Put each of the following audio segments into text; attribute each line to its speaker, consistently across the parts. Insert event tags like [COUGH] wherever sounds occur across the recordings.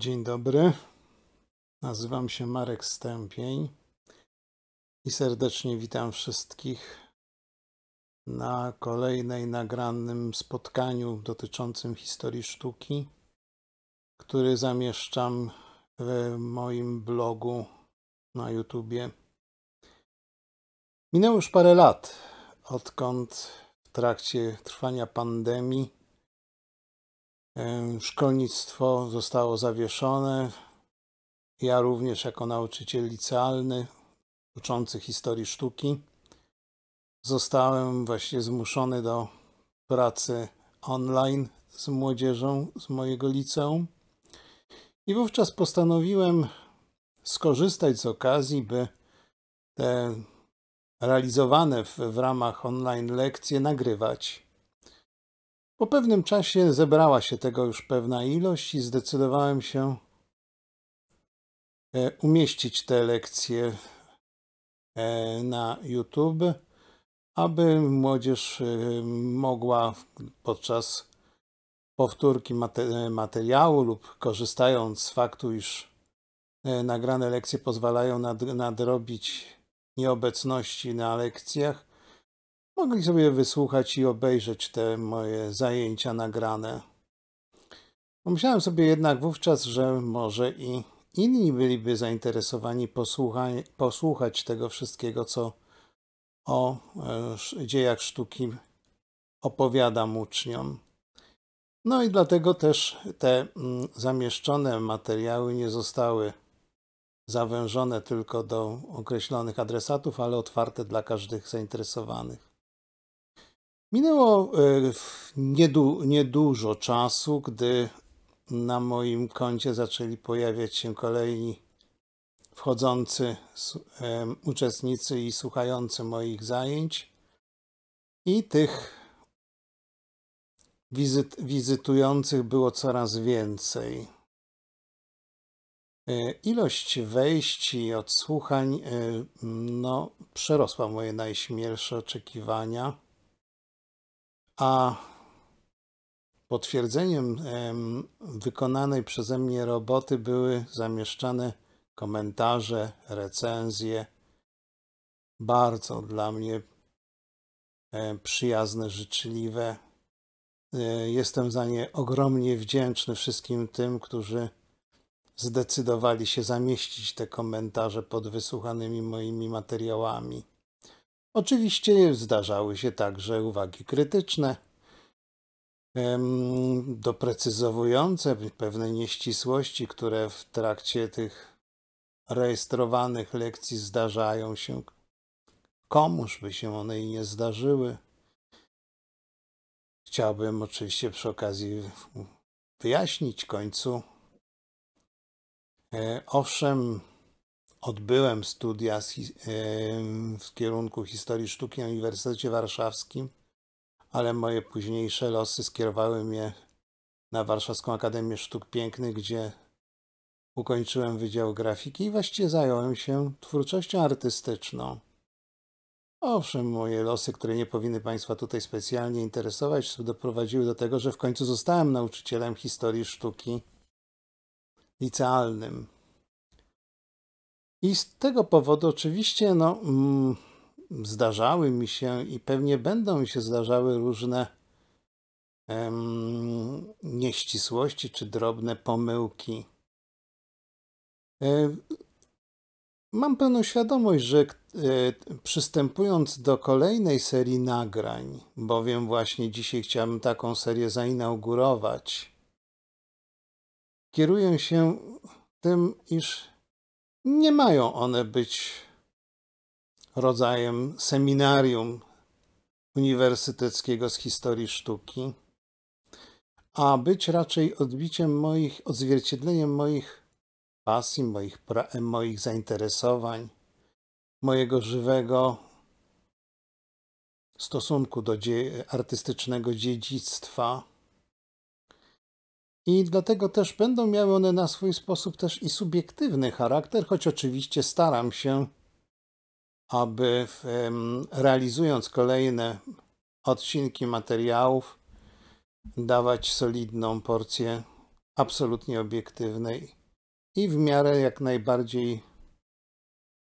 Speaker 1: Dzień dobry. Nazywam się Marek Stępień i serdecznie witam wszystkich na kolejnej nagranym spotkaniu dotyczącym historii sztuki, który zamieszczam w moim blogu na YouTubie. Minęło już parę lat, odkąd w trakcie trwania pandemii Szkolnictwo zostało zawieszone. Ja również jako nauczyciel licealny uczący historii sztuki zostałem właśnie zmuszony do pracy online z młodzieżą z mojego liceum. I wówczas postanowiłem skorzystać z okazji, by te realizowane w, w ramach online lekcje nagrywać po pewnym czasie zebrała się tego już pewna ilość i zdecydowałem się e, umieścić te lekcje e, na YouTube, aby młodzież e, mogła podczas powtórki materiału lub korzystając z faktu, iż nagrane lekcje pozwalają nadrobić nieobecności na lekcjach, mogli sobie wysłuchać i obejrzeć te moje zajęcia nagrane. Pomyślałem sobie jednak wówczas, że może i inni byliby zainteresowani posłuchać tego wszystkiego, co o e, dziejach sztuki opowiadam uczniom. No i dlatego też te mm, zamieszczone materiały nie zostały zawężone tylko do określonych adresatów, ale otwarte dla każdych zainteresowanych. Minęło e, niedu, niedużo czasu, gdy na moim koncie zaczęli pojawiać się kolejni wchodzący e, uczestnicy i słuchający moich zajęć i tych wizyt, wizytujących było coraz więcej. E, ilość wejść i odsłuchań no, przerosła moje najśmielsze oczekiwania. A potwierdzeniem wykonanej przeze mnie roboty były zamieszczane komentarze, recenzje. Bardzo dla mnie e, przyjazne, życzliwe. E, jestem za nie ogromnie wdzięczny wszystkim tym, którzy zdecydowali się zamieścić te komentarze pod wysłuchanymi moimi materiałami. Oczywiście zdarzały się także uwagi krytyczne, doprecyzowujące pewne nieścisłości, które w trakcie tych rejestrowanych lekcji zdarzają się. Komuż by się one i nie zdarzyły. Chciałbym oczywiście przy okazji wyjaśnić końcu. E, owszem, odbyłem studia z, yy, w kierunku historii sztuki na Uniwersytecie Warszawskim, ale moje późniejsze losy skierowały mnie na Warszawską Akademię Sztuk Pięknych, gdzie ukończyłem Wydział Grafiki i właściwie zająłem się twórczością artystyczną. Owszem, moje losy, które nie powinny Państwa tutaj specjalnie interesować, doprowadziły do tego, że w końcu zostałem nauczycielem historii sztuki licealnym i z tego powodu oczywiście no, mm, zdarzały mi się i pewnie będą mi się zdarzały różne em, nieścisłości czy drobne pomyłki. E, mam pełną świadomość, że e, przystępując do kolejnej serii nagrań, bowiem właśnie dzisiaj chciałbym taką serię zainaugurować, kieruję się tym, iż nie mają one być rodzajem seminarium uniwersyteckiego z historii sztuki, a być raczej odbiciem moich, odzwierciedleniem moich pasji, moich, pra- moich zainteresowań, mojego żywego stosunku do dzie- artystycznego dziedzictwa, i dlatego też będą miały one na swój sposób też i subiektywny charakter, choć oczywiście staram się, aby w, realizując kolejne odcinki materiałów, dawać solidną porcję absolutnie obiektywnej i w miarę jak najbardziej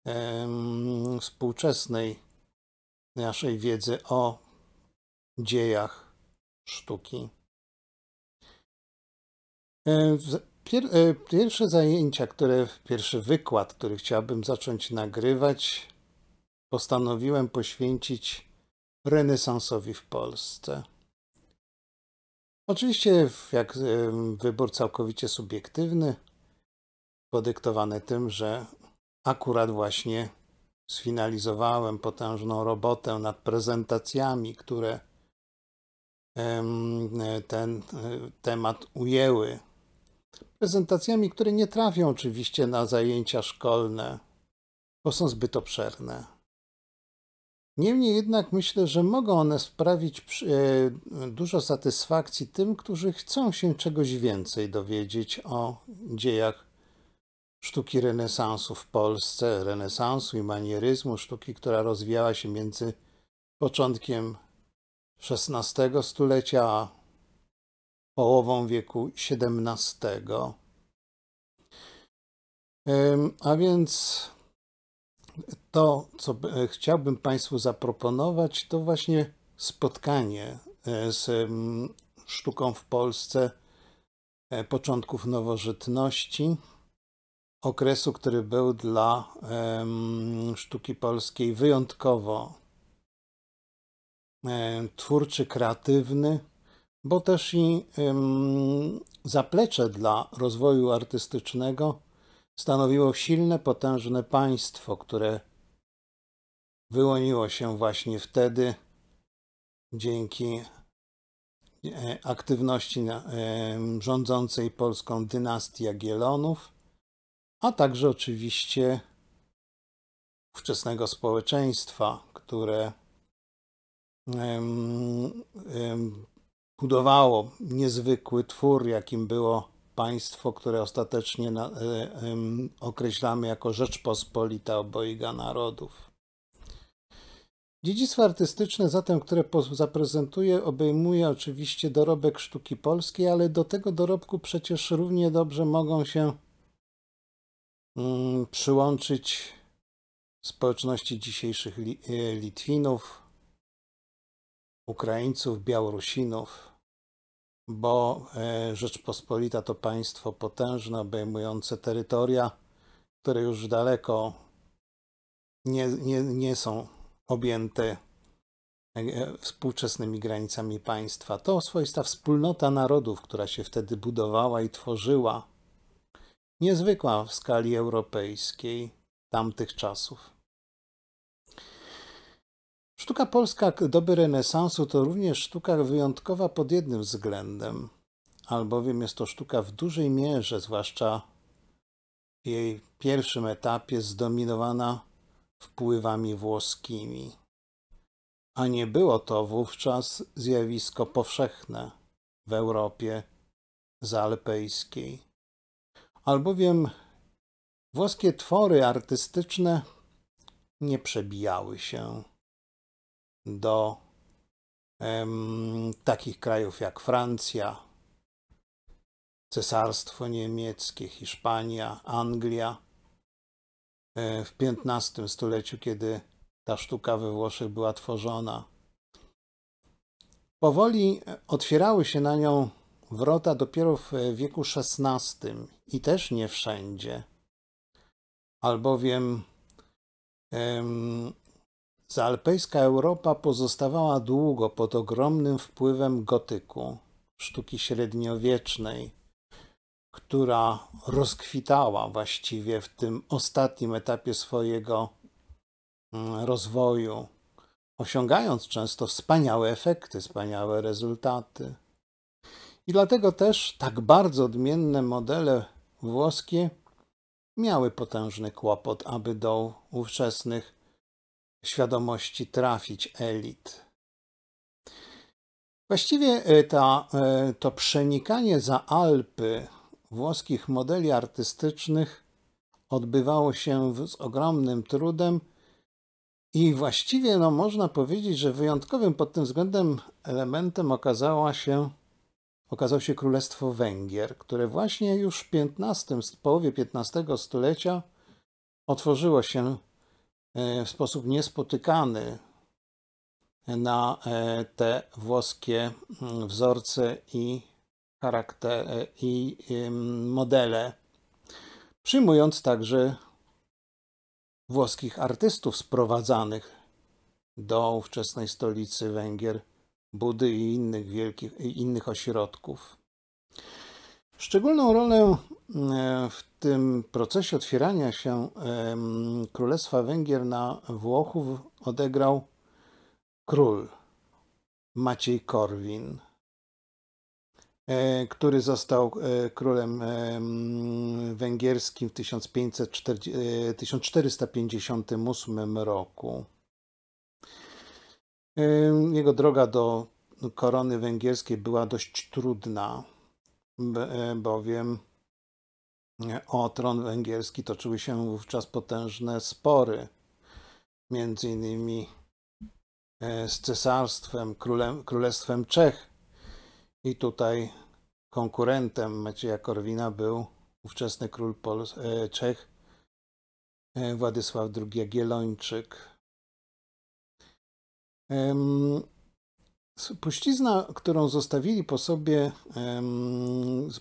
Speaker 1: em, współczesnej naszej wiedzy o dziejach sztuki. E, e, pierwsze zajęcia, które, pierwszy wykład, który chciałbym zacząć nagrywać, postanowiłem poświęcić renesansowi w Polsce. Oczywiście, jak e, wybór całkowicie subiektywny, podyktowany tym, że akurat właśnie sfinalizowałem potężną robotę nad prezentacjami, które ten temat ujęły prezentacjami, które nie trafią oczywiście na zajęcia szkolne, bo są zbyt obszerne. Niemniej jednak myślę, że mogą one sprawić e, dużo satysfakcji tym, którzy chcą się czegoś więcej dowiedzieć o dziejach sztuki renesansu w Polsce, renesansu i manieryzmu, sztuki, która rozwijała się między początkiem XVI stulecia a połową wieku XVII. A więc to, co e, chciałbym Państwu zaproponować, to właśnie spotkanie e, z sztuką w Polsce e, początków nowożytności, okresu, który był dla sztuki polskiej wyjątkowo twórczy, kreatywny, bo też i zaplecze dla rozwoju artystycznego stanowiło silne, potężne państwo, które wyłoniło się właśnie wtedy dzięki e, aktywności rządzącej Polską dynastii Jagiellonów, a także oczywiście ówczesnego społeczeństwa, które budowało niezwykły twór, jakim było państwo, które ostatecznie na, y, y, określamy jako Rzeczpospolita Obojga Narodów. Dziedzictwo artystyczne, zatem, które zaprezentuję, obejmuje oczywiście dorobek sztuki polskiej, ale do tego dorobku przecież równie dobrze mogą się y, przyłączyć społeczności dzisiejszych e, Litwinów, Ukraińców, Białorusinów, bo e, Rzeczpospolita to państwo potężne, obejmujące terytoria, które już daleko nie, nie, nie są objęte e, e, współczesnymi granicami państwa. To swoista wspólnota narodów, która się wtedy budowała i tworzyła, niezwykła w skali europejskiej tamtych czasów. Sztuka polska doby renesansu to również sztuka wyjątkowa pod jednym względem, albowiem jest to sztuka w dużej mierze, zwłaszcza w jej pierwszym etapie, zdominowana wpływami włoskimi. A nie było to wówczas zjawisko powszechne w Europie zaalpejskiej, albowiem włoskie twory artystyczne nie przebijały się do takich krajów jak Francja, Cesarstwo Niemieckie, Hiszpania, Anglia. E, w XV stuleciu, kiedy ta sztuka we Włoszech była tworzona, powoli otwierały się na nią wrota dopiero w wieku XVI i też nie wszędzie, albowiem Zaalpejska Europa pozostawała długo pod ogromnym wpływem gotyku, sztuki średniowiecznej, która rozkwitała właściwie w tym ostatnim etapie swojego mm, rozwoju, osiągając często wspaniałe efekty, wspaniałe rezultaty. I dlatego też tak bardzo odmienne modele włoskie miały potężny kłopot, aby do ówczesnych świadomości trafić elit. Właściwie e, ta, e, to przenikanie za Alpy włoskich modeli artystycznych odbywało się z ogromnym trudem i właściwie no, można powiedzieć, że wyjątkowym pod tym względem elementem okazała się, okazało się Królestwo Węgier, które właśnie już w, 15, w połowie XV stulecia otworzyło się E, w sposób niespotykany na e, te włoskie mm, wzorce i charaktery e, i modele, przyjmując także włoskich artystów sprowadzanych do ówczesnej stolicy Węgier, Budy i innych wielkich i innych ośrodków. Szczególną rolę w tym procesie otwierania się Królestwa Węgier na Włochów odegrał król Maciej Korwin, e, który został e, królem węgierskim w 1458 e, roku. Jego droga do korony węgierskiej była dość trudna, bowiem o tron węgierski toczyły się wówczas potężne spory, między innymi e, z cesarstwem, królem, królestwem Czech. I tutaj konkurentem Macieja Korwina był ówczesny król Pol e, Czech e, Władysław II Jagiellończyk. Puścizna, którą zostawili po sobie,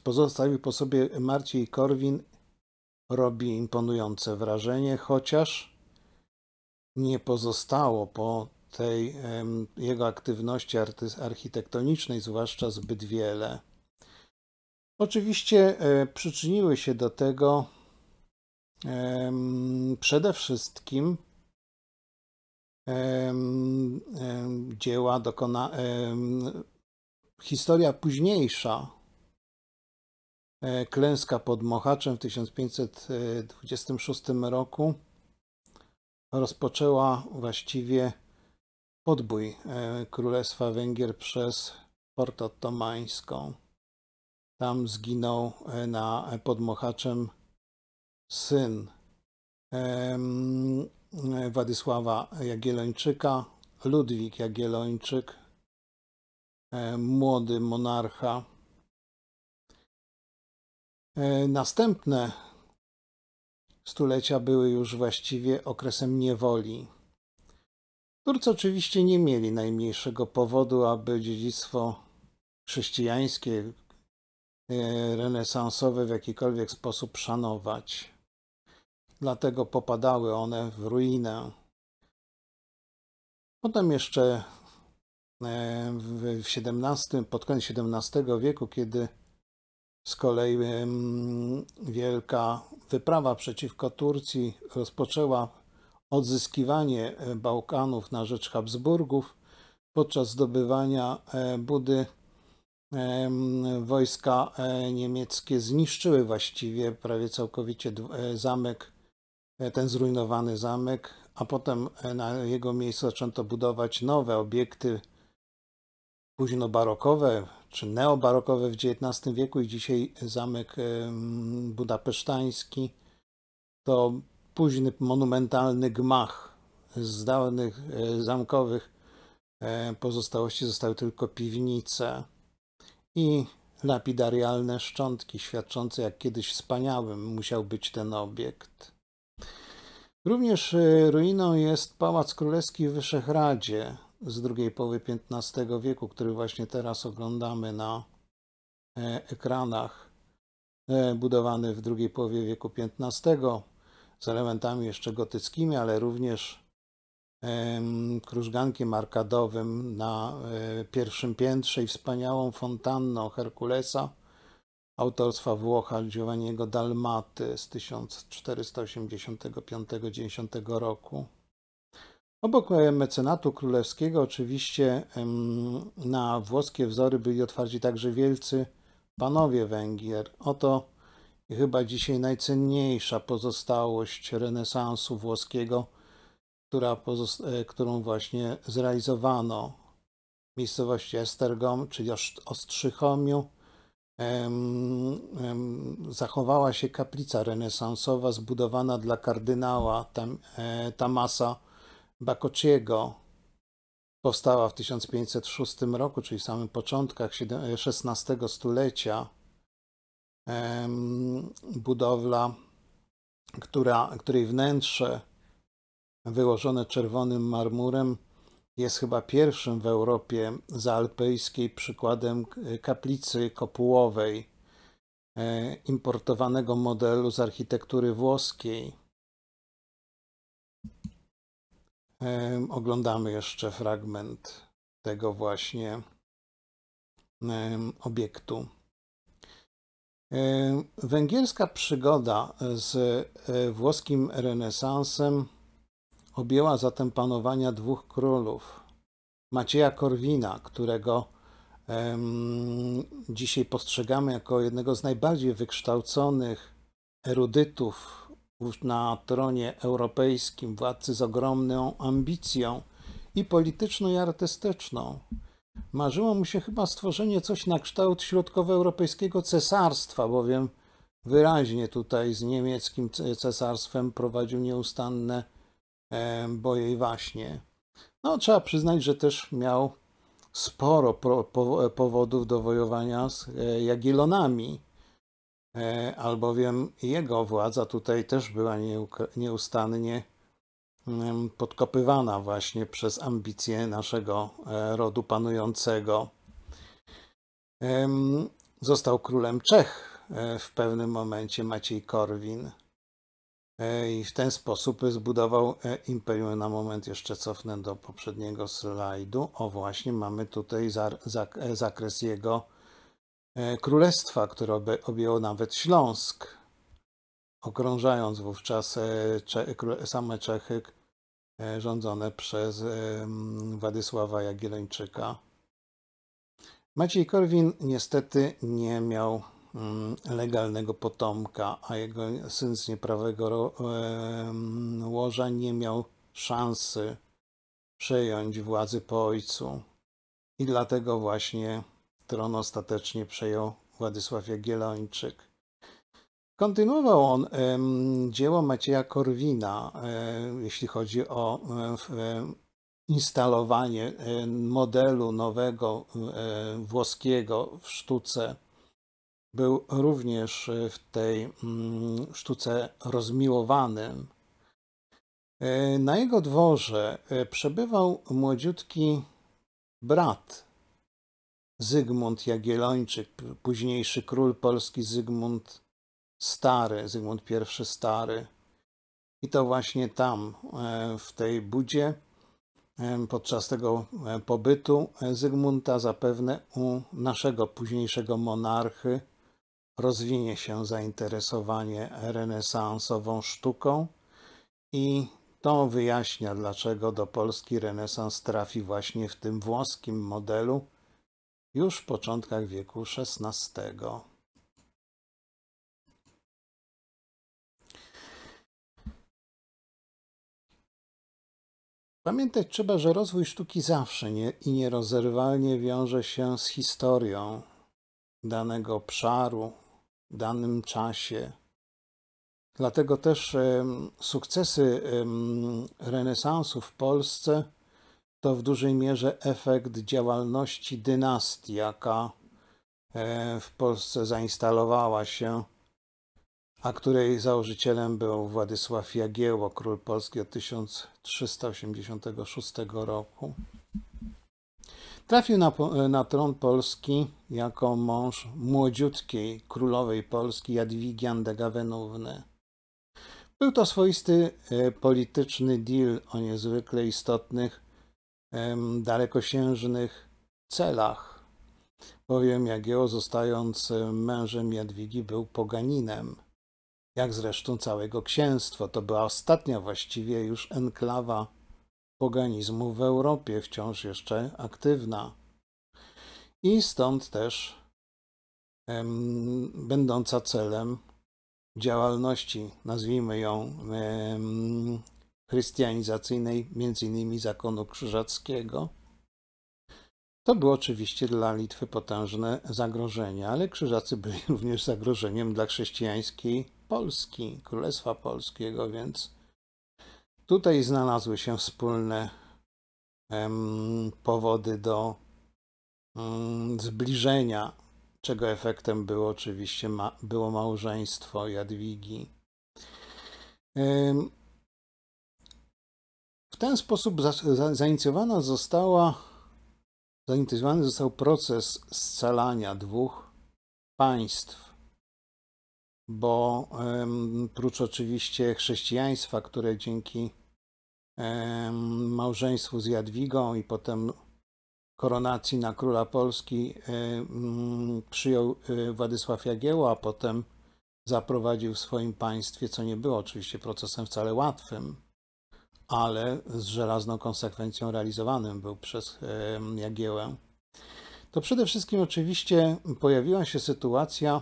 Speaker 1: pozostawił po sobie Marci i Korwin, robi imponujące wrażenie, chociaż nie pozostało po tej jego aktywności architektonicznej, zwłaszcza zbyt wiele. Oczywiście e, przyczyniły się do tego przede wszystkim dzieła dokona. Historia późniejsza, e, klęska pod Mochaczem w 1526 roku, rozpoczęła właściwie podbój e, Królestwa Węgier przez Port Ottomańską. Tam zginął e, na, pod Mochaczem syn Władysława Jagiellończyka, Ludwik Jagiellończyk, e, młody monarcha. E, następne stulecia były już właściwie okresem niewoli. Turcy oczywiście nie mieli najmniejszego powodu, aby dziedzictwo chrześcijańskie, e, renesansowe w jakikolwiek sposób szanować dlatego popadały one w ruinę. Potem jeszcze e, w XVII, pod koniec XVII wieku, kiedy z kolei wielka wyprawa przeciwko Turcji rozpoczęła odzyskiwanie e, Bałkanów na rzecz Habsburgów, podczas zdobywania e, Budy wojska niemieckie zniszczyły właściwie prawie całkowicie zamek E, ten zrujnowany zamek, a potem e, na jego miejscu zaczęto budować nowe obiekty późno barokowe czy neobarokowe w XIX wieku i dzisiaj zamek e, budapesztański to późny monumentalny gmach z dawnych zamkowych pozostałości zostały tylko piwnice i lapidarialne szczątki świadczące jak kiedyś wspaniałym musiał być ten obiekt. Również y, ruiną jest Pałac Królewski w Wyszehradzie z drugiej połowy XV wieku, który właśnie teraz oglądamy na e, ekranach, e, budowany w drugiej połowie wieku XV z elementami jeszcze gotyckimi, ale również krużgankiem arkadowym na e, pierwszym piętrze i wspaniałą fontanną Herkulesa, autorstwa Włocha Giovanniego Dalmaty z 1485-90 roku. Obok mecenatu królewskiego oczywiście na włoskie wzory byli otwarci także wielcy panowie Węgier. Oto chyba dzisiaj najcenniejsza pozostałość renesansu włoskiego, która e, którą właśnie zrealizowano w miejscowości Estergom, czyli Ostrzychomiu, zachowała się kaplica renesansowa zbudowana dla kardynała Tam, e, Tamasa Bakociego. Powstała w 1506 roku, czyli w samych początkach XVI e, stulecia. Budowla, która, której wnętrze wyłożone czerwonym marmurem jest chyba pierwszym w Europie zaalpejskiej przykładem kaplicy kopułowej, e, importowanego modelu z architektury włoskiej. E, oglądamy jeszcze fragment tego właśnie e, obiektu. Węgierska przygoda z włoskim renesansem Objęła zatem panowania dwóch królów. Macieja Korwina, którego em, dzisiaj postrzegamy jako jednego z najbardziej wykształconych erudytów na tronie europejskim, władcy z ogromną ambicją i polityczną i artystyczną. Marzyło mu się chyba stworzenie coś na kształt środkowoeuropejskiego cesarstwa, bowiem wyraźnie tutaj z niemieckim cesarstwem prowadził nieustanne jej właśnie. No, trzeba przyznać, że też miał sporo powodów do wojowania z e, Jagielonami, e, albowiem jego władza tutaj też była nieustannie podkopywana właśnie przez ambicje naszego e, rodu panującego. Został królem Czech w pewnym momencie Maciej Korwin. E, I w ten sposób zbudował e, imperium. Na moment jeszcze cofnę do poprzedniego slajdu. O właśnie, mamy tutaj e, zakres jego królestwa, które objęło nawet Śląsk, okrążając wówczas same Czechy rządzone przez Władysława Jagiellończyka. Maciej Korwin niestety nie miał Mm, legalnego potomka, a jego syn z nieprawego łoża nie miał szansy przejąć władzy po ojcu. I dlatego właśnie tron ostatecznie przejął Władysław Jagiellończyk. Kontynuował on dzieło Macieja Korwina, jeśli chodzi o instalowanie modelu nowego włoskiego w sztuce był również e, w tej mm, sztuce rozmiłowanym. E, na jego dworze e, przebywał młodziutki brat Zygmunt Jagiellończyk, późniejszy król polski Zygmunt Stary, Zygmunt I Stary. I to właśnie tam, w tej budzie, podczas tego pobytu Zygmunta, zapewne u naszego późniejszego monarchy rozwinie się zainteresowanie renesansową sztuką i to wyjaśnia, dlaczego do Polski renesans trafi właśnie w tym włoskim modelu już w początkach wieku XVI. Pamiętać trzeba, że rozwój sztuki zawsze nie, i nierozerwalnie wiąże się z historią danego obszaru, danym czasie. Dlatego też sukcesy renesansu w Polsce to w dużej mierze efekt działalności dynastii, jaka e, w Polsce zainstalowała się, a której założycielem był Władysław Jagiełło, król Polski od 1386 roku. Trafił na, na tron Polski jako mąż młodziutkiej królowej Polski Jadwigi Andegawenówny. Był to swoisty e, polityczny deal o niezwykle istotnych, dalekosiężnych celach, bowiem Jagiełło zostając e, mężem Jadwigi był poganinem, jak zresztą całego księstwo. To była ostatnia właściwie już enklawa poganizmu w Europie wciąż jeszcze aktywna. I stąd też em, będąca celem działalności, nazwijmy ją em, chrystianizacyjnej, między innymi zakonu krzyżackiego. To było oczywiście dla Litwy potężne zagrożenie, ale krzyżacy byli [LAUGHS] również zagrożeniem dla chrześcijańskiej Polski, Królestwa Polskiego, więc Tutaj znalazły się wspólne em, powody do em, mm, zbliżenia, czego efektem było oczywiście ma, było małżeństwo Jadwigi. Em, w ten sposób za, za, zainicjowana została, zainicjowany został proces scalania dwóch państw bo prócz oczywiście chrześcijaństwa, które dzięki małżeństwu z Jadwigą i potem koronacji na króla Polski przyjął e, Władysław Jagiełło, a potem zaprowadził w swoim państwie, co nie było oczywiście procesem wcale łatwym, ale z żelazną konsekwencją realizowanym był przez Jagiełę. To przede wszystkim oczywiście pojawiła się sytuacja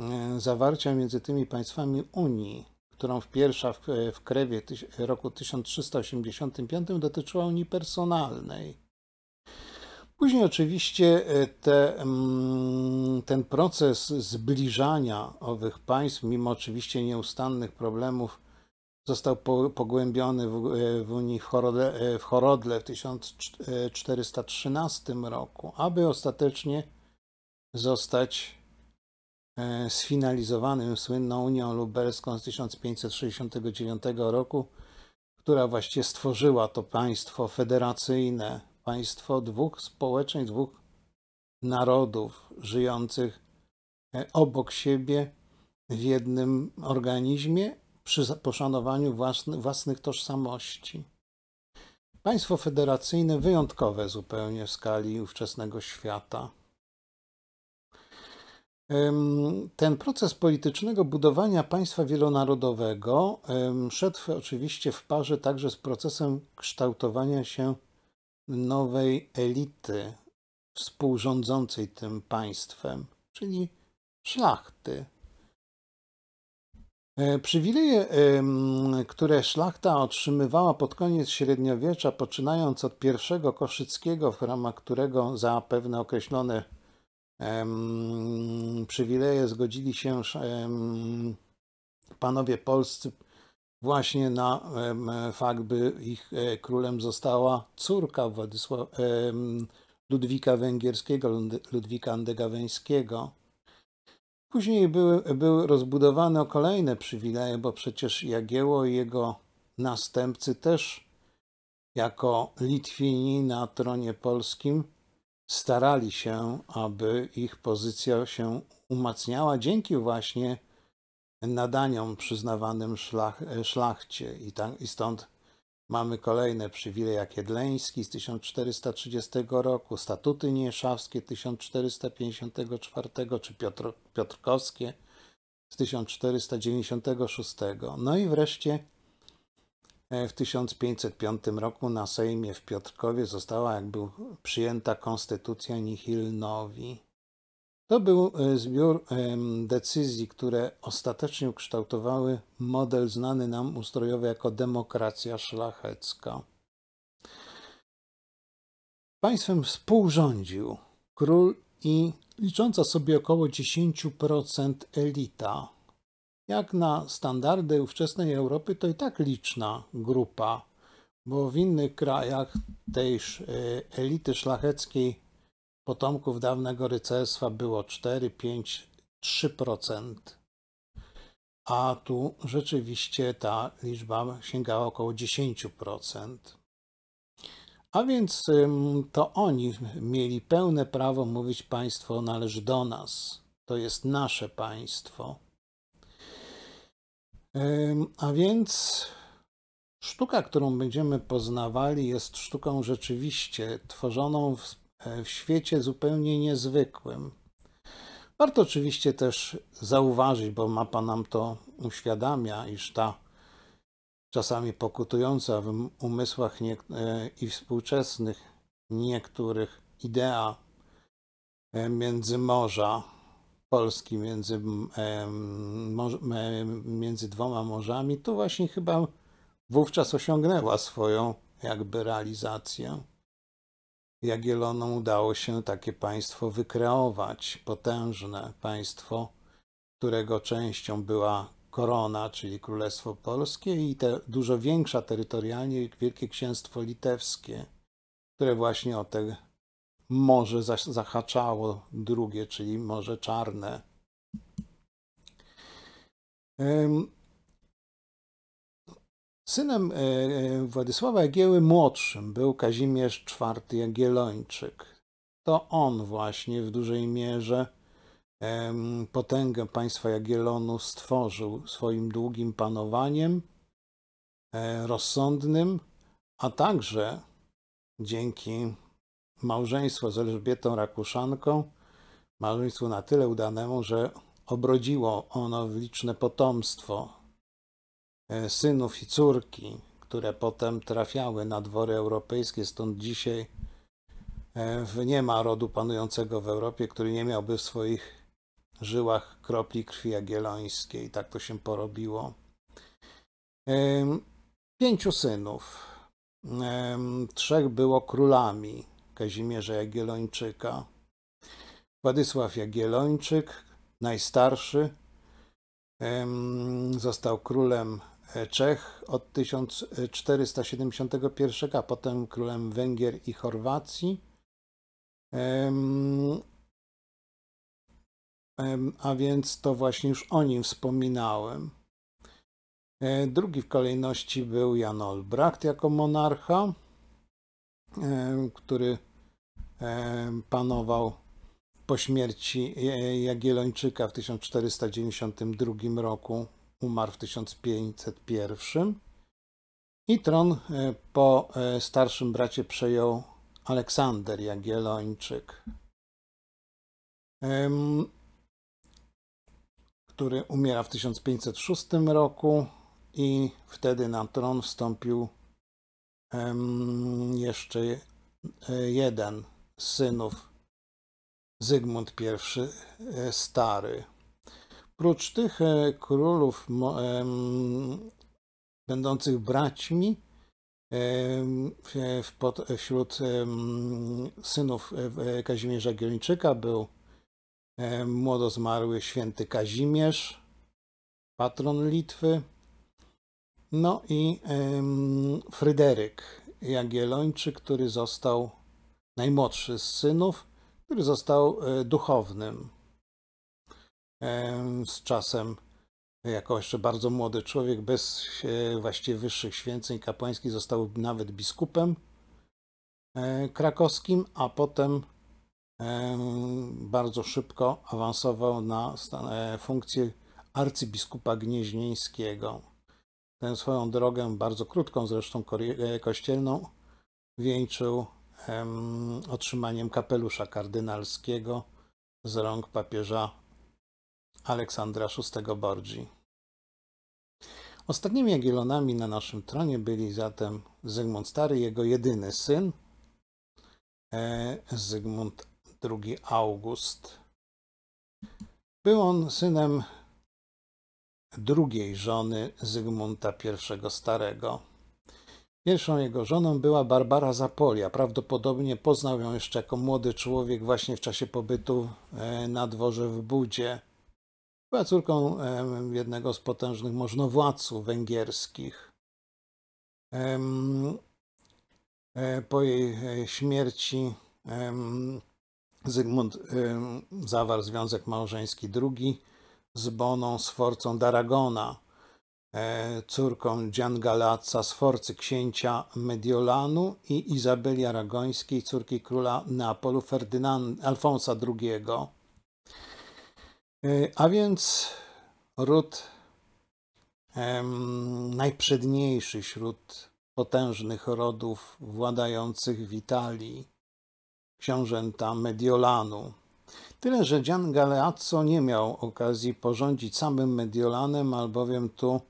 Speaker 1: E, zawarcia między tymi państwami Unii, którą w pierwsza w, e, w Krewie roku 1385 dotyczyła Unii Personalnej. Później oczywiście e, te, mm, ten proces zbliżania owych państw, mimo oczywiście nieustannych problemów, został pogłębiony w, w Unii w Horodle, w Horodle w 1413 roku, aby ostatecznie zostać E, sfinalizowanym słynną Unią Lubelską z 1569 roku, która właściwie stworzyła to państwo federacyjne, państwo dwóch społeczeństw, dwóch narodów żyjących e, obok siebie w jednym organizmie przy poszanowaniu własny, własnych tożsamości. Państwo federacyjne wyjątkowe zupełnie w skali ówczesnego świata. Ten proces politycznego budowania państwa wielonarodowego szedł oczywiście w parze także z procesem kształtowania się nowej elity współrządzącej tym państwem, czyli szlachty. E, przywileje, które szlachta otrzymywała pod koniec średniowiecza, poczynając od pierwszego Koszyckiego, w ramach którego za pewne określone przywileje zgodzili się panowie polscy właśnie na fakt, by ich e, królem została córka Władysława Ludwika Węgierskiego, Ludwika Andegaweńskiego. Później były, były rozbudowane kolejne przywileje, bo przecież Jagieło i jego następcy też jako Litwini na tronie polskim starali się, aby ich pozycja się umacniała dzięki właśnie nadaniom przyznawanym szlach, e, szlachcie. I, tam, I, stąd mamy kolejne przywileje jakiedleński z 1430 roku, statuty nieszawskie 1454 czy Piotr, piotrkowskie z 1496. No i wreszcie E, w 1505 roku na Sejmie w Piotrkowie została jakby przyjęta konstytucja Nichilnowi. To był e, zbiór decyzji, które ostatecznie ukształtowały model znany nam ustrojowy jako demokracja szlachecka. Państwem współrządził król i licząca sobie około 10% elita jak na standardy ówczesnej Europy, to i tak liczna grupa, bo w innych krajach tejż e, elity szlacheckiej potomków dawnego rycerstwa było 4, 5, 3%. A tu rzeczywiście ta liczba sięgała około 10%. A więc to oni mieli pełne prawo mówić: Państwo należy do nas, to jest nasze państwo. A więc sztuka, którą będziemy poznawali, jest sztuką rzeczywiście tworzoną w, e, w świecie zupełnie niezwykłym. Warto oczywiście też zauważyć, bo mapa nam to uświadamia, iż ta czasami pokutująca w umysłach nie, e, i współczesnych niektórych idea e, międzymorza Polski między, między dwoma morzami, to właśnie chyba wówczas osiągnęła swoją jakby realizację. Jagiellonom udało się takie państwo wykreować, potężne państwo, którego częścią była korona, czyli Królestwo Polskie i te, dużo większa terytorialnie Wielkie Księstwo Litewskie, które właśnie o te morze zahaczało drugie, czyli Morze Czarne. Synem e, e, Władysława Jagieły młodszym był Kazimierz IV Jagiellończyk. To on właśnie w dużej mierze potęgę państwa Jagiellonu stworzył swoim długim panowaniem e, rozsądnym, a także dzięki małżeństwo z Elżbietą Rakuszanką, małżeństwo na tyle udanemu, że obrodziło ono liczne potomstwo e, synów i córki, które potem trafiały na dwory europejskie, stąd dzisiaj e, nie ma rodu panującego w Europie, który nie miałby w swoich żyłach kropli krwi jagiellońskiej. Tak to się porobiło. Pięciu synów. Trzech było królami, Kazimierza Jagiellończyka. Władysław Jagiellończyk, najstarszy, został królem e, Czech od 1471, a potem królem Węgier i Chorwacji. A więc to właśnie już o nim wspominałem. E, drugi w kolejności był Jan Olbracht jako monarcha, e, który panował po śmierci e, Jagiellończyka w 1492 roku, umarł w 1501 i tron e, po e, starszym bracie przejął Aleksander Jagiellończyk, który umiera w 1506 roku i wtedy na tron wstąpił jeszcze jeden synów Zygmunt I e, Stary. Prócz tych e, królów będących braćmi, e, wśród synów Kazimierza Gielniczyka był młodo zmarły święty Kazimierz, patron Litwy, no i Fryderyk Jagiellończyk, który został najmłodszy z synów, który został e, duchownym e, z czasem jako jeszcze bardzo młody człowiek, bez e, właściwie wyższych święceń kapłańskich, został nawet biskupem krakowskim, a potem bardzo szybko awansował na funkcję arcybiskupa gnieźnieńskiego. Tę swoją drogę, bardzo krótką zresztą kościelną, wieńczył otrzymaniem kapelusza kardynalskiego z rąk papieża Aleksandra VI Borgi. Ostatnimi Jagiellonami na naszym tronie byli zatem Zygmunt Stary, jego jedyny syn, e, Zygmunt II August. Był on synem drugiej żony Zygmunta I Starego. Pierwszą jego żoną była Barbara Zapolia. Prawdopodobnie poznał ją jeszcze jako młody człowiek właśnie w czasie pobytu e, na dworze w Budzie. Była córką jednego z potężnych możnowładców węgierskich. E, po jej e, śmierci Zygmunt zawarł związek małżeński drugi z Boną Sforcą Daragona. E, córką Gian z forcy księcia Mediolanu i Izabeli Aragońskiej, córki króla Neapolu Ferdynand, Alfonsa II. E, a więc ród em, najprzedniejszy wśród potężnych rodów władających w Italii, książęta Mediolanu. Tyle, że Gian Galeazzo nie miał okazji porządzić samym Mediolanem, albowiem tu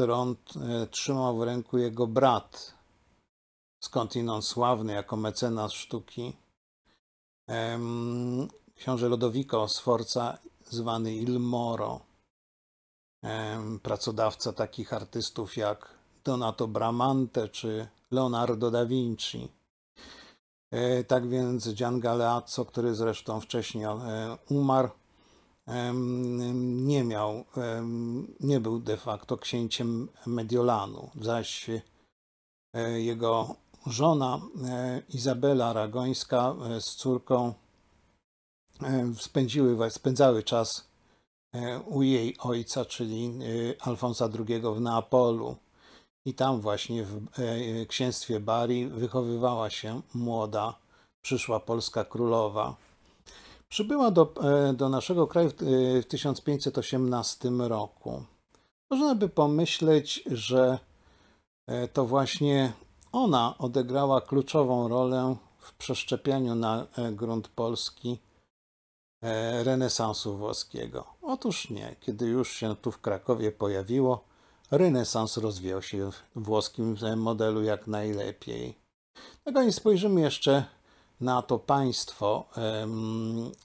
Speaker 1: E, trzymał w ręku jego brat, skądinąd sławny jako mecenas sztuki, książę Lodowico Sforza, zwany Il Moro, pracodawca takich artystów jak Donato Bramante czy Leonardo da Vinci. E, tak więc Gian Galeazzo, który zresztą wcześniej e, umarł, nie miał, nie był de facto księciem Mediolanu, zaś e, jego żona e, Izabela Aragońska e, z córką spędziły, spędzały czas u jej ojca, czyli Alfonsa II w Neapolu. I tam właśnie w księstwie Bari wychowywała się młoda przyszła polska królowa. Przybyła do, e, do naszego kraju w 1518 e, roku. Można by pomyśleć, że e, to właśnie ona odegrała kluczową rolę w przeszczepianiu na grunt Polski renesansu włoskiego. Otóż nie, kiedy już się tu w Krakowie pojawiło, renesans rozwijał się w włoskim modelu jak najlepiej. Tak więc spojrzymy jeszcze na to państwo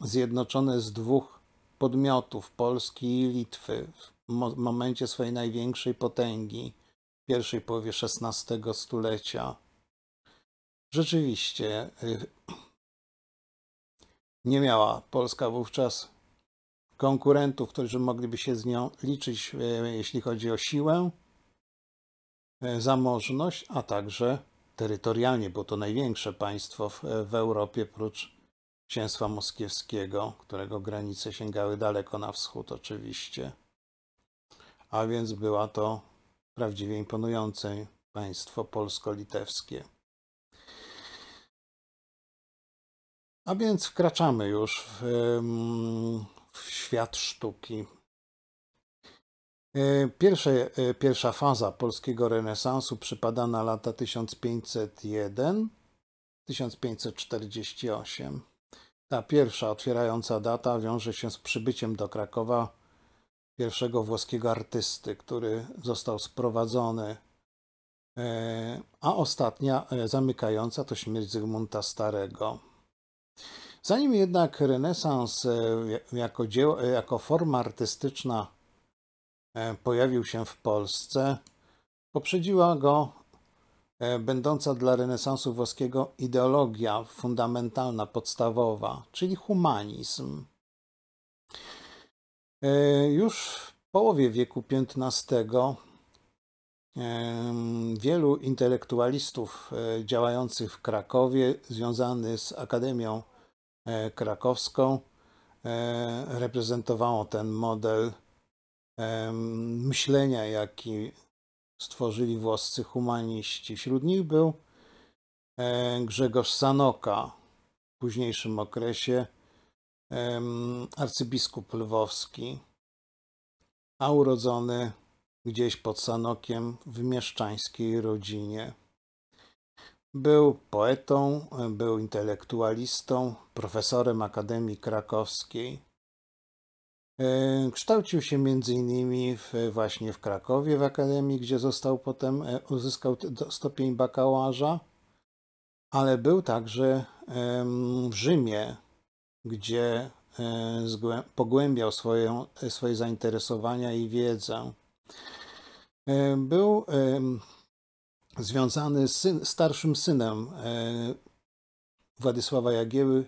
Speaker 1: zjednoczone z dwóch podmiotów, Polski i Litwy, w momencie swojej największej potęgi, w pierwszej połowie XVI stulecia, rzeczywiście y, nie miała Polska wówczas konkurentów, którzy mogliby się z nią liczyć, e, jeśli chodzi o siłę, e, zamożność, a także terytorialnie, bo to największe państwo w, w Europie, prócz księstwa moskiewskiego, którego granice sięgały daleko na wschód oczywiście. A więc była to prawdziwie imponujące państwo polsko-litewskie. A więc wkraczamy już w, w świat sztuki. E, pierwsze, e, pierwsza faza polskiego renesansu przypada na lata 1501-1548. Ta pierwsza otwierająca data wiąże się z przybyciem do Krakowa pierwszego włoskiego artysty, który został sprowadzony, e, a ostatnia zamykająca to śmierć Zygmunta Starego. Zanim jednak renesans jako, dzieło, jako forma artystyczna E, pojawił się w Polsce, poprzedziła go e, będąca dla renesansu włoskiego ideologia fundamentalna, podstawowa, czyli humanizm. E, już w połowie wieku XV wielu intelektualistów działających w Krakowie, związanych z Akademią Krakowską, reprezentowało ten model myślenia, jaki stworzyli włoscy humaniści. Wśród nich był e, Grzegorz Sanoka, w późniejszym okresie arcybiskup lwowski, a urodzony gdzieś pod Sanokiem w mieszczańskiej rodzinie. Był poetą, był intelektualistą, profesorem Akademii Krakowskiej E, kształcił się między innymi w, właśnie w Krakowie w Akademii, gdzie został potem, e, uzyskał stopień bakałarza, ale był także w Rzymie, gdzie e, pogłębiał swoje, swoje zainteresowania i wiedzę. Był związany z syn, starszym synem Władysława Jagieły,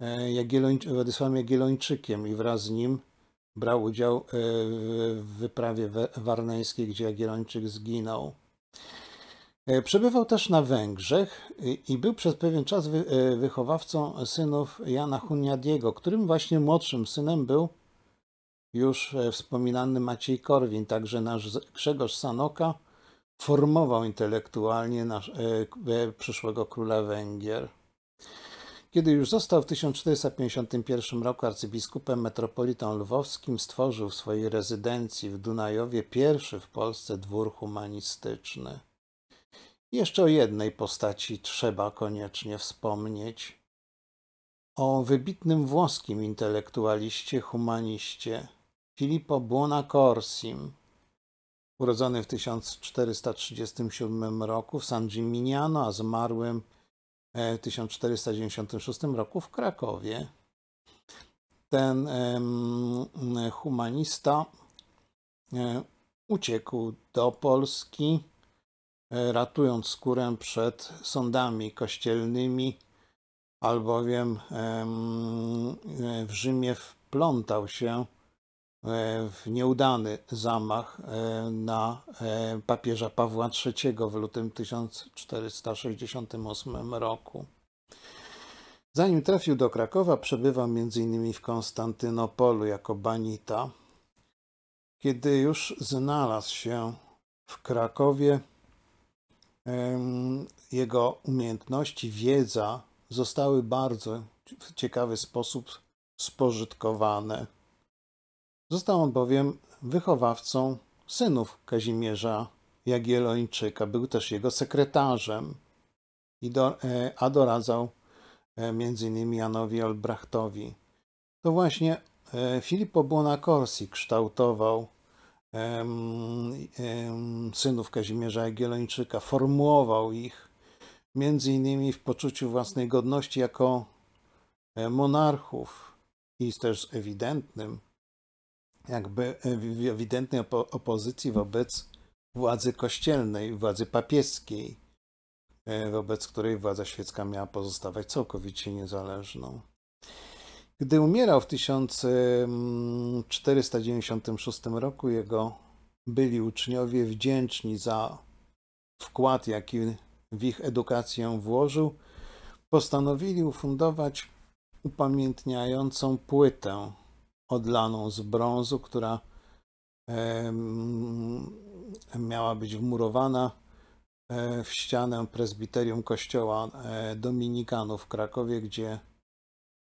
Speaker 1: E, Jagielloń, Władysławem Jagiellończykiem i wraz z nim brał udział e, w wyprawie warneńskiej, gdzie Jagiellończyk zginął. E, przebywał też na Węgrzech i był przez pewien czas wychowawcą synów Jana Hunyadiego, którym właśnie młodszym synem był już wspominany Maciej Korwin. Także nasz Grzegorz Sanoka formował intelektualnie nasz, przyszłego króla Węgier. Kiedy już został w 1451 roku arcybiskupem metropolitą lwowskim, stworzył w swojej rezydencji w Dunajowie pierwszy w Polsce dwór humanistyczny. Jeszcze o jednej postaci trzeba koniecznie wspomnieć. O wybitnym włoskim intelektualiście, humaniście Filippo Buonacorsim, urodzony w 1437 roku w San Gimignano, a zmarłym E, w 1496 roku w Krakowie. Ten humanista e, uciekł do Polski, e, ratując skórę przed sądami kościelnymi, albowiem w Rzymie wplątał się E, w nieudany zamach e, na e, papieża Pawła III w lutym 1468 roku. Zanim trafił do Krakowa, przebywał m.in. w Konstantynopolu jako banita. Kiedy już znalazł się w Krakowie, jego umiejętności, wiedza zostały bardzo w ciekawy sposób spożytkowane Został on bowiem wychowawcą synów Kazimierza Jagiellończyka. Był też jego sekretarzem i e, a doradzał e, m.in. Janowi Olbrachtowi. To właśnie e, Filippo Buonaccorsi kształtował synów Kazimierza Jagiellończyka, formułował ich między innymi w poczuciu własnej godności jako monarchów i jest też ewidentnym jakby w ewidentnej opo opozycji wobec władzy kościelnej, władzy papieskiej, e, wobec której władza świecka miała pozostawać całkowicie niezależną. Gdy umierał w 1496 mm, roku, jego byli uczniowie wdzięczni za wkład, jaki w ich edukację włożył, postanowili ufundować upamiętniającą płytę odlaną z brązu, która miała być wmurowana e, w ścianę prezbiterium kościoła e, dominikanów w Krakowie, gdzie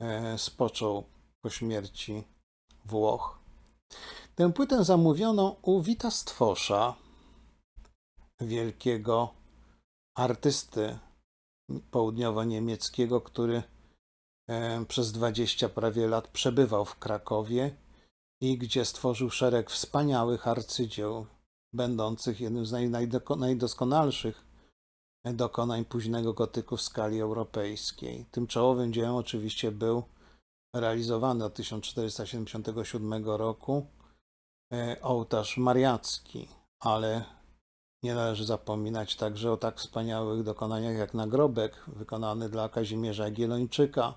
Speaker 1: e, spoczął po śmierci Włoch. Tę płytę zamówiono u Wita Stwosza, wielkiego artysty południowo-niemieckiego, który przez 20 prawie lat przebywał w Krakowie i gdzie stworzył szereg wspaniałych arcydzieł, będących jednym z najdoskonalszych dokonań późnego gotyku w skali europejskiej. Tym czołowym dziełem oczywiście był realizowany od 1477 roku e, ołtarz mariacki, ale nie należy zapominać także o tak wspaniałych dokonaniach jak nagrobek wykonany dla Kazimierza Gielończyka,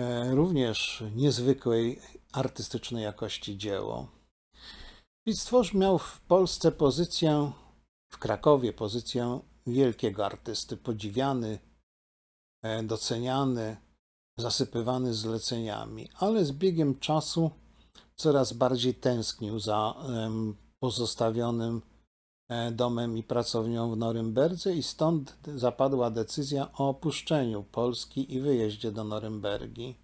Speaker 1: E, również niezwykłej artystycznej jakości dzieło. Wittstworz miał w Polsce pozycję, w Krakowie pozycję wielkiego artysty, podziwiany, e, doceniany, zasypywany zleceniami, ale z biegiem czasu coraz bardziej tęsknił za pozostawionym E, domem i pracownią w Norymberdze i stąd zapadła decyzja o opuszczeniu Polski i wyjeździe do Norymbergi.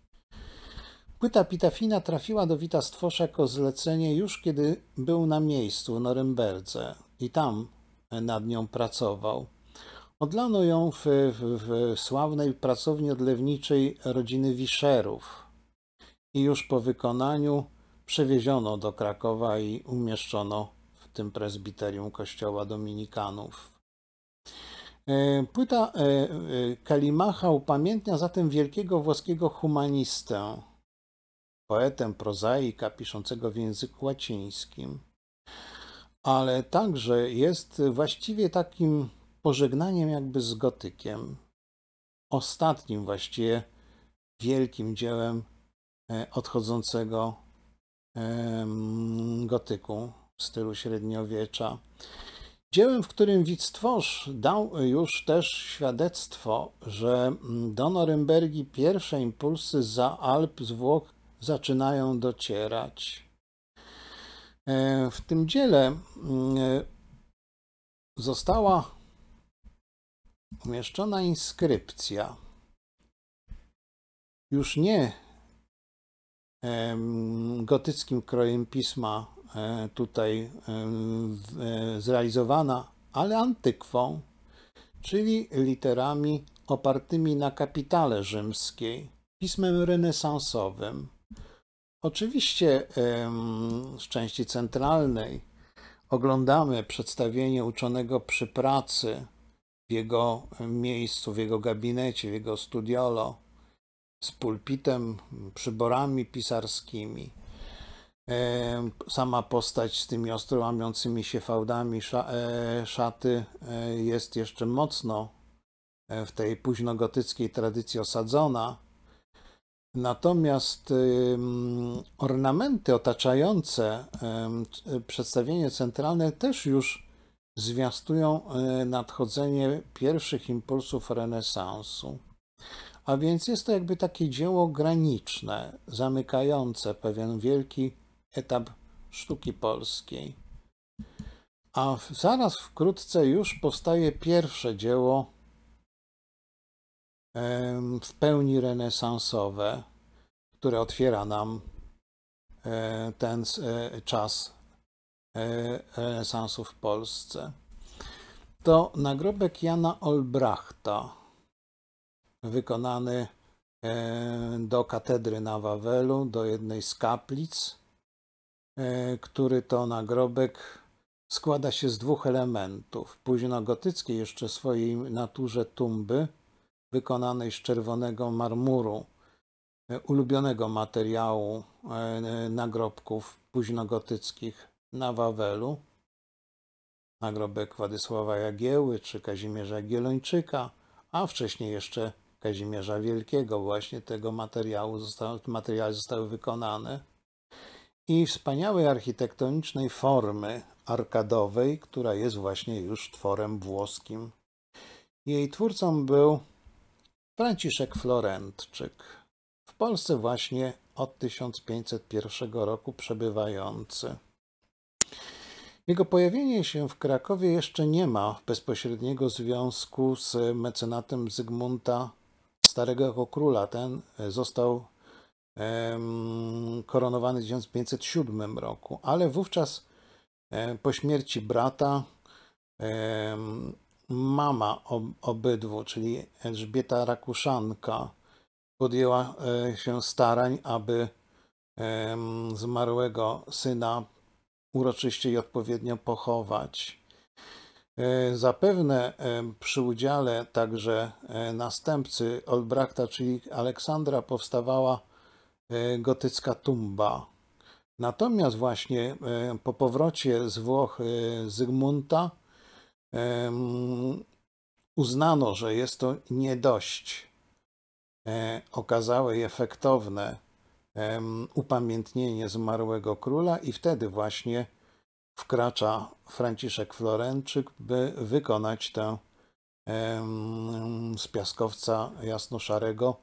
Speaker 1: Płyta Pitafina trafiła do Wita Stwosza jako zlecenie już kiedy był na miejscu w Norymberdze i tam e, nad nią pracował. Odlano ją w, w, w sławnej pracowni odlewniczej rodziny Wiszerów i już po wykonaniu przewieziono do Krakowa i umieszczono tym prezbiterium kościoła dominikanów. E, płyta e, e, Kalimacha upamiętnia zatem wielkiego włoskiego humanistę, poetę, prozaika piszącego w języku łacińskim, ale także jest właściwie takim pożegnaniem jakby z gotykiem, ostatnim właściwie wielkim dziełem odchodzącego gotyku w stylu średniowiecza. Dziełem, w którym Wictworz dał już też świadectwo, że do Norymbergi pierwsze impulsy za Alp zwłok zaczynają docierać. E, w tym dziele mm, została umieszczona inskrypcja. Już nie gotyckim krojem pisma E, tutaj e, e, zrealizowana, ale antykwą, czyli literami opartymi na kapitale rzymskiej, pismem renesansowym. Oczywiście z części centralnej oglądamy przedstawienie uczonego przy pracy w jego miejscu, w jego gabinecie, w jego studiolo, z pulpitem, przyborami pisarskimi. Sama postać z tymi ostro łamiącymi się fałdami e, szaty e, jest jeszcze mocno e, w tej późnogotyckiej tradycji osadzona. Natomiast ornamenty otaczające przedstawienie centralne też już zwiastują nadchodzenie pierwszych impulsów renesansu. A więc jest to jakby takie dzieło graniczne, zamykające pewien wielki etap sztuki polskiej. A zaraz wkrótce już powstaje pierwsze dzieło w pełni renesansowe, które otwiera nam e, ten e, czas e, renesansu w Polsce. To nagrobek Jana Olbrachta, wykonany do katedry na Wawelu, do jednej z kaplic E, który to nagrobek składa się z dwóch elementów. Późnogotyckiej jeszcze swojej naturze tumby, wykonanej z czerwonego marmuru, e, ulubionego materiału e, nagrobków późnogotyckich na Wawelu, nagrobek Władysława Jagieły czy Kazimierza Gielończyka, a wcześniej jeszcze Kazimierza Wielkiego. Właśnie tego materiału zostały, materiały zostały wykonane i wspaniałej architektonicznej formy arkadowej, która jest właśnie już tworem włoskim. Jej twórcą był Franciszek Florentczyk, w Polsce właśnie od 1501 roku przebywający. Jego pojawienie się w Krakowie jeszcze nie ma bezpośredniego związku z mecenatem Zygmunta Starego króla. Ten został koronowany w 1507 roku, ale wówczas po śmierci brata mama obydwu, czyli Elżbieta Rakuszanka, podjęła e, się starań, aby zmarłego syna uroczyście i odpowiednio pochować. E, zapewne przy udziale także e, następcy Olbrachta, czyli Aleksandra, powstawała E, gotycka tumba. Natomiast właśnie e, po powrocie z Włoch e, Zygmunta uznano, że jest to nie dość okazałe i efektowne upamiętnienie zmarłego króla i wtedy właśnie wkracza Franciszek Florenczyk, by wykonać tę z piaskowca jasnoszarego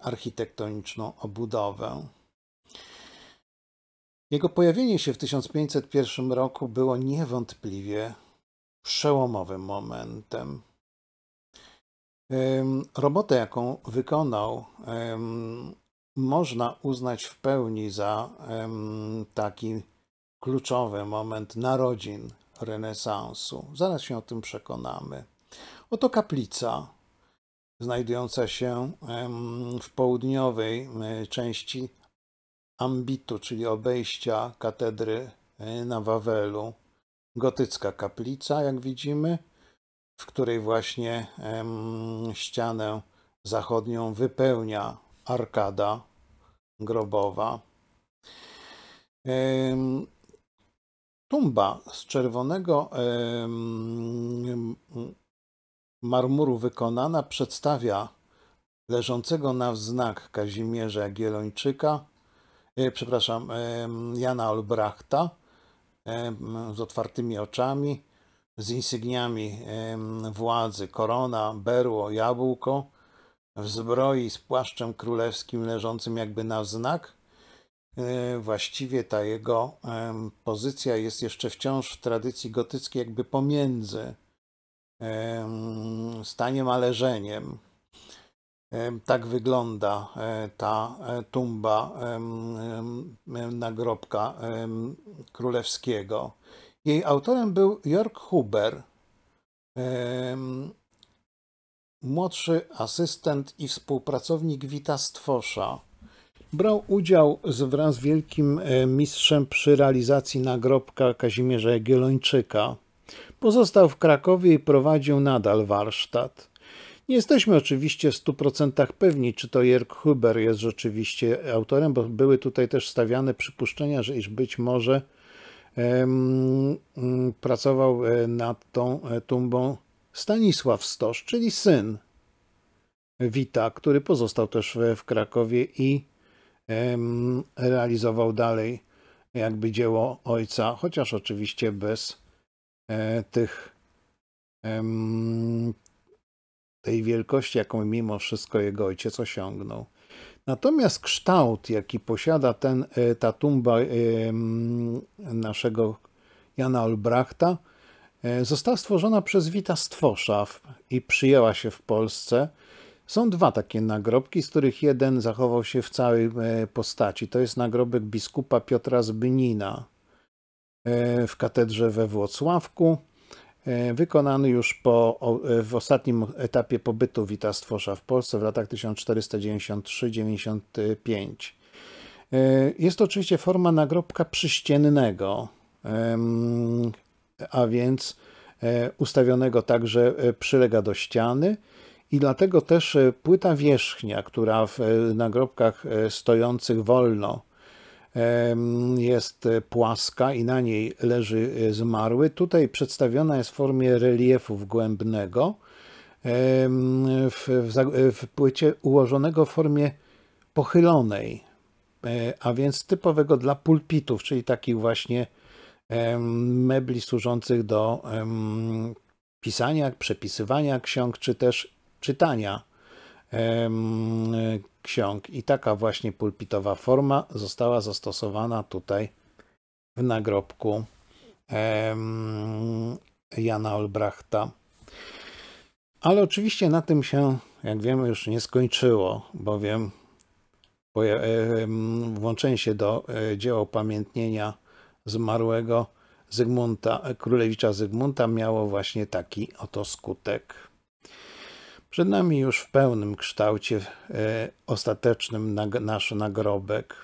Speaker 1: architektoniczną obudowę. Jego pojawienie się w 1501 roku było niewątpliwie przełomowym momentem. Robotę, jaką wykonał, można uznać w pełni za taki kluczowy moment narodzin renesansu. Zaraz się o tym przekonamy. Oto kaplica, znajdująca się w południowej części ambitu, czyli obejścia katedry e, na Wawelu. Gotycka kaplica, jak widzimy, w której właśnie ścianę zachodnią wypełnia arkada grobowa. Tumba z czerwonego marmuru wykonana przedstawia leżącego na wznak Kazimierza Gielończyka, e, przepraszam, e, Jana Olbrachta e, z otwartymi oczami, z insygniami władzy korona, berło, jabłko, w zbroi z płaszczem królewskim leżącym jakby na wznak. Właściwie ta jego pozycja jest jeszcze wciąż w tradycji gotyckiej, jakby pomiędzy stanie malerzeniem. Tak wygląda e, ta e, tumba nagrobka królewskiego. Jej autorem był Jörg Huber, młodszy asystent i współpracownik Wita Stwosza. Brał udział z, wraz z wielkim e, mistrzem przy realizacji nagrobka Kazimierza Jagiellończyka. Pozostał w Krakowie i prowadził nadal warsztat. Nie jesteśmy oczywiście w 100% pewni, czy to Jörg Huber jest rzeczywiście autorem, bo były tutaj też stawiane przypuszczenia, że iż być może um, pracował e, nad tą e, tumbą Stanisław Stosz, czyli syn Wita, który pozostał też w Krakowie i um, realizował dalej jakby dzieło ojca, chociaż oczywiście bez E, tych tej wielkości, jaką mimo wszystko jego ojciec osiągnął. Natomiast kształt, jaki posiada ten, e, ta tumba e, naszego Jana Olbrachta, została stworzona przez Wita Stwoszaw i przyjęła się w Polsce. Są dwa takie nagrobki, z których jeden zachował się w całej postaci. To jest nagrobek biskupa Piotra Zbynina, E, w katedrze we Włocławku, e, wykonany już po, e, w ostatnim etapie pobytu Wita Stwosza w Polsce w latach 1493-95. Jest to oczywiście forma nagrobka przyściennego, a więc ustawionego tak, że przylega do ściany i dlatego też płyta wierzchnia, która w nagrobkach stojących wolno jest płaska i na niej leży e, zmarły. Tutaj przedstawiona jest w formie reliefu głębnego w, e, w płycie ułożonego w formie pochylonej, e, a więc typowego dla pulpitów, czyli takich właśnie mebli służących do pisania, przepisywania ksiąg, czy też czytania ksiąg i taka właśnie pulpitowa forma została zastosowana tutaj w nagrobku Jana Olbrachta. Ale oczywiście na tym się, jak wiemy, już nie skończyło, bowiem włączenie się do e, dzieła upamiętnienia zmarłego Zygmunta, e, królewicza Zygmunta miało właśnie taki oto skutek. Przed nami już w pełnym kształcie e, ostatecznym nasz nagrobek.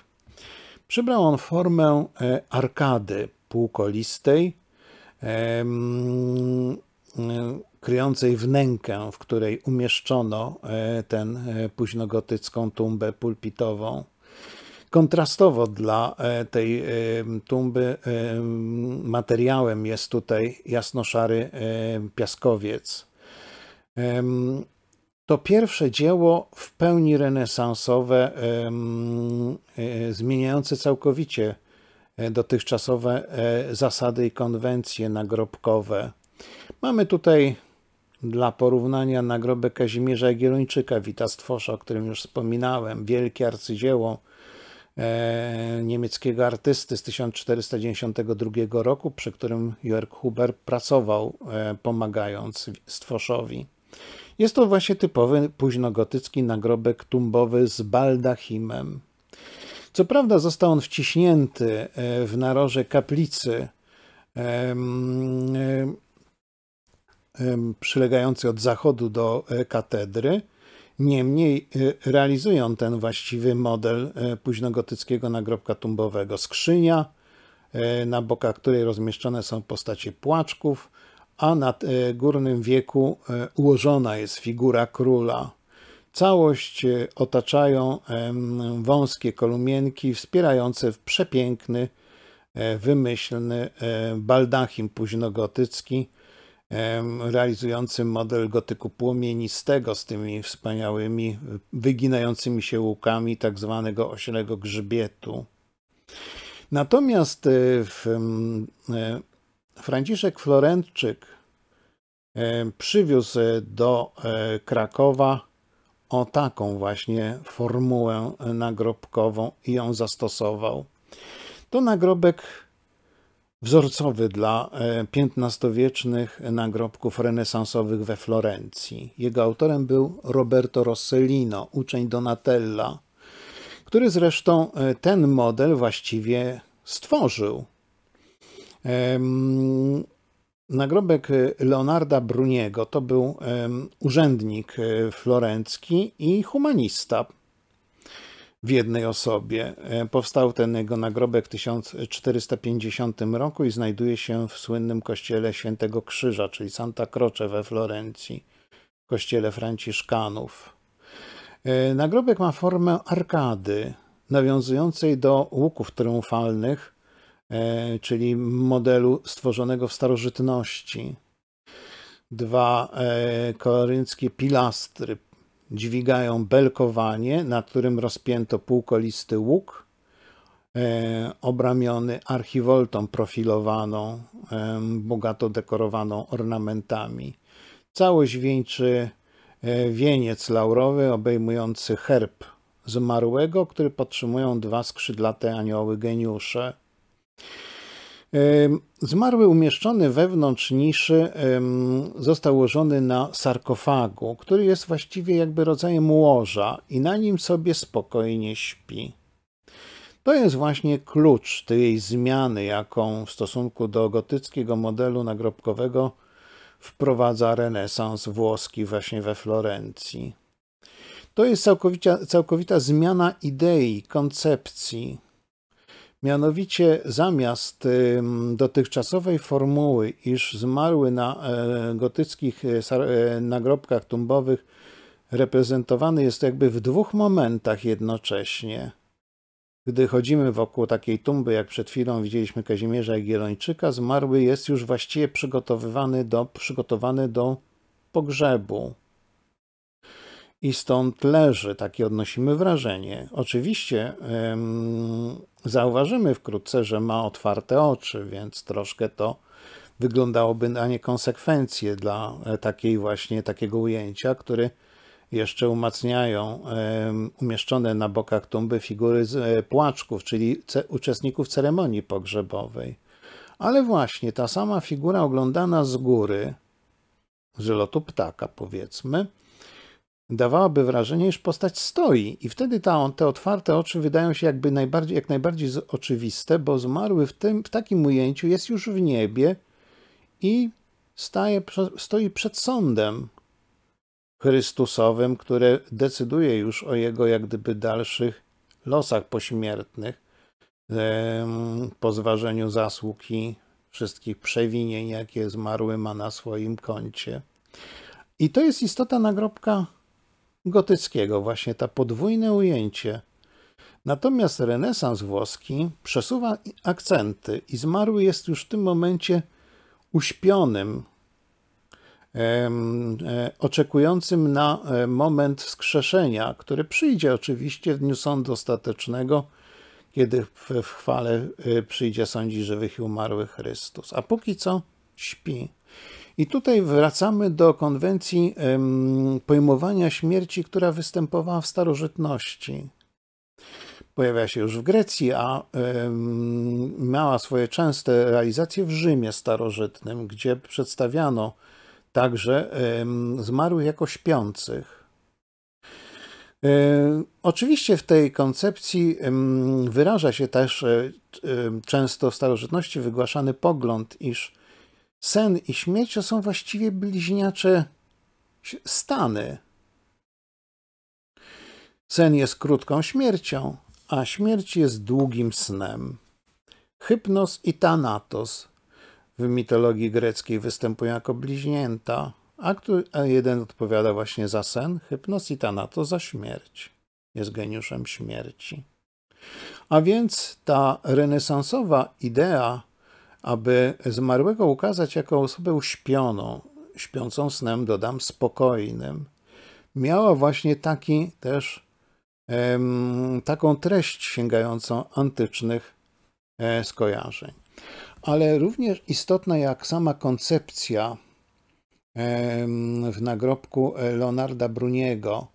Speaker 1: Przybrał on formę e, arkady półkolistej, e, kryjącej wnękę, w której umieszczono ten późnogotycką tumbę pulpitową. Kontrastowo dla tej tumby materiałem jest tutaj jasnoszary piaskowiec to pierwsze dzieło w pełni renesansowe, e, zmieniające całkowicie e, dotychczasowe e, zasady i konwencje nagrobkowe. Mamy tutaj dla porównania nagrobek Kazimierza Jagiellończyka, Wita Stwosza, o którym już wspominałem, wielkie arcydzieło niemieckiego artysty z 1492 roku, przy którym Jörg Huber pracował, pomagając Stwoszowi. Jest to właśnie typowy późnogotycki nagrobek tumbowy z baldachimem. Co prawda został on wciśnięty e, w naroże kaplicy e, przylegający od zachodu do e, katedry. Niemniej realizują ten właściwy model późnogotyckiego nagrobka tumbowego. Skrzynia, na bokach której rozmieszczone są postacie płaczków, a na e, górnym wieku e, ułożona jest figura króla. Całość e, otaczają wąskie kolumienki wspierające w przepiękny, wymyślny baldachim późnogotycki, realizujący model gotyku płomienistego z tymi wspaniałymi, wyginającymi się łukami tak zwanego oślego grzbietu. Natomiast w Franciszek Florentczyk e, przywiózł do e, Krakowa o taką właśnie formułę nagrobkową i ją zastosował. To nagrobek wzorcowy dla XV-wiecznych e, nagrobków renesansowych we Florencji. Jego autorem był Roberto Rossellino, uczeń Donatella, który zresztą ten model właściwie stworzył. Nagrobek y, Leonarda Bruniego to był urzędnik y, florencki i humanista w jednej osobie. E, powstał ten jego nagrobek w 1450 roku i znajduje się w słynnym kościele Świętego Krzyża, czyli Santa Croce we Florencji, w kościele franciszkanów. E, nagrobek ma formę arkady nawiązującej do łuków triumfalnych E, czyli modelu stworzonego w starożytności. Dwa e, korynckie pilastry dźwigają belkowanie, na którym rozpięto półkolisty łuk e, obramiony archiwoltą profilowaną, bogato dekorowaną ornamentami. Całość wieńczy wieniec laurowy obejmujący herb zmarłego, który podtrzymują dwa skrzydlate anioły geniusze. Zmarły umieszczony wewnątrz niszy został ułożony na sarkofagu, który jest właściwie jakby rodzajem łoża i na nim sobie spokojnie śpi. To jest właśnie klucz tej zmiany, jaką w stosunku do gotyckiego modelu nagrobkowego wprowadza renesans włoski właśnie we Florencji. To jest całkowita, całkowita zmiana idei, koncepcji, Mianowicie zamiast dotychczasowej formuły, iż zmarły na e, gotyckich e, e, nagrobkach tumbowych reprezentowany jest jakby w dwóch momentach jednocześnie. Gdy chodzimy wokół takiej tumby, jak przed chwilą widzieliśmy Kazimierza Gielończyka, zmarły jest już właściwie przygotowywany do, przygotowany do pogrzebu i stąd leży, takie odnosimy wrażenie. Oczywiście zauważymy wkrótce, że ma otwarte oczy, więc troszkę to wyglądałoby na niekonsekwencje dla e, takiej właśnie takiego ujęcia, które jeszcze umacniają umieszczone na bokach tumby figury z, e, płaczków, czyli uczestników ceremonii pogrzebowej. Ale właśnie ta sama figura oglądana z góry, z lotu ptaka powiedzmy, dawałaby wrażenie, iż postać stoi i wtedy ta, te otwarte oczy wydają się jakby najbardziej, jak najbardziej oczywiste, bo zmarły w, tym, w takim ujęciu jest już w niebie i staje, stoi przed sądem Chrystusowym, które decyduje już o jego jak gdyby dalszych losach pośmiertnych po zważeniu zasługi wszystkich przewinień, jakie zmarły ma na swoim koncie. I to jest istota nagrobka gotyckiego, właśnie to podwójne ujęcie. Natomiast renesans włoski przesuwa akcenty i zmarły jest już w tym momencie uśpionym, e, oczekującym na e, moment skrzeszenia, który przyjdzie oczywiście w dniu sądu ostatecznego, kiedy w chwale e, przyjdzie sądzi żywych i umarłych Chrystus. A póki co śpi. I tutaj wracamy do konwencji pojmowania śmierci, która występowała w starożytności. Pojawia się już w Grecji, a miała swoje częste realizacje w Rzymie starożytnym, gdzie przedstawiano także zmarłych jako śpiących. E, oczywiście w tej koncepcji wyraża się też e, e, często w starożytności wygłaszany pogląd, iż Sen i śmierć to są właściwie bliźniacze stany. Sen jest krótką śmiercią, a śmierć jest długim snem. Hypnos i Thanatos w mitologii greckiej występują jako bliźnięta, a jeden odpowiada właśnie za sen, hypnos i Thanatos za śmierć. Jest geniuszem śmierci. A więc ta renesansowa idea aby zmarłego ukazać jako osobę uśpioną, śpiącą snem, dodam, spokojnym, miała właśnie taki też taką treść sięgającą antycznych e, skojarzeń. Ale również istotna jak sama koncepcja w nagrobku e, Leonarda Bruniego,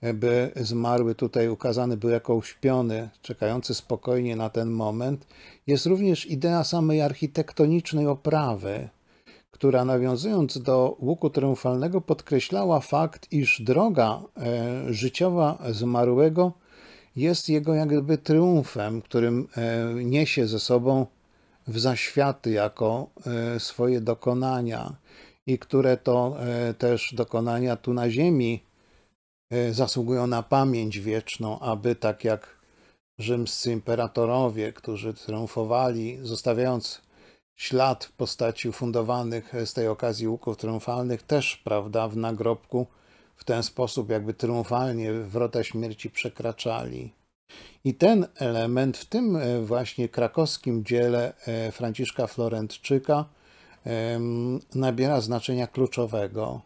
Speaker 1: e, by zmarły tutaj ukazany był jako uśpiony, czekający spokojnie na ten moment, jest również idea samej architektonicznej oprawy, która nawiązując do łuku triumfalnego podkreślała fakt, iż droga e, życiowa zmarłego jest jego jakby triumfem, którym e, niesie ze sobą w zaświaty jako e, swoje dokonania i które to też dokonania tu na ziemi zasługują na pamięć wieczną, aby tak jak rzymscy imperatorowie, którzy triumfowali, zostawiając ślad w postaci fundowanych z tej okazji łuków triumfalnych, też, prawda, w nagrobku w ten sposób jakby triumfalnie wrota śmierci przekraczali. I ten element w tym e, właśnie krakowskim dziele e, Franciszka Florentczyka nabiera znaczenia kluczowego,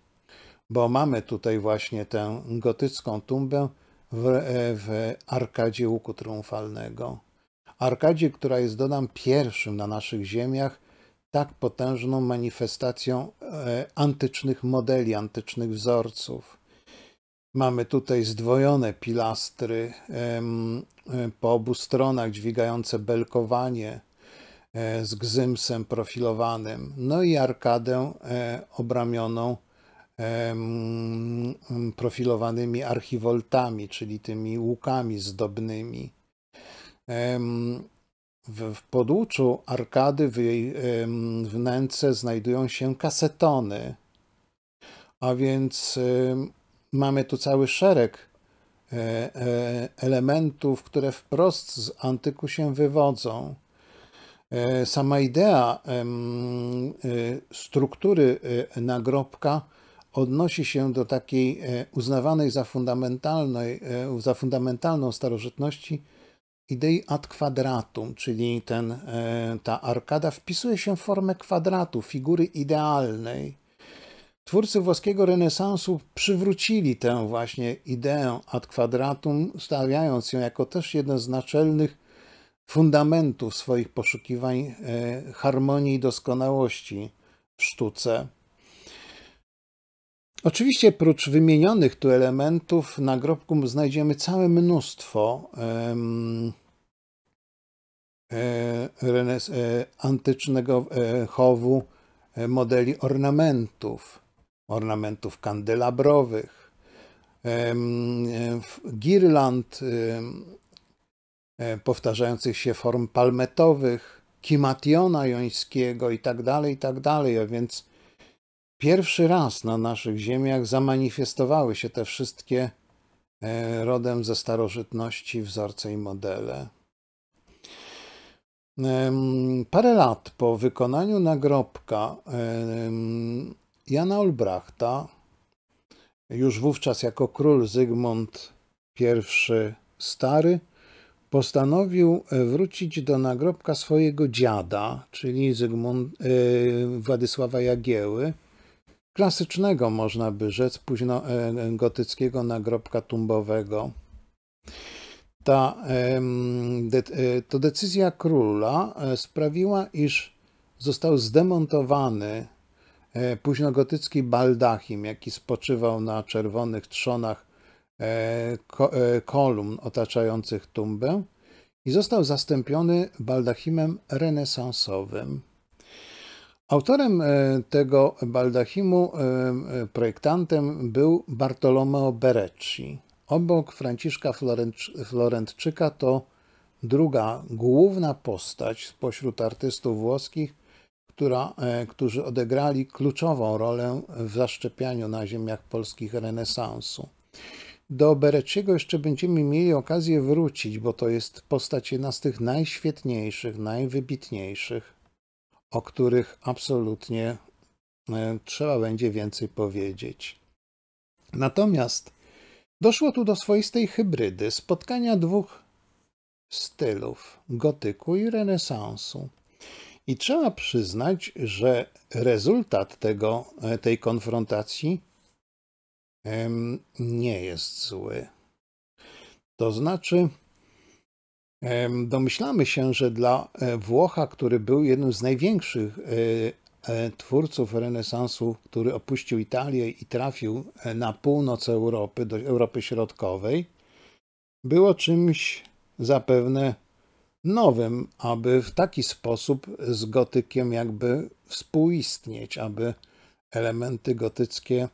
Speaker 1: bo mamy tutaj właśnie tę gotycką tumbę, w, w arkadzie łuku triumfalnego. Arkadzie, która jest, dodam, pierwszym na naszych ziemiach tak potężną manifestacją e, antycznych modeli, antycznych wzorców. Mamy tutaj zdwojone pilastry e, po obu stronach, dźwigające belkowanie e, z gzymsem profilowanym, no i arkadę obramioną profilowanymi archiwoltami, czyli tymi łukami zdobnymi. W poduczu arkady, w jej wnętrze znajdują się kasetony, a więc mamy tu cały szereg e, e, elementów, które wprost z antyku się wywodzą. E, sama idea struktury nagrobka odnosi się do takiej e, uznawanej za, fundamentalnej, e, za fundamentalną starożytności idei ad quadratum, czyli ten, e, ta arkada wpisuje się w formę kwadratu, figury idealnej. Twórcy włoskiego renesansu przywrócili tę właśnie ideę ad quadratum, stawiając ją jako też jeden z naczelnych fundamentów swoich poszukiwań harmonii i doskonałości w sztuce. Oczywiście prócz wymienionych tu elementów w nagrobku znajdziemy całe mnóstwo e, e, antycznego e, chowu modeli ornamentów, ornamentów kandelabrowych, girland powtarzających się form palmetowych, kimationa jońskiego i tak dalej, i tak dalej, a więc pierwszy raz na naszych ziemiach zamanifestowały się te wszystkie e, rodem ze starożytności wzorce i modele. Parę lat po wykonaniu nagrobka Jana Olbrachta, już wówczas jako król Zygmunt I Stary, postanowił e, wrócić do nagrobka swojego dziada, czyli Zygmunt, e, Władysława Jagieły, klasycznego, można by rzec, późno e, gotyckiego nagrobka tumbowego. Ta, e, to decyzja króla e, sprawiła, iż został zdemontowany późnogotycki baldachim, jaki spoczywał na czerwonych trzonach kolumn otaczających tumbę i został zastąpiony baldachimem renesansowym. Autorem e, tego baldachimu, e, e, projektantem był Bartolomeo Berecci. Obok Franciszka Florentczyka to druga główna postać spośród artystów włoskich, która, którzy odegrali kluczową rolę w zaszczepianiu na ziemiach polskich renesansu. Do Bereciego jeszcze będziemy mieli okazję wrócić, bo to jest postać jedna z tych najświetniejszych, najwybitniejszych o których absolutnie e, trzeba będzie więcej powiedzieć. Natomiast doszło tu do swoistej hybrydy, spotkania dwóch stylów gotyku i renesansu. I trzeba przyznać, że rezultat tego, e, tej konfrontacji nie jest zły. To znaczy, Domyślamy się, że dla e, Włocha, który był jednym z największych e, e, twórców renesansu, który opuścił Italię i trafił na północ Europy, do Europy Środkowej, było czymś zapewne nowym, aby w taki sposób z gotykiem jakby współistnieć, aby elementy gotyckie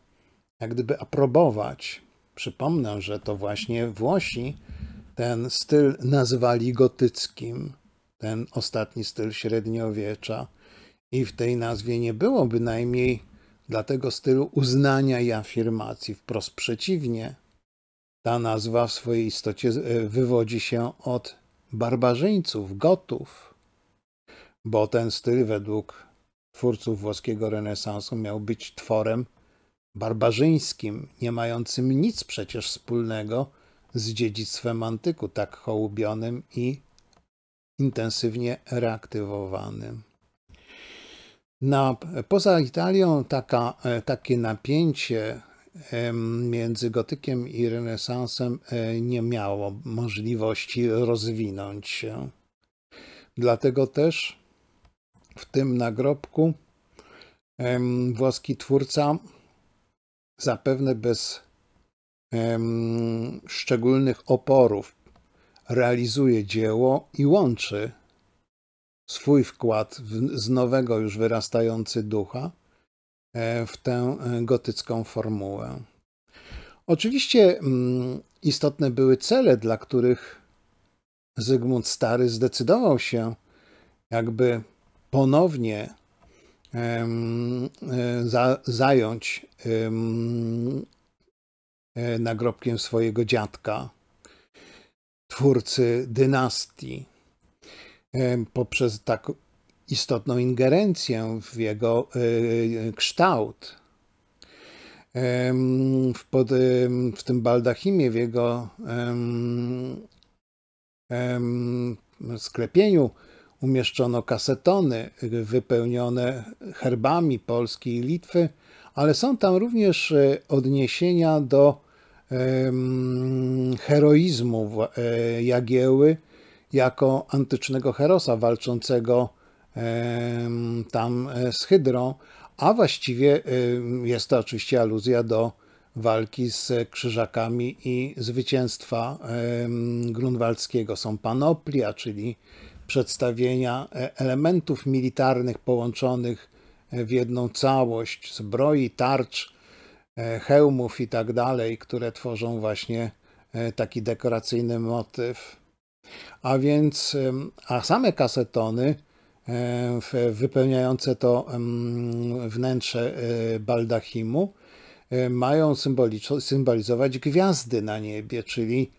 Speaker 1: jak gdyby aprobować. Przypomnę, że to właśnie Włosi ten styl nazwali gotyckim, ten ostatni styl średniowiecza. I w tej nazwie nie było bynajmniej dla tego stylu uznania i afirmacji. Wprost przeciwnie, ta nazwa w swojej istocie e, wywodzi się od barbarzyńców, gotów, bo ten styl według twórców włoskiego renesansu miał być tworem barbarzyńskim, nie mającym nic przecież wspólnego z dziedzictwem antyku, tak hołubionym i intensywnie reaktywowanym. Na, poza Italią taka, e, takie napięcie między gotykiem i renesansem e, nie miało możliwości rozwinąć się. Dlatego też w tym nagrobku włoski twórca, zapewne bez szczególnych oporów realizuje dzieło i łączy swój wkład w, z nowego już wyrastający ducha e, w tę e, gotycką formułę. Oczywiście mm, istotne były cele, dla których Zygmunt Stary zdecydował się jakby ponownie e, zająć E, nagrobkiem swojego dziadka, twórcy dynastii, e, poprzez tak istotną ingerencję w jego e, kształt. W, pod, w tym baldachimie, w jego sklepieniu umieszczono kasetony wypełnione herbami Polski i Litwy, ale są tam również odniesienia do heroizmu e, Jagieły jako antycznego herosa walczącego tam e, z Hydrą, a właściwie jest to oczywiście aluzja do walki z krzyżakami i zwycięstwa grunwaldzkiego. Są panoplia, czyli przedstawienia e, elementów militarnych połączonych w jedną całość, zbroi, tarcz, E, hełmów i tak dalej, które tworzą właśnie e, taki dekoracyjny motyw. A więc, a same kasetony e, wypełniające to wnętrze baldachimu mają symbolizować gwiazdy na niebie, czyli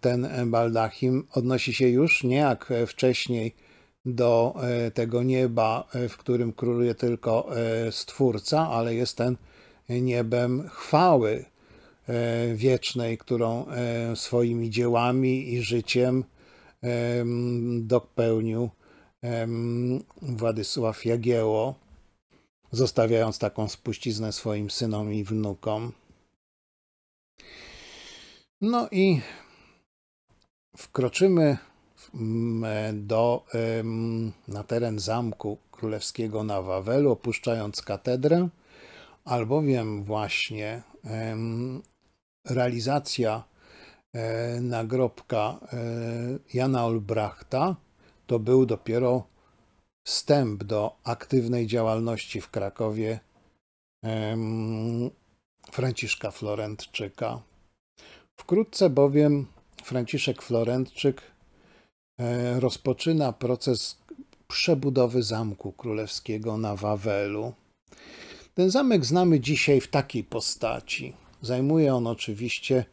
Speaker 1: ten baldachim odnosi się już nie jak wcześniej do tego nieba, w którym króluje tylko Stwórca, ale jest ten niebem chwały e, wiecznej, którą e, swoimi dziełami i życiem e, dopełnił Władysław Jagieło, zostawiając taką spuściznę swoim synom i wnukom. No i wkroczymy do, na teren zamku królewskiego na Wawelu, opuszczając katedrę albowiem właśnie realizacja e, nagrobka e, Jana Olbrachta to był dopiero wstęp do aktywnej działalności w Krakowie Franciszka Florentczyka. Wkrótce bowiem Franciszek Florentczyk e, rozpoczyna proces przebudowy Zamku Królewskiego na Wawelu. Ten zamek znamy dzisiaj w takiej postaci. Zajmuje on oczywiście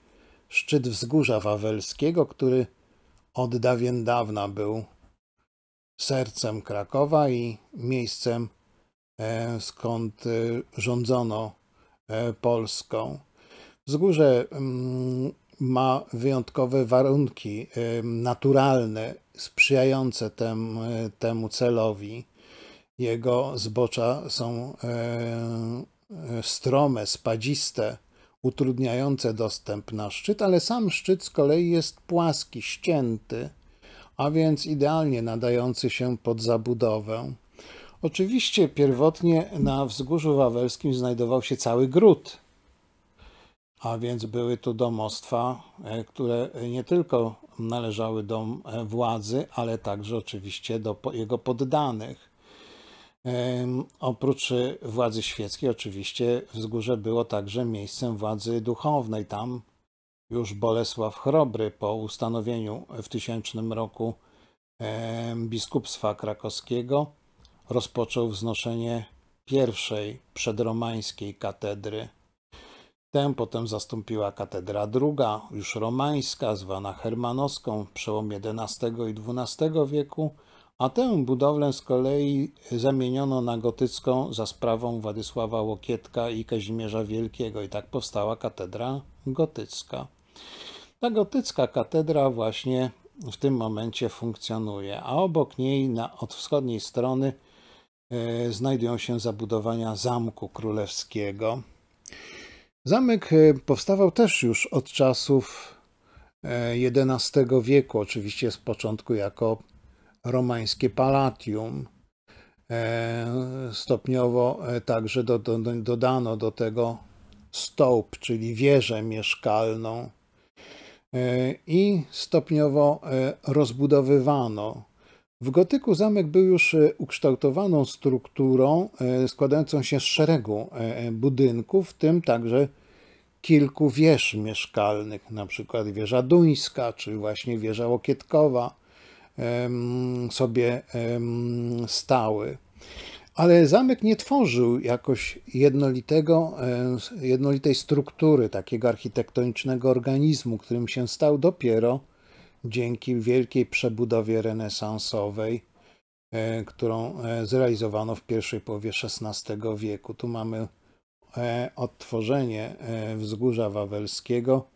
Speaker 1: szczyt wzgórza wawelskiego, który od dawien dawna był sercem Krakowa i miejscem, e, skąd e, rządzono e, Polską. Wzgórze mm, ma wyjątkowe warunki naturalne, sprzyjające temu celowi. Jego zbocza są e, e, strome, spadziste, utrudniające dostęp na szczyt, ale sam szczyt z kolei jest płaski, ścięty, a więc idealnie nadający się pod zabudowę. Oczywiście pierwotnie na wzgórzu wawelskim znajdował się cały gród, a więc były tu domostwa, e, które nie tylko należały do władzy, ale także oczywiście do jego poddanych. Oprócz władzy świeckiej, oczywiście, wzgórze było także miejscem władzy duchownej. Tam już Bolesław Chrobry po ustanowieniu w 1000 roku biskupstwa krakowskiego rozpoczął wznoszenie pierwszej przedromańskiej katedry. Tę potem zastąpiła katedra druga, już romańska, zwana hermanowską, przełom XI i XII wieku a tę budowlę z kolei zamieniono na gotycką za sprawą Władysława Łokietka i Kazimierza Wielkiego i tak powstała katedra gotycka. Ta gotycka katedra właśnie w tym momencie funkcjonuje, a obok niej na, od wschodniej strony e, znajdują się zabudowania Zamku Królewskiego. Zamek e, powstawał też już od czasów e, XI wieku, oczywiście z początku jako romańskie palatium. E, stopniowo e, także do, do, dodano do tego stołp, czyli wieżę mieszkalną, e, i stopniowo rozbudowywano. W gotyku zamek był już ukształtowaną strukturą składającą się z szeregu budynków, w tym także kilku wież mieszkalnych, na przykład wieża duńska czy właśnie wieża łokietkowa sobie stały. Ale zamek nie tworzył jakoś jednolitego, e, jednolitej struktury, takiego architektonicznego organizmu, którym się stał dopiero dzięki wielkiej przebudowie renesansowej, e, którą e, zrealizowano w pierwszej połowie XVI wieku. Tu mamy odtworzenie wzgórza wawelskiego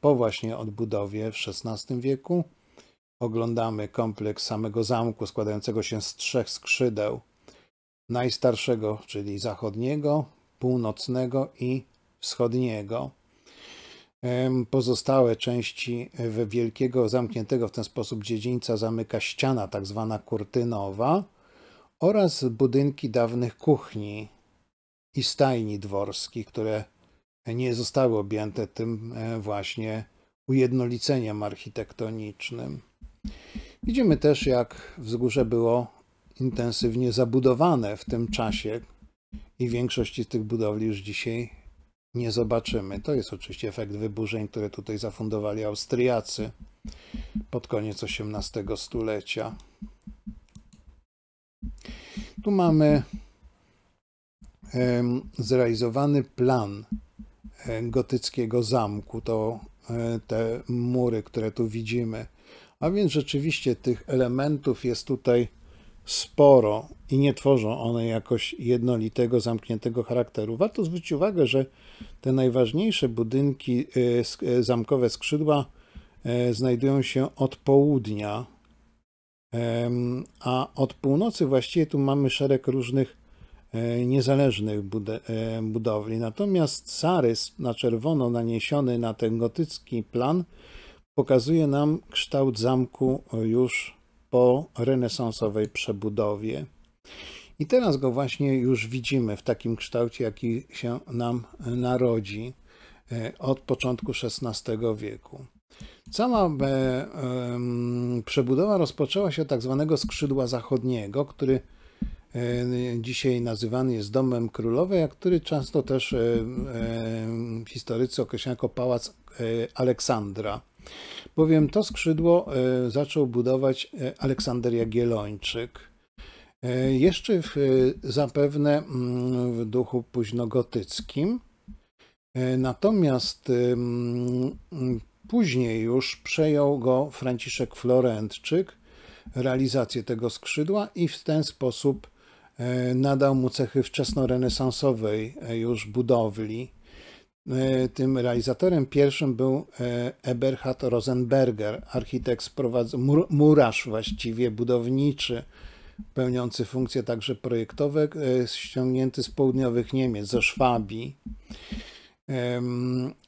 Speaker 1: po właśnie odbudowie w XVI wieku Oglądamy kompleks samego zamku składającego się z trzech skrzydeł. Najstarszego, czyli zachodniego, północnego i wschodniego. Pozostałe części wielkiego, zamkniętego w ten sposób dziedzińca zamyka ściana, tak zwana kurtynowa, oraz budynki dawnych kuchni i stajni dworskich, które nie zostały objęte tym e, właśnie ujednoliceniem architektonicznym. Widzimy też, jak wzgórze było intensywnie zabudowane w tym czasie i większości z tych budowli już dzisiaj nie zobaczymy. To jest oczywiście efekt wyburzeń, które tutaj zafundowali Austriacy pod koniec XVIII stulecia. Tu mamy zrealizowany plan e, gotyckiego zamku. To e, te mury, które tu widzimy, a więc rzeczywiście tych elementów jest tutaj sporo i nie tworzą one jakoś jednolitego, zamkniętego charakteru. Warto zwrócić uwagę, że te najważniejsze budynki, y, y, zamkowe skrzydła, y, znajdują się od południa, a od północy właściwie tu mamy szereg różnych niezależnych budowli. Natomiast Sarys na czerwono naniesiony na ten gotycki plan pokazuje nam kształt zamku e, już po renesansowej przebudowie. I teraz go właśnie już widzimy w takim kształcie, jaki się nam e, narodzi e, od początku XVI wieku. Cała przebudowa rozpoczęła się od tak zwanego skrzydła zachodniego, który dzisiaj nazywany jest Domem Królowej, a który często też historycy określają jako Pałac Aleksandra. Bowiem to skrzydło e, zaczął budować e, Aleksander Jagiellończyk. E, jeszcze w, zapewne mm, w duchu późnogotyckim. Natomiast mm, później już przejął go Franciszek Florentczyk, realizację tego skrzydła i w ten sposób nadał mu cechy wczesnorenesansowej już budowli E, tym realizatorem pierwszym był e, Eberhard Rosenberger, architekt mur, murarz właściwie budowniczy, pełniący funkcje także projektowe, e, ściągnięty z południowych Niemiec, ze Szwabii.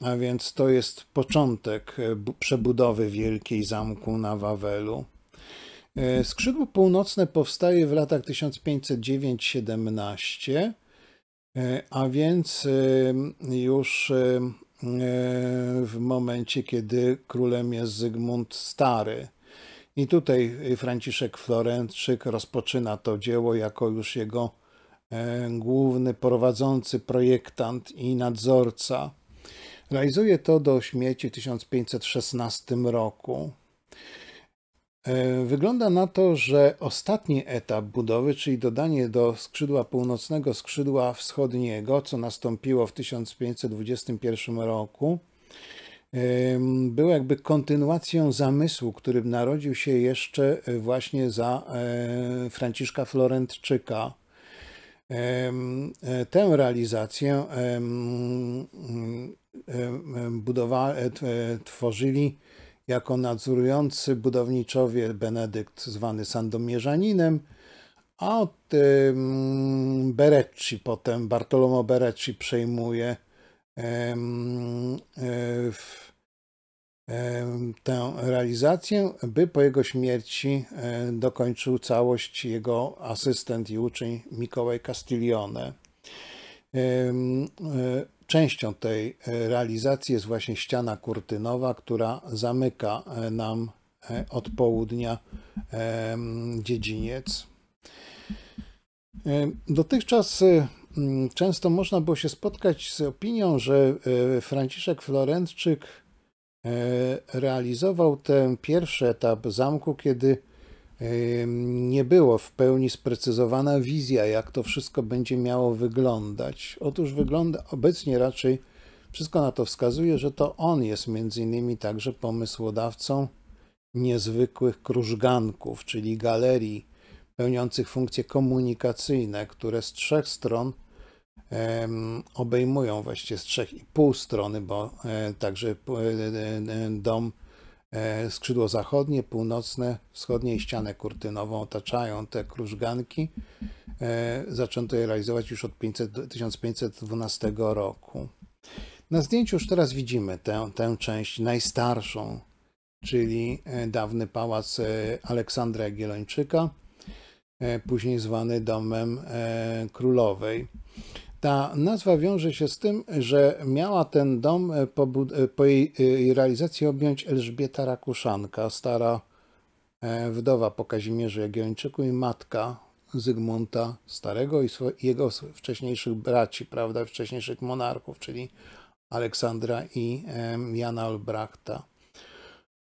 Speaker 1: A więc to jest początek przebudowy Wielkiej Zamku na Wawelu. Skrzydło północne powstaje w latach 1509-17 E, a więc już e, w momencie, kiedy królem jest Zygmunt Stary. I tutaj e, Franciszek Florentczyk rozpoczyna to dzieło jako już jego główny prowadzący projektant i nadzorca. Realizuje to do śmieci w 1516 roku. E, wygląda na to, że ostatni etap budowy, czyli dodanie do skrzydła północnego skrzydła wschodniego, co nastąpiło w 1521 roku, e, był jakby kontynuacją zamysłu, który narodził się jeszcze e, właśnie za Franciszka Florentczyka. Tę realizację budowa, tworzyli jako nadzorujący budowniczowie Benedykt zwany Sandomierzaninem, a od Berecci potem, Bartolomo Berecci przejmuje e, tę realizację, by po jego śmierci e, dokończył całość jego asystent i uczeń Mikołaj Castiglione. E, częścią tej e, realizacji jest właśnie ściana kurtynowa, która zamyka e, nam e, od południa dziedziniec. Dotychczas często można było się spotkać z opinią, że Franciszek Florenczyk realizował ten pierwszy etap zamku, kiedy nie było w pełni sprecyzowana wizja, jak to wszystko będzie miało wyglądać. Otóż wygląda obecnie raczej wszystko na to wskazuje, że to on jest między innymi także pomysłodawcą niezwykłych krużganków, czyli galerii pełniących funkcje komunikacyjne, które z trzech stron obejmują właściwie z trzech i pół strony, bo e, także e, e, dom E, skrzydło zachodnie, północne, wschodnie i ścianę kurtynową otaczają te krużganki. E, zaczęto je realizować już od 500, 1512 roku. Na zdjęciu już teraz widzimy tę, tę część najstarszą, czyli e, dawny pałac Aleksandra Gielończyka, później zwany Domem Królowej. Ta nazwa wiąże się z tym, że miała ten dom e, e, po, po e, jej realizacji objąć Elżbieta Rakuszanka, stara wdowa po Kazimierzu Jagiellończyku i matka Zygmunta Starego i jego wcześniejszych braci, prawda, wcześniejszych monarchów, czyli Aleksandra i Jana Olbrachta.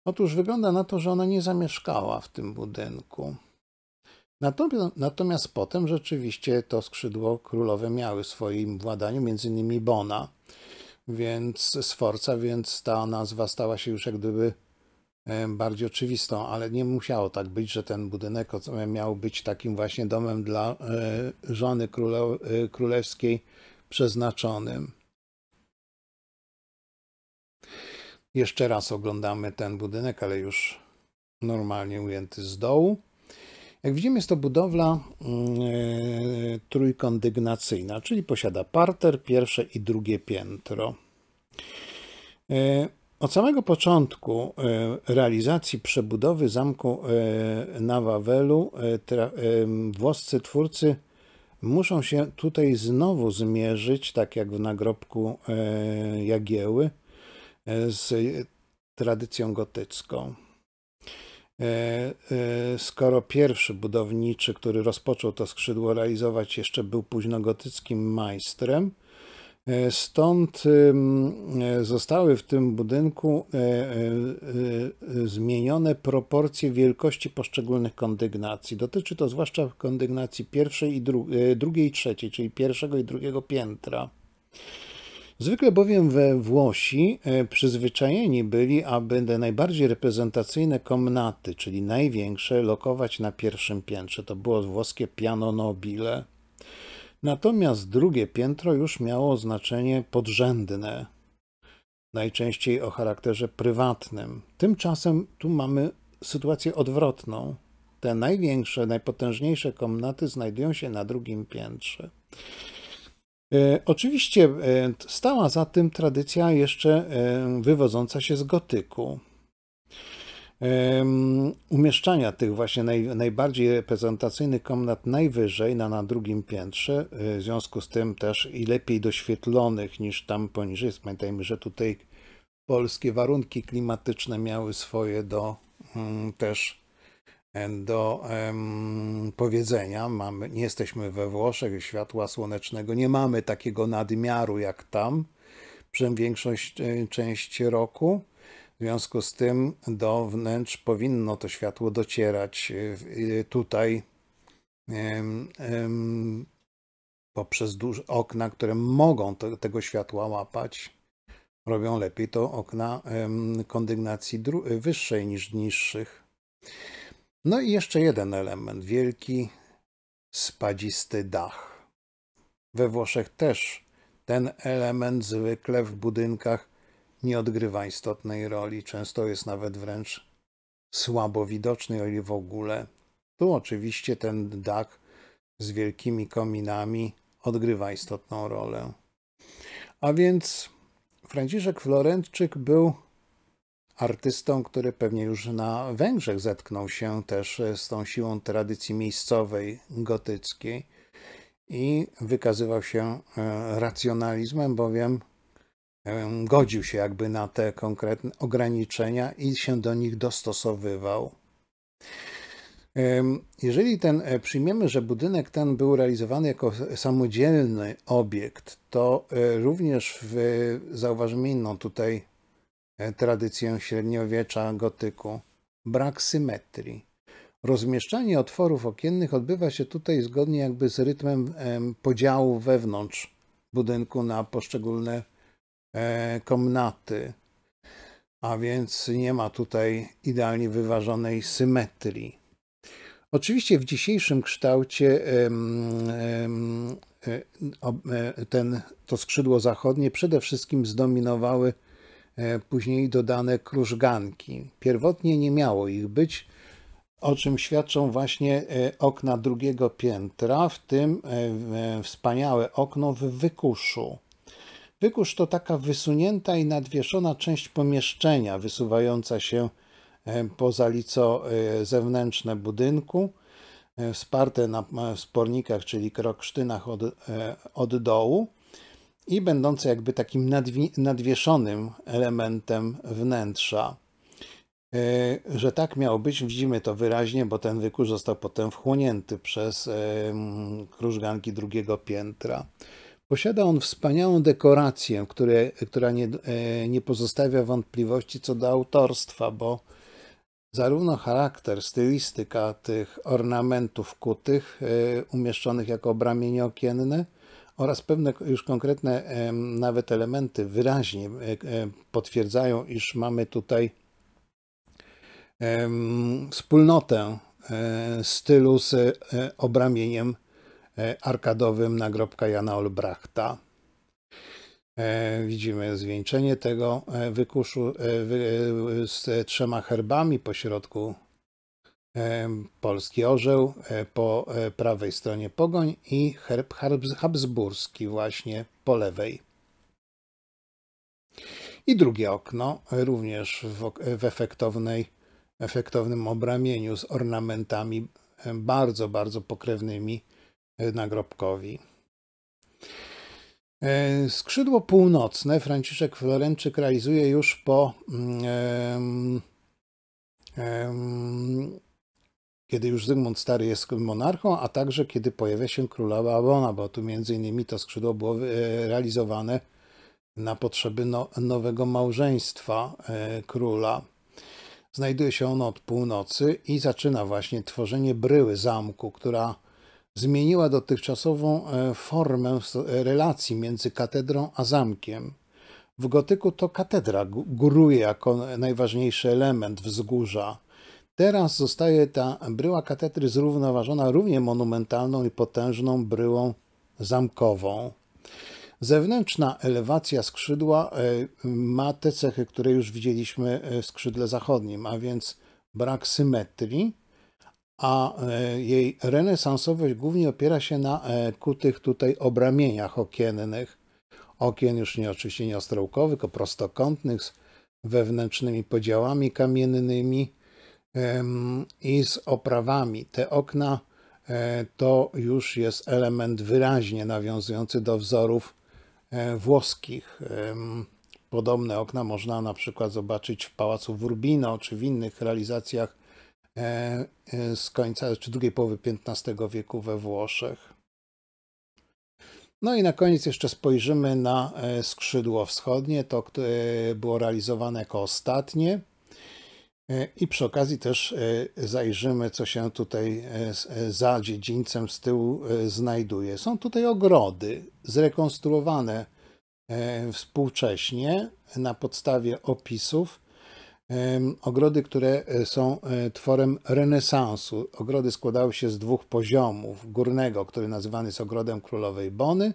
Speaker 1: Otóż wygląda na to, że ona nie zamieszkała w tym budynku. Natomiast, natomiast potem rzeczywiście to skrzydło królowe miały w swoim władaniu, między innymi Bona, więc Sforca, więc ta nazwa stała się już jak gdyby e, bardziej oczywistą, ale nie musiało tak być, że ten budynek miał być takim właśnie domem dla e, żony e, królewskiej przeznaczonym. Jeszcze raz oglądamy ten budynek, ale już normalnie ujęty z dołu. Jak widzimy, jest to budowla mm, e, trójkondygnacyjna, czyli posiada parter, pierwsze i drugie piętro. E, od samego początku e, realizacji przebudowy zamku na Wawelu włoscy twórcy muszą się tutaj znowu zmierzyć, tak jak w nagrobku Jagieły, z tradycją gotycką. E, e, skoro pierwszy budowniczy, który rozpoczął to skrzydło realizować, jeszcze był późnogotyckim majstrem. E, stąd zostały w tym budynku zmienione proporcje wielkości poszczególnych kondygnacji. Dotyczy to zwłaszcza kondygnacji pierwszej i dru drugiej i trzeciej, czyli pierwszego i drugiego piętra. Zwykle bowiem we Włosi e, przyzwyczajeni byli, aby te najbardziej reprezentacyjne komnaty, czyli największe, lokować na pierwszym piętrze. To było włoskie piano nobile. Natomiast drugie piętro już miało znaczenie podrzędne, najczęściej o charakterze prywatnym. Tymczasem tu mamy sytuację odwrotną. Te największe, najpotężniejsze komnaty znajdują się na drugim piętrze. E, oczywiście e, stała za tym tradycja jeszcze e, wywodząca się z gotyku, umieszczania tych właśnie naj, najbardziej reprezentacyjnych komnat najwyżej, na, na drugim piętrze, w związku z tym też i lepiej doświetlonych niż tam poniżej. Pamiętajmy, że tutaj polskie warunki klimatyczne miały swoje do też do um, powiedzenia. Mamy, nie jesteśmy we Włoszech, światła słonecznego nie mamy takiego nadmiaru jak tam, przez większość e, części roku. W związku z tym do wnętrz powinno to światło docierać e, e, tutaj um, um, poprzez okna, które mogą to, tego światła łapać. Robią lepiej to okna kondygnacji wyższej niż niższych. No i jeszcze jeden element, wielki spadzisty dach. We Włoszech też ten element zwykle w budynkach nie odgrywa istotnej roli, często jest nawet wręcz słabo widoczny, o ile w ogóle. Tu oczywiście ten dach z wielkimi kominami odgrywa istotną rolę. A więc Franciszek Florentczyk był artystą, który pewnie już na Węgrzech zetknął się też e, z tą siłą tradycji miejscowej, gotyckiej i wykazywał się e, racjonalizmem, bowiem e, godził się jakby na te konkretne ograniczenia i się do nich dostosowywał. Jeżeli ten, przyjmiemy, że budynek ten był realizowany jako samodzielny obiekt, to również w, zauważmy inną tutaj E, tradycję średniowiecza gotyku. Brak symetrii. Rozmieszczanie otworów okiennych odbywa się tutaj zgodnie jakby z rytmem podziału wewnątrz budynku na poszczególne e, komnaty. A więc nie ma tutaj idealnie wyważonej symetrii. Oczywiście w dzisiejszym kształcie e, ten, to skrzydło zachodnie przede wszystkim zdominowały E, później dodane krużganki. Pierwotnie nie miało ich być, o czym świadczą właśnie e, okna drugiego piętra, w tym e, wspaniałe okno w wykuszu. Wykusz to taka wysunięta i nadwieszona część pomieszczenia, wysuwająca się poza lico zewnętrzne budynku, wsparte na spornikach, czyli kroksztynach od, od dołu i będące jakby takim nadwieszonym elementem wnętrza. E, że tak miało być, widzimy to wyraźnie, bo ten wykurz został potem wchłonięty przez krużganki drugiego piętra. Posiada on wspaniałą dekorację, które, która nie, e, nie pozostawia wątpliwości co do autorstwa, bo zarówno charakter, stylistyka tych ornamentów kutych e, umieszczonych jako bramienie okienne, oraz pewne już konkretne nawet elementy wyraźnie potwierdzają, iż mamy tutaj wspólnotę e, stylu z e, obramieniem e, arkadowym nagrobka Jana Olbrachta. Widzimy zwieńczenie tego wykuszu z trzema herbami po środku polski orzeł, e, po e, prawej stronie pogoń i herb habsburski właśnie po lewej. I drugie okno, e, również w, w efektownej, efektownym obramieniu z ornamentami bardzo, bardzo pokrewnymi nagrobkowi. Skrzydło północne Franciszek Florenczyk realizuje już po um, kiedy już Zygmunt Stary jest monarchą, a także kiedy pojawia się królowa Abona, bo tu między innymi to skrzydło było e, realizowane na potrzeby no, nowego małżeństwa e, króla. Znajduje się ono od północy i zaczyna właśnie tworzenie bryły zamku, która zmieniła dotychczasową e, formę relacji między katedrą a zamkiem. W gotyku to katedra góruje jako najważniejszy element wzgórza Teraz zostaje ta bryła katedry zrównoważona równie monumentalną i potężną bryłą zamkową. Zewnętrzna elewacja skrzydła e, ma te cechy, które już widzieliśmy e, w skrzydle zachodnim, a więc brak symetrii, a e, jej renesansowość głównie opiera się na kutych tutaj obramieniach okiennych. Okien już nie oczywiście nie ostrołkowych, tylko prostokątnych, z wewnętrznymi podziałami kamiennymi i z oprawami. Te okna e, to już jest element wyraźnie nawiązujący do wzorów e, włoskich. Podobne okna można na przykład zobaczyć w Pałacu Urbino czy w innych realizacjach e, z końca czy drugiej połowy XV wieku we Włoszech. No i na koniec jeszcze spojrzymy na skrzydło wschodnie, to było realizowane jako ostatnie. E, I przy okazji też e, zajrzymy, co się tutaj e, za dziedzińcem z tyłu znajduje. Są tutaj ogrody zrekonstruowane współcześnie na podstawie opisów. Ogrody, które są tworem renesansu. Ogrody składały się z dwóch poziomów. Górnego, który nazywany jest ogrodem królowej Bony,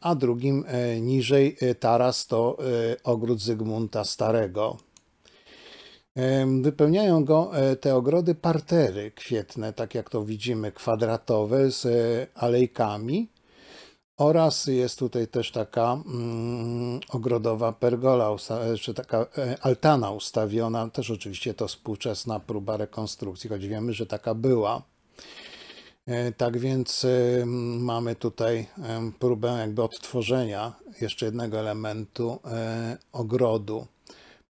Speaker 1: a drugim niżej taras to ogród Zygmunta Starego. Wypełniają go e, te ogrody partery kwietne, tak jak to widzimy, kwadratowe z e, alejkami. Oraz jest tutaj też taka mm, ogrodowa pergola, e, czy taka altana ustawiona, też oczywiście to współczesna próba rekonstrukcji, choć wiemy, że taka była. Tak więc mamy tutaj próbę jakby odtworzenia jeszcze jednego elementu ogrodu.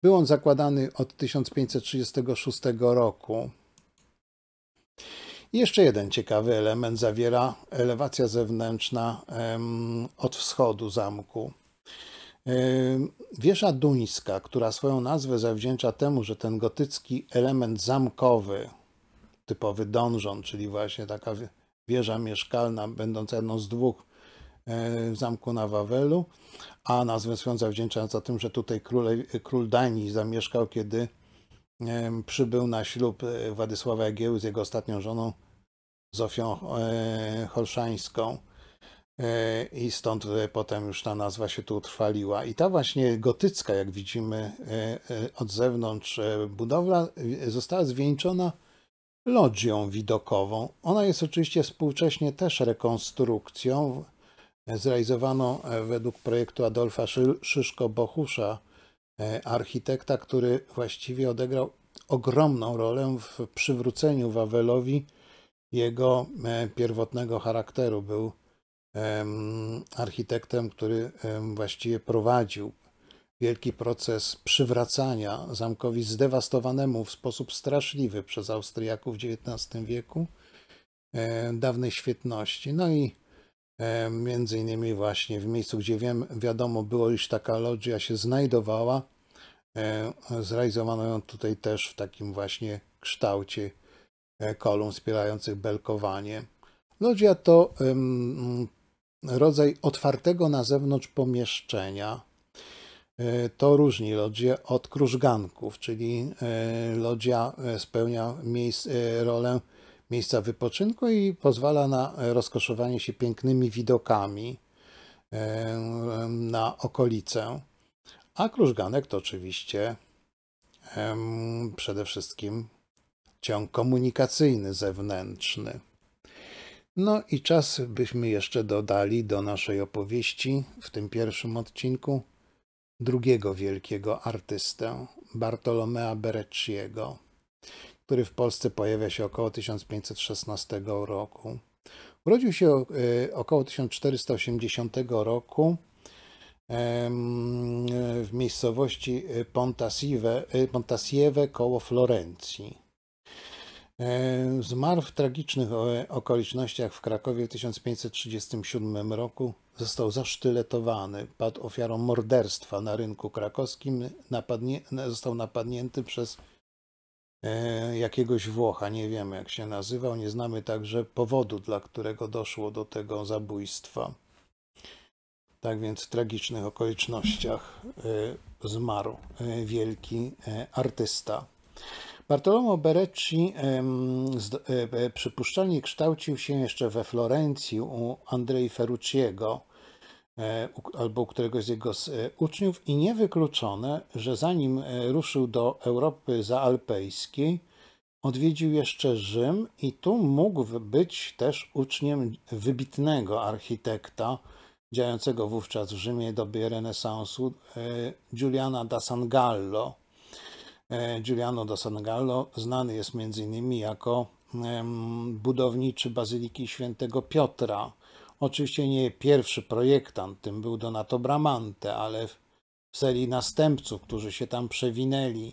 Speaker 1: Był on zakładany od 1536 roku. I jeszcze jeden ciekawy element zawiera elewacja zewnętrzna od wschodu zamku. Wieża duńska, która swoją nazwę zawdzięcza temu, że ten gotycki element zamkowy, typowy donżon, czyli właśnie taka wieża mieszkalna, będąca jedną z dwóch e, w zamku na Wawelu, a nazwę swoją zawdzięcza za tym, że tutaj król, król Danii zamieszkał, kiedy przybył na ślub e, Władysława Jagieły z jego ostatnią żoną Zofią e, Holszańską e, i stąd potem już ta nazwa się tu utrwaliła. I ta właśnie gotycka, jak widzimy od zewnątrz, budowla została zwieńczona lodzią widokową. Ona jest oczywiście współcześnie też rekonstrukcją, zrealizowano e, według projektu Adolfa Szyszko-Bohusza, e, architekta, który właściwie odegrał ogromną rolę w przywróceniu Wawelowi jego e, pierwotnego charakteru. Był architektem, który właściwie prowadził wielki proces przywracania zamkowi zdewastowanemu w sposób straszliwy przez Austriaków w XIX wieku dawnej świetności. No i E, między innymi właśnie w miejscu, gdzie wiem, wiadomo było, iż taka loggia się znajdowała. E, zrealizowano ją tutaj też w takim właśnie kształcie e, kolumn wspierających belkowanie. Lodzia to rodzaj otwartego na zewnątrz pomieszczenia. To różni lodzie od krużganków, czyli lodzia spełnia rolę miejsca wypoczynku i pozwala na e, rozkoszowanie się pięknymi widokami e, na okolicę. A krużganek to oczywiście przede wszystkim ciąg komunikacyjny zewnętrzny. No i czas byśmy jeszcze dodali do naszej opowieści w tym pierwszym odcinku drugiego wielkiego artystę, Bartolomea Berecciego który w Polsce pojawia się około 1516 roku. Urodził się e, około 1480 roku w miejscowości e, Pontasieve e, koło Florencji. Zmarł w tragicznych okolicznościach w Krakowie w 1537 roku. Został zasztyletowany, padł ofiarą morderstwa na rynku krakowskim, napadnie, został napadnięty przez E, jakiegoś Włocha, nie wiemy jak się nazywał, nie znamy także powodu, dla którego doszło do tego zabójstwa. Tak więc w tragicznych okolicznościach e, zmarł e, wielki artysta. Bartolomeo Berecci przypuszczalnie kształcił się jeszcze we Florencji u Andrei Ferrucciego, E, albo któregoś z jego e, uczniów i niewykluczone, że zanim e, ruszył do Europy zaalpejskiej, odwiedził jeszcze Rzym i tu mógł być też uczniem wybitnego architekta działającego wówczas w Rzymie doby renesansu Giuliana da San Gallo. Giuliano da San Gallo znany jest między innymi jako budowniczy Bazyliki Świętego Piotra Oczywiście nie pierwszy projektant, tym był Donato Bramante, ale w serii następców, którzy się tam przewinęli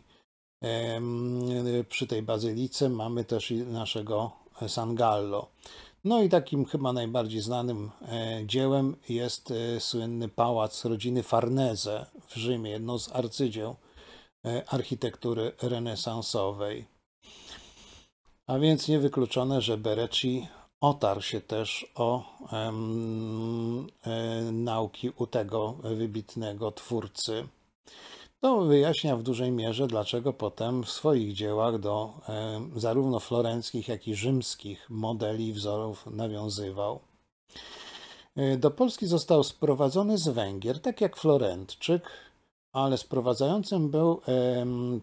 Speaker 1: przy tej bazylice, mamy też naszego e, San Gallo No i takim chyba najbardziej znanym e, dziełem jest e, słynny pałac rodziny Farnese w Rzymie, jedno z arcydzieł architektury renesansowej. A więc niewykluczone, że Bereci otarł się też o e, nauki u tego wybitnego twórcy. To wyjaśnia w dużej mierze, dlaczego potem w swoich dziełach do e, zarówno florenckich, jak i rzymskich modeli i wzorów nawiązywał. E, do Polski został sprowadzony z Węgier, tak jak Florentczyk, ale sprowadzającym był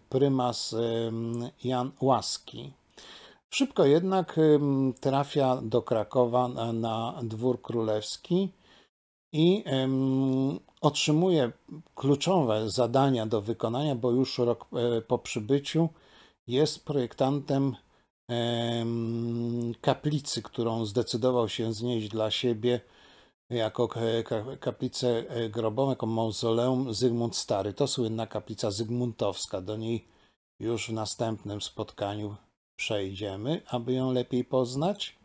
Speaker 1: prymas Jan Łaski, Szybko jednak trafia do Krakowa na, dwór królewski i otrzymuje kluczowe zadania do wykonania, bo już rok e, po przybyciu jest projektantem kaplicy, którą zdecydował się znieść dla siebie jako kaplicę e, grobową, jako mauzoleum Zygmunt Stary. To słynna kaplica zygmuntowska. Do niej już w następnym spotkaniu przejdziemy, aby ją lepiej poznać.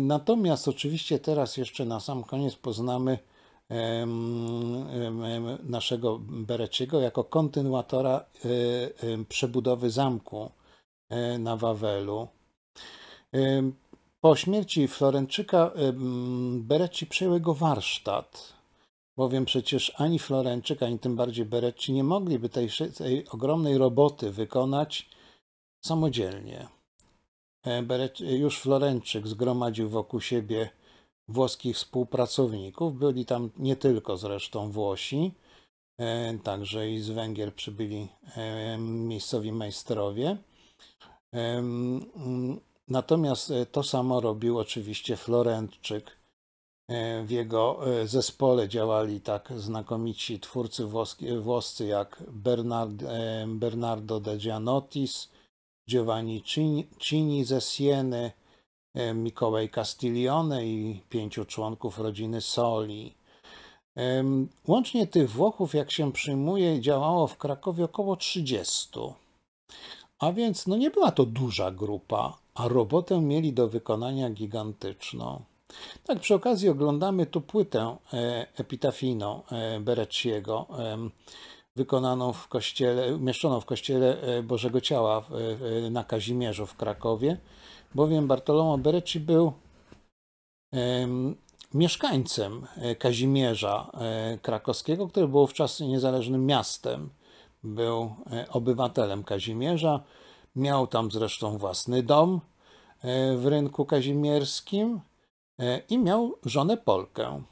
Speaker 1: Natomiast oczywiście teraz jeszcze na sam koniec poznamy naszego Bereciego jako kontynuatora e, przebudowy zamku e, na Wawelu. Po śmierci Florenczyka Bereci przejął jego warsztat, bowiem przecież ani Florenczyk, ani tym bardziej Bereci nie mogliby tej, tej ogromnej roboty wykonać samodzielnie. E, już Florenczyk zgromadził wokół siebie włoskich współpracowników. Byli tam nie tylko zresztą Włosi, e, także i z Węgier przybyli e, miejscowi majstrowie. Mm, natomiast to samo robił oczywiście Florentczyk. W jego zespole działali tak znakomici twórcy włoscy jak Bernard, Bernardo de Gianottis, Giovanni Cini ze Sieny, e, Mikołaj Castiglione i pięciu członków rodziny Soli. Łącznie tych Włochów, jak się przyjmuje, działało w Krakowie około 30. A więc no nie była to duża grupa, a robotę mieli do wykonania gigantyczną. Tak, przy okazji oglądamy tu płytę e, epitafiną e, Bereciego wykonaną w kościele, umieszczoną w kościele e, Bożego Ciała e, na Kazimierzu w Krakowie, bowiem Bartolomo Bereci był mieszkańcem e, Kazimierza Krakowskiego, które było wówczas niezależnym miastem. Był obywatelem Kazimierza, miał tam zresztą własny dom w rynku kazimierskim i miał żonę Polkę.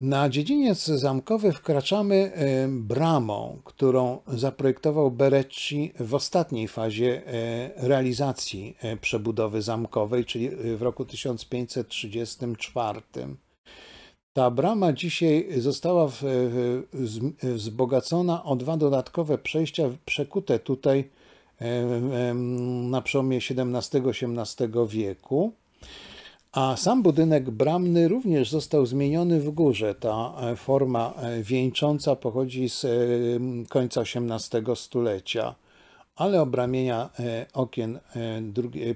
Speaker 1: Na dziedziniec zamkowy wkraczamy bramą, którą zaprojektował Berecci w ostatniej fazie e, realizacji e, przebudowy zamkowej, czyli e, w roku 1534. Ta brama dzisiaj została wzbogacona o dwa dodatkowe przejścia przekute tutaj na przełomie XVII-XVIII wieku. A sam budynek bramny również został zmieniony w górze. Ta e, forma e, wieńcząca pochodzi z e, końca XVIII stulecia, ale obramienia okien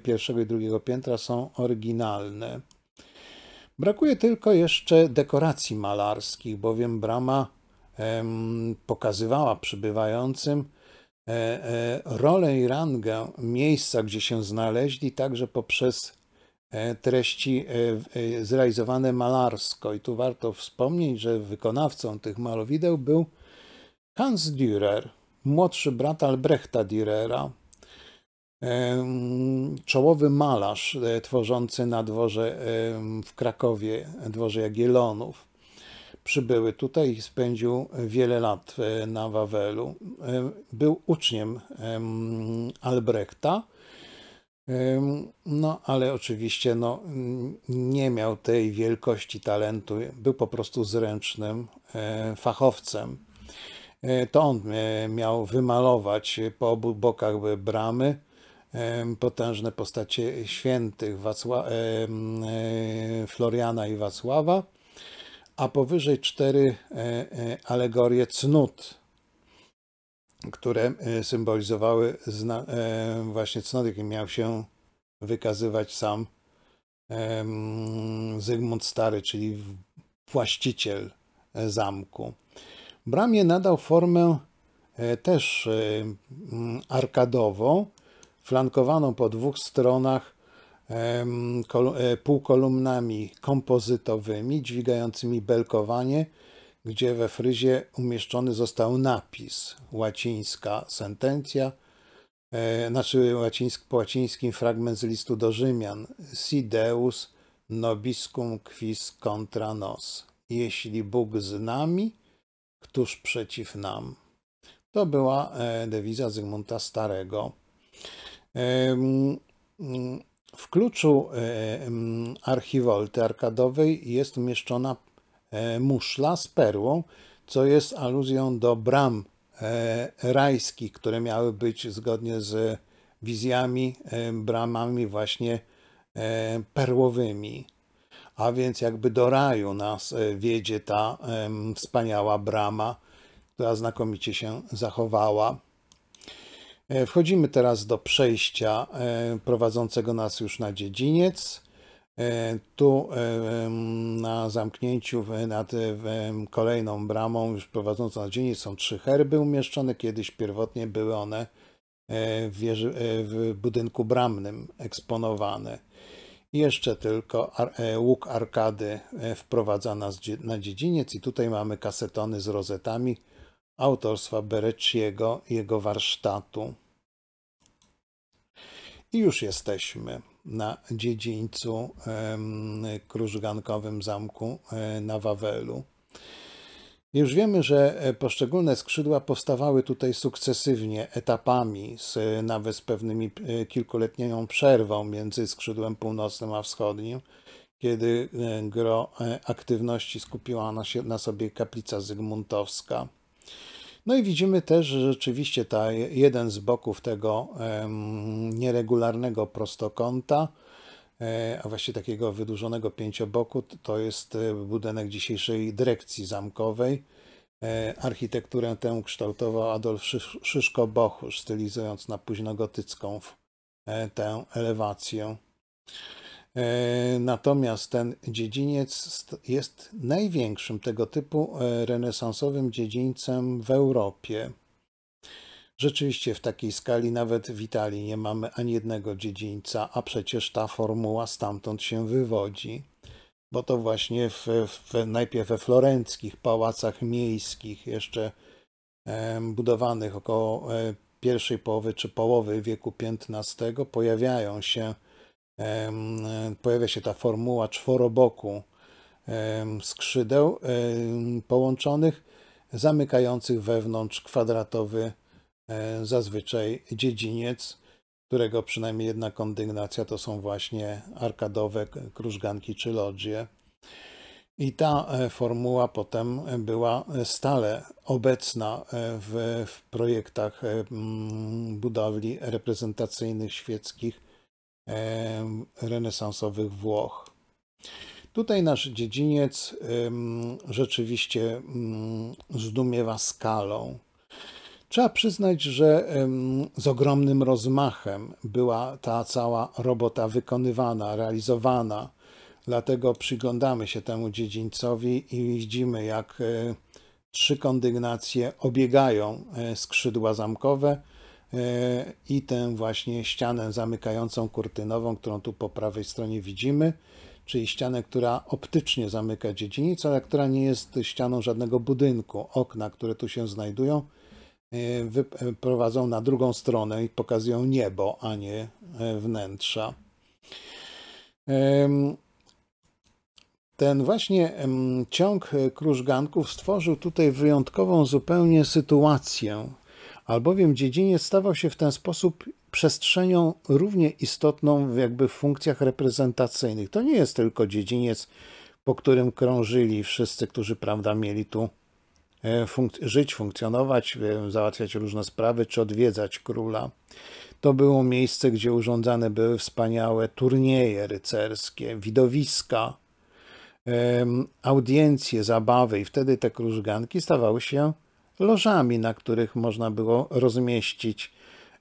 Speaker 1: pierwszego i drugiego piętra są oryginalne. Brakuje tylko jeszcze dekoracji malarskich, bowiem brama pokazywała przybywającym rolę i rangę miejsca, gdzie się znaleźli, także poprzez E, treści e, e, zrealizowane malarsko. I tu warto wspomnieć, że wykonawcą tych malowideł był Hans Dürer, młodszy brat Albrechta Dürera, czołowy malarz tworzący na dworze w Krakowie, dworze Jagiellonów. Przybyły tutaj i spędził wiele lat na Wawelu. Był uczniem Albrechta, no, ale oczywiście no, nie miał tej wielkości talentu, był po prostu zręcznym e, fachowcem. E, to on e, miał wymalować po obu bokach bramy potężne postacie świętych Wacła Floriana i Wacława, a powyżej cztery alegorie cnót które y, symbolizowały y, właśnie cnoty, jakie miał się wykazywać sam Zygmunt Stary, czyli właściciel e, zamku. Bramie nadał formę e, też e, arkadową, flankowaną po dwóch stronach półkolumnami kompozytowymi, dźwigającymi belkowanie, gdzie we fryzie umieszczony został napis łacińska sentencja, e, znaczy łacińsk, po łacińskim fragment z listu do Rzymian Si Deus nobiscum quis contra nos. Jeśli Bóg z nami, któż przeciw nam? To była e, dewiza Zygmunta Starego. E, w kluczu e, archiwolty arkadowej jest umieszczona E, muszla z perłą, co jest aluzją do bram e, rajskich, które miały być zgodnie z wizjami, e, bramami właśnie perłowymi. A więc jakby do raju nas wiedzie ta wspaniała brama, która znakomicie się zachowała. Wchodzimy teraz do przejścia prowadzącego nas już na dziedziniec. E, tu e, na zamknięciu nad kolejną bramą, już prowadzącą na dziedziniec są trzy herby umieszczone. Kiedyś pierwotnie były one e, w, wieży, w budynku bramnym eksponowane. Jeszcze tylko łuk arkady wprowadza nas na dziedziniec i tutaj mamy kasetony z rozetami autorstwa Bereciego i jego warsztatu. I już jesteśmy na dziedzińcu krużgankowym zamku e, na Wawelu. Już wiemy, że e, poszczególne skrzydła powstawały tutaj sukcesywnie, etapami, z, e, nawet z pewnymi kilkuletnią przerwą między skrzydłem północnym a wschodnim, kiedy gro aktywności skupiła na, się, na sobie kaplica zygmuntowska. No i widzimy też że rzeczywiście ta, jeden z boków tego nieregularnego prostokąta, e, a właściwie takiego wydłużonego pięcioboku, to jest e, budynek dzisiejszej dyrekcji zamkowej. E, architekturę tę kształtował Adolf Szyszko-Bochusz, stylizując na późnogotycką tę elewację. E, natomiast ten dziedziniec jest największym tego typu e, renesansowym dziedzińcem w Europie. Rzeczywiście w takiej skali nawet w Italii nie mamy ani jednego dziedzińca, a przecież ta formuła stamtąd się wywodzi, bo to właśnie w, w, najpierw we florenckich pałacach miejskich, jeszcze e, budowanych około pierwszej połowy czy połowy wieku XV, pojawiają się E, pojawia się ta formuła czworoboku skrzydeł połączonych, zamykających wewnątrz kwadratowy, e, zazwyczaj dziedziniec, którego przynajmniej jedna kondygnacja to są właśnie arkadowe krużganki czy lodzie. I ta e, formuła potem była stale obecna w, w projektach budowli reprezentacyjnych świeckich renesansowych Włoch. Tutaj nasz dziedziniec rzeczywiście mm, zdumiewa skalą. Trzeba przyznać, że z ogromnym rozmachem była ta cała robota wykonywana, realizowana. Dlatego przyglądamy się temu dziedzińcowi i widzimy, jak e, trzy kondygnacje obiegają e, skrzydła zamkowe, i tę właśnie ścianę zamykającą kurtynową, którą tu po prawej stronie widzimy, czyli ścianę, która optycznie zamyka dziedziniec, ale która nie jest ścianą żadnego budynku. Okna, które tu się znajdują, e, e, prowadzą na drugą stronę i pokazują niebo, a nie e, wnętrza. Ten właśnie ciąg krużganków stworzył tutaj wyjątkową zupełnie sytuację albowiem dziedziniec stawał się w ten sposób przestrzenią równie istotną jakby w funkcjach reprezentacyjnych. To nie jest tylko dziedziniec, po którym krążyli wszyscy, którzy prawda mieli tu e, funk żyć, funkcjonować, e, załatwiać różne sprawy czy odwiedzać króla. To było miejsce, gdzie urządzane były wspaniałe turnieje rycerskie, widowiska, audiencje, zabawy i wtedy te krużganki stawały się lożami, na których można było rozmieścić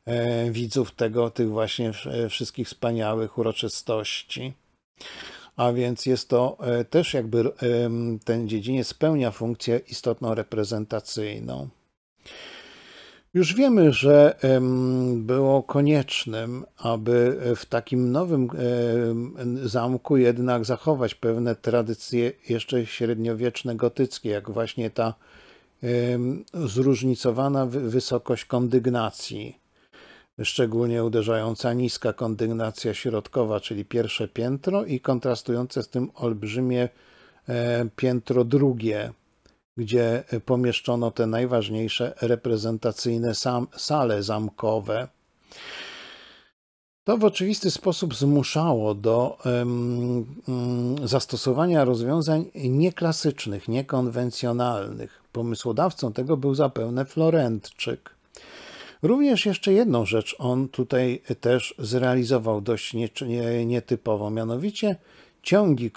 Speaker 1: e, widzów tego, tych właśnie e, wszystkich wspaniałych uroczystości. A więc jest to e, też jakby ten dziedziniec spełnia funkcję istotną reprezentacyjną. Już wiemy, że było koniecznym, aby w takim nowym zamku jednak zachować pewne tradycje jeszcze średniowieczne gotyckie, jak właśnie ta zróżnicowana wysokość kondygnacji, szczególnie uderzająca niska kondygnacja środkowa, czyli pierwsze piętro i kontrastujące z tym olbrzymie e, piętro drugie, gdzie pomieszczono te najważniejsze reprezentacyjne sale zamkowe. To w oczywisty sposób zmuszało do mm, zastosowania rozwiązań nieklasycznych, niekonwencjonalnych. Pomysłodawcą tego był zapewne Florentczyk. Również jeszcze jedną rzecz on tutaj też zrealizował dość nie, nie, nietypową, mianowicie ciągi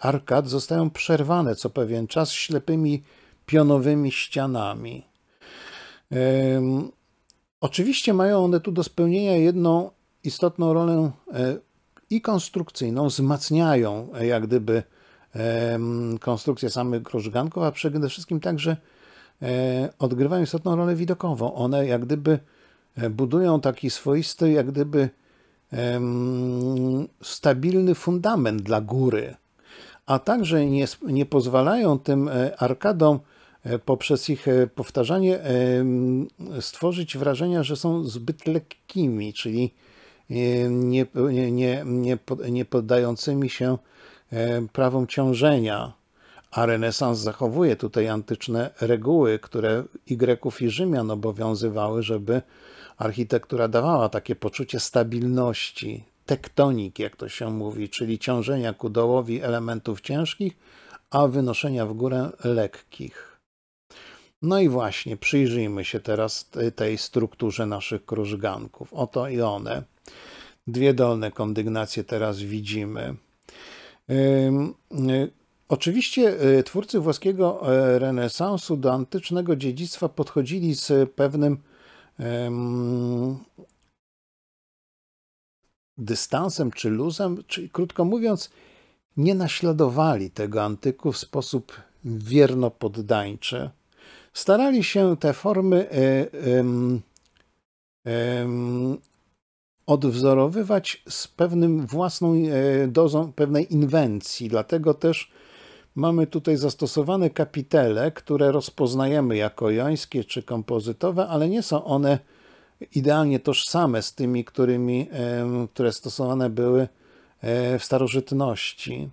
Speaker 1: arkad zostają przerwane co pewien czas ślepymi pionowymi ścianami. Ym, oczywiście mają one tu do spełnienia jedną istotną rolę e, i konstrukcyjną, wzmacniają e, jak gdyby konstrukcja samych krużganków, a przede wszystkim także e, odgrywają istotną rolę widokową. One jak gdyby e, budują taki swoisty, jak gdyby stabilny fundament dla góry, a także nie, nie pozwalają tym e, arkadom poprzez ich powtarzanie stworzyć wrażenia, że są zbyt lekkimi, czyli nie, nie, nie, nie poddającymi się E, prawom ciążenia, a renesans zachowuje tutaj antyczne reguły, które Greków i Rzymian obowiązywały, żeby architektura dawała takie poczucie stabilności, tektonik, jak to się mówi, czyli ciążenia ku dołowi elementów ciężkich, a wynoszenia w górę lekkich. No i właśnie, przyjrzyjmy się teraz tej strukturze naszych krużganków. Oto i one. Dwie dolne kondygnacje teraz widzimy. E, oczywiście e, twórcy włoskiego e, renesansu do antycznego dziedzictwa podchodzili z pewnym dystansem czy luzem, czyli krótko mówiąc, nie naśladowali tego antyku w sposób wierno poddańczy. Starali się te formy odwzorowywać z pewnym własną e, dozą pewnej inwencji. Dlatego też mamy tutaj zastosowane kapitele, które rozpoznajemy jako jońskie czy kompozytowe, ale nie są one idealnie tożsame z tymi, którymi, e, które stosowane były e, w starożytności.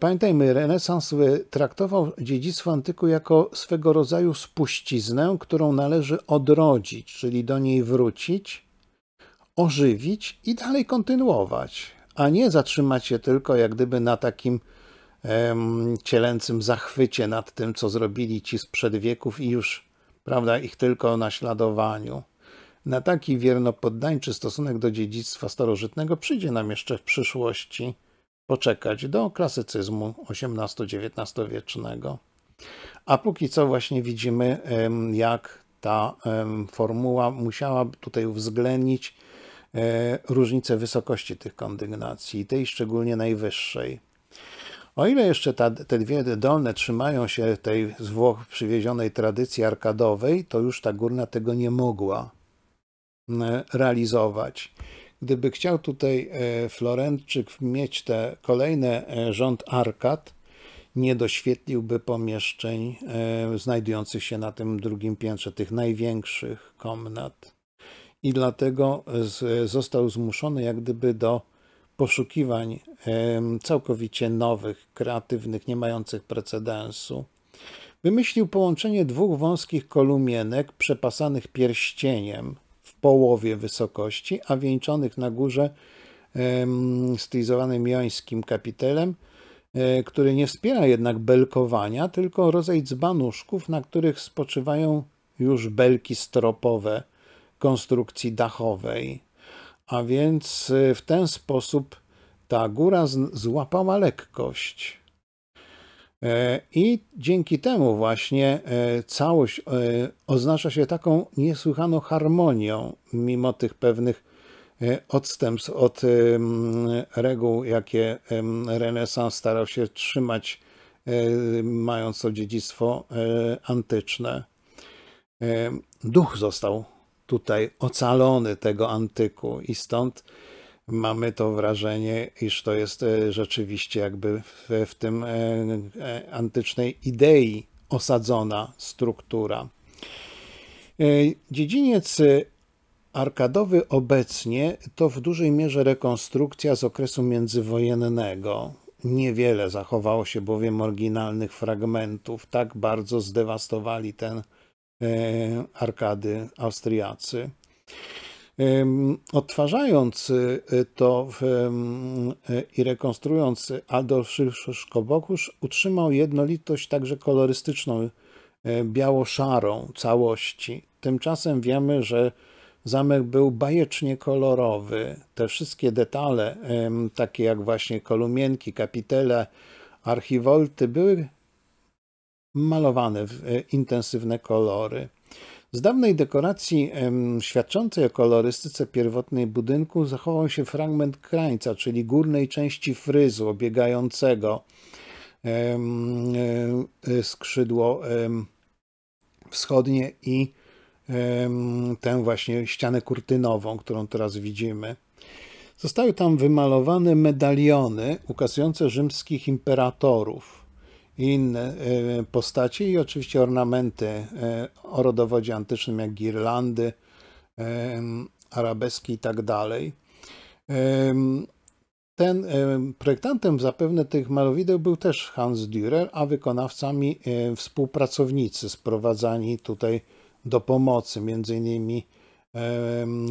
Speaker 1: Pamiętajmy, renesans traktował dziedzictwo antyku jako swego rodzaju spuściznę, którą należy odrodzić, czyli do niej wrócić, ożywić i dalej kontynuować, a nie zatrzymać się tylko jak gdyby na takim em, cielęcym zachwycie nad tym, co zrobili ci sprzed wieków i już, prawda, ich tylko naśladowaniu. Na taki wiernopoddańczy stosunek do dziedzictwa starożytnego przyjdzie nam jeszcze w przyszłości poczekać do klasycyzmu XVIII-XIX wiecznego. A póki co właśnie widzimy, jak ta formuła musiała tutaj uwzględnić E, różnice wysokości tych kondygnacji, tej szczególnie najwyższej. O ile jeszcze ta, te dwie dolne trzymają się tej z Włoch przywiezionej tradycji arkadowej, to już ta górna tego nie mogła e, realizować. Gdyby chciał tutaj e, Florentczyk mieć te kolejne rząd arkad, nie doświetliłby pomieszczeń znajdujących się na tym drugim piętrze, tych największych komnat i dlatego został zmuszony jak gdyby do poszukiwań całkowicie nowych, kreatywnych, nie mających precedensu. Wymyślił połączenie dwóch wąskich kolumienek przepasanych pierścieniem w połowie wysokości, a wieńczonych na górze stylizowanym jońskim kapitelem, e, który nie wspiera jednak belkowania, tylko rodzaj dzbanuszków, na których spoczywają już belki stropowe konstrukcji dachowej, a więc y, w ten sposób ta góra złapała lekkość. E, I dzięki temu właśnie e, całość e, oznacza się taką niesłychaną harmonią, mimo tych pewnych odstępstw od reguł, jakie renesans starał się trzymać, mając to dziedzictwo antyczne. Duch został tutaj ocalony tego antyku i stąd mamy to wrażenie, iż to jest e, rzeczywiście jakby w, w tym e, e, antycznej idei osadzona struktura. Dziedziniec arkadowy obecnie to w dużej mierze rekonstrukcja z okresu międzywojennego. Niewiele zachowało się bowiem oryginalnych fragmentów, tak bardzo zdewastowali ten E, arkady Austriacy. Odtwarzając e, to e, i rekonstruując, Adolf Szyszko-Bokusz utrzymał jednolitość także kolorystyczną, biało-szarą całości. Tymczasem wiemy, że zamek był bajecznie kolorowy. Te wszystkie detale, takie jak właśnie kolumienki, kapitele, archiwolty, były malowane w e, intensywne kolory. Z dawnej dekoracji świadczącej o kolorystyce pierwotnej budynku zachował się fragment krańca, czyli górnej części fryzu obiegającego e, skrzydło wschodnie i tę właśnie ścianę kurtynową, którą teraz widzimy. Zostały tam wymalowane medaliony ukazujące rzymskich imperatorów i inne e, postacie i oczywiście ornamenty e, o rodowodzie antycznym, jak girlandy, e, arabeski i tak dalej. Ten projektantem zapewne tych malowideł był też Hans Dürer, a wykonawcami współpracownicy sprowadzani tutaj do pomocy, między innymi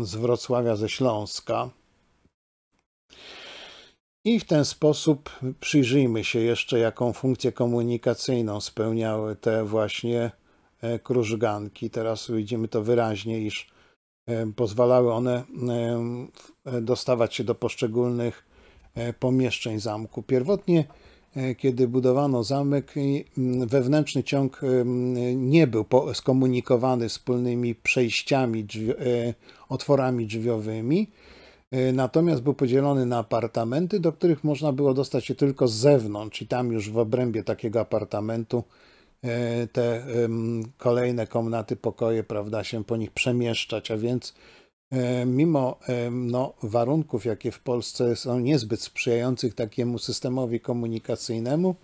Speaker 1: z Wrocławia, ze Śląska. I w ten sposób przyjrzyjmy się jeszcze, jaką funkcję komunikacyjną spełniały te właśnie e, krużganki. Teraz widzimy to wyraźnie, iż e, pozwalały one e, dostawać się do poszczególnych pomieszczeń zamku. Pierwotnie, kiedy budowano zamek, wewnętrzny ciąg nie był skomunikowany wspólnymi przejściami, otworami drzwiowymi, E, natomiast był podzielony na apartamenty, do których można było dostać się tylko z zewnątrz i tam już w obrębie takiego apartamentu e, te kolejne komnaty, pokoje, prawda, się po nich przemieszczać, a więc e, mimo no, warunków, jakie w Polsce są niezbyt sprzyjających takiemu systemowi komunikacyjnemu,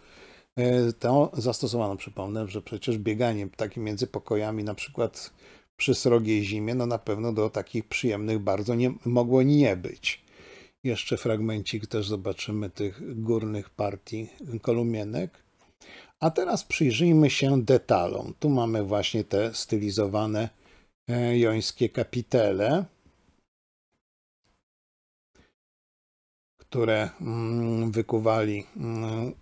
Speaker 1: to zastosowano, przypomnę, że przecież bieganie takim między pokojami na przykład przy srogiej zimie, no na pewno do takich przyjemnych bardzo nie, mogło nie być. Jeszcze fragmencik też zobaczymy tych górnych partii kolumienek. A teraz przyjrzyjmy się detalom. Tu mamy właśnie te stylizowane e, jońskie kapitele, które mm, wykuwali mm,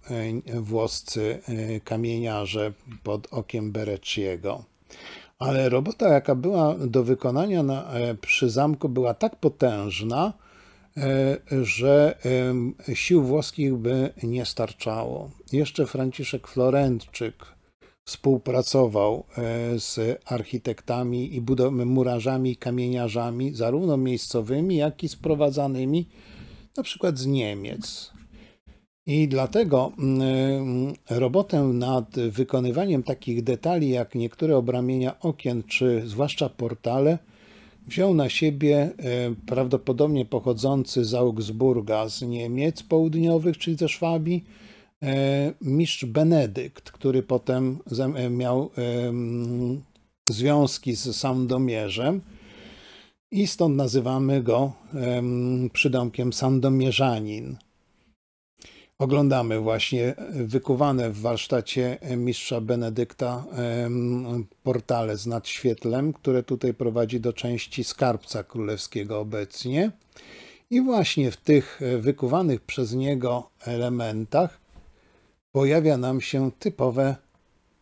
Speaker 1: e, włoscy e, kamieniarze pod okiem Berecciego ale robota, jaka była do wykonania na, e, przy zamku, była tak potężna, e, że sił włoskich by nie starczało. Jeszcze Franciszek Florentczyk współpracował e, z architektami i murarzami i kamieniarzami, zarówno miejscowymi, jak i sprowadzanymi na przykład z Niemiec. I dlatego mm, y, robotę nad wykonywaniem takich detali, jak niektóre obramienia okien, czy zwłaszcza portale, wziął na siebie y, prawdopodobnie pochodzący z Augsburga, z Niemiec południowych, czyli ze Szwabii, y, mistrz Benedykt, który potem miał mm, związki z Sandomierzem i stąd nazywamy go mm, przydomkiem Sandomierzanin. Oglądamy właśnie e, wykuwane w warsztacie e, mistrza Benedykta portale z nadświetlem, które tutaj prowadzi do części skarbca królewskiego obecnie. I właśnie w tych e, wykuwanych przez niego elementach pojawia nam się typowe,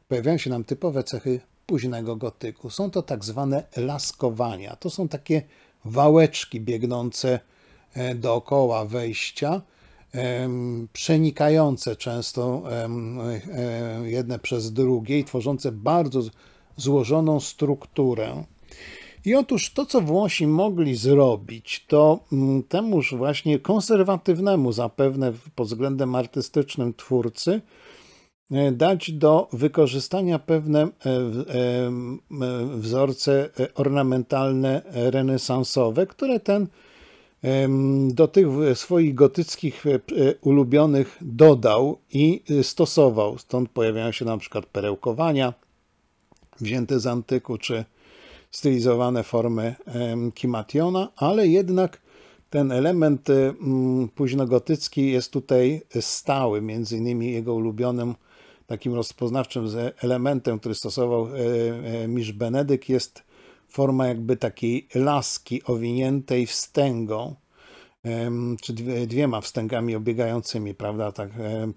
Speaker 1: pojawiają się nam typowe cechy późnego gotyku. Są to tak zwane laskowania. To są takie wałeczki biegnące dookoła wejścia, przenikające często e, jedne przez drugie i tworzące bardzo złożoną strukturę. I otóż to, co Włosi mogli zrobić, to mm, temuż właśnie konserwatywnemu, zapewne pod względem artystycznym twórcy, e, dać do wykorzystania pewne e, wzorce ornamentalne renesansowe, które ten do tych swoich gotyckich e, e, ulubionych dodał i e, stosował. Stąd pojawiają się na przykład perełkowania wzięte z antyku czy stylizowane formy kimationa, ale jednak ten element późnogotycki jest tutaj stały, między innymi jego ulubionym takim rozpoznawczym elementem, który stosował Misz Benedyk jest forma jakby takiej laski owiniętej wstęgą, czy dwiema wstęgami obiegającymi, prawda, tak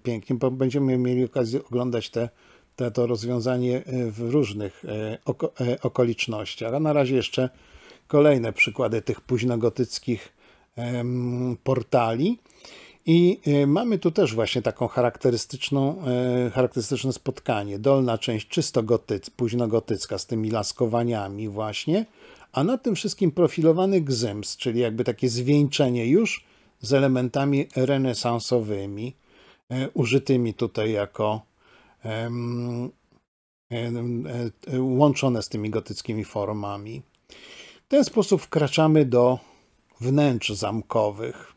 Speaker 1: pięknie. Będziemy mieli okazję oglądać te, te, to rozwiązanie e, w różnych e, e, okolicznościach, a na razie jeszcze kolejne przykłady tych późnogotyckich portali. I e, mamy tu też właśnie taką charakterystyczną, e, charakterystyczne spotkanie. Dolna część czysto gotyc, późnogotycka z tymi laskowaniami właśnie, a na tym wszystkim profilowany gzyms, czyli jakby takie zwieńczenie już z elementami renesansowymi, e, użytymi tutaj jako łączone z tymi gotyckimi formami. W ten sposób wkraczamy do wnętrz zamkowych.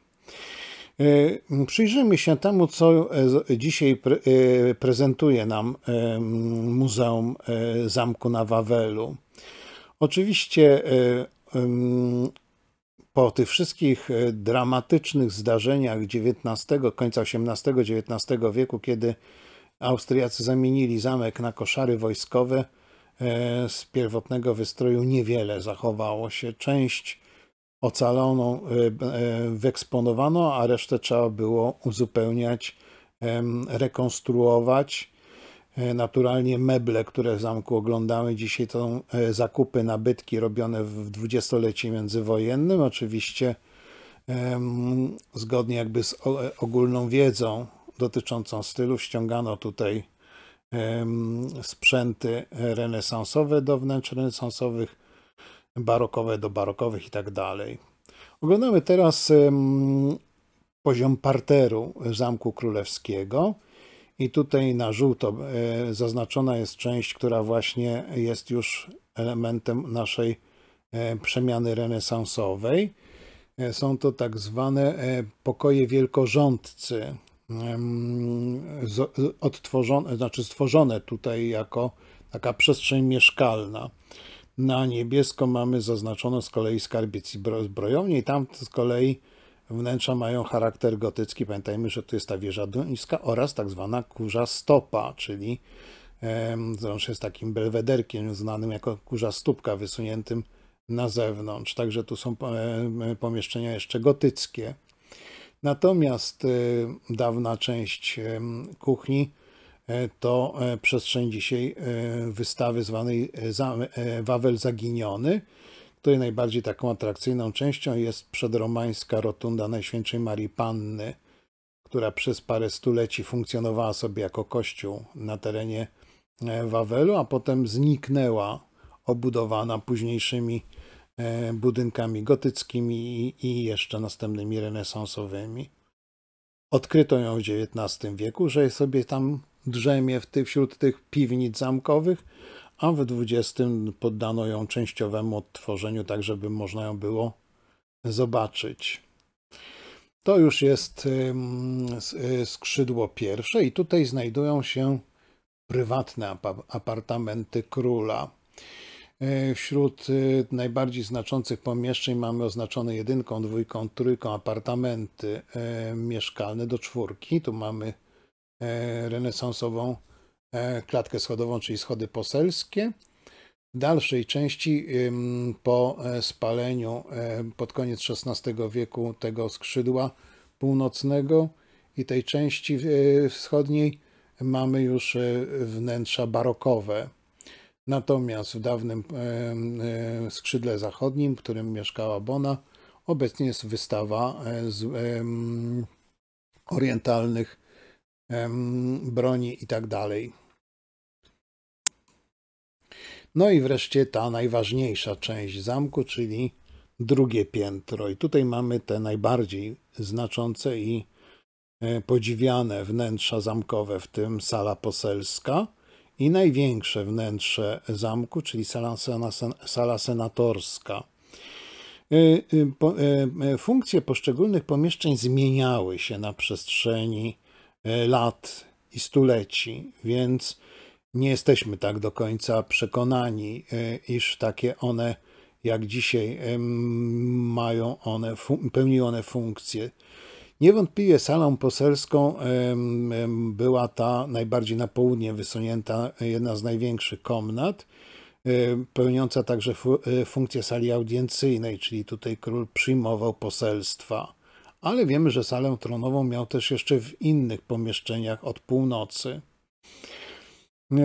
Speaker 1: E, Przyjrzymy się temu, co e, dzisiaj pre e, prezentuje nam Muzeum Zamku na Wawelu. Oczywiście po tych wszystkich dramatycznych zdarzeniach XIX, końca XVIII-XIX wieku, kiedy Austriacy zamienili zamek na koszary wojskowe, z pierwotnego wystroju niewiele zachowało się. Część ocaloną e, e, wyeksponowano, a resztę trzeba było uzupełniać, rekonstruować. E, naturalnie meble, które w zamku oglądamy dzisiaj, to zakupy, nabytki robione w dwudziestolecie międzywojennym. Oczywiście zgodnie jakby z ogólną wiedzą dotyczącą stylu ściągano tutaj sprzęty renesansowe do wnętrz renesansowych, barokowe do barokowych i tak dalej. Oglądamy teraz poziom parteru Zamku Królewskiego. I tutaj na żółto e, zaznaczona jest część, która właśnie jest już elementem naszej e, przemiany renesansowej. E, są to tak zwane pokoje wielkorządcy, odtworzone, znaczy stworzone tutaj jako taka przestrzeń mieszkalna. Na niebiesko mamy zaznaczono z kolei skarbiec i zbrojownię i tam z kolei wnętrza mają charakter gotycki. Pamiętajmy, że tu jest ta wieża duńska oraz tak zwana kurza stopa, czyli zresztą jest takim belwederkiem znanym jako kurza stópka wysuniętym na zewnątrz. Także tu są e, e, pomieszczenia jeszcze gotyckie. Natomiast e, dawna część kuchni E, to e, przestrzeń dzisiaj e, wystawy zwanej Wawel Zaginiony, której najbardziej taką atrakcyjną częścią jest przedromańska rotunda Najświętszej Marii Panny, która przez parę stuleci funkcjonowała sobie jako kościół na terenie Wawelu, a potem zniknęła, obudowana późniejszymi budynkami gotyckimi i jeszcze następnymi renesansowymi. Odkryto ją w XIX wieku, że sobie tam drzemie w ty, wśród tych piwnic zamkowych, a w 20 poddano ją częściowemu odtworzeniu, tak żeby można ją było zobaczyć. To już jest y, skrzydło pierwsze i tutaj znajdują się prywatne apartamenty króla. Y, wśród y, najbardziej znaczących pomieszczeń mamy oznaczone jedynką, dwójką, trójką apartamenty mieszkalne do czwórki. Tu mamy E, renesansową e, klatkę schodową, czyli schody poselskie. W dalszej części po e, spaleniu pod koniec XVI wieku tego skrzydła północnego i tej części wschodniej mamy już wnętrza barokowe. Natomiast w dawnym skrzydle zachodnim, w którym mieszkała Bona, obecnie jest wystawa z orientalnych broni i tak dalej. No i wreszcie ta najważniejsza część zamku, czyli drugie piętro. I tutaj mamy te najbardziej znaczące i e, podziwiane wnętrza zamkowe, w tym sala poselska i największe wnętrze zamku, czyli sala, sala senatorska. E, e, funkcje poszczególnych pomieszczeń zmieniały się na przestrzeni E, lat i stuleci, więc nie jesteśmy tak do końca przekonani, e, iż takie one, jak dzisiaj, e, mają one, pełniły one funkcję. Niewątpliwie salą poselską była ta najbardziej na południe wysunięta, jedna z największych komnat, pełniąca także funkcję sali audiencyjnej, czyli tutaj król przyjmował poselstwa ale wiemy, że salę tronową miał też jeszcze w innych pomieszczeniach od północy. E,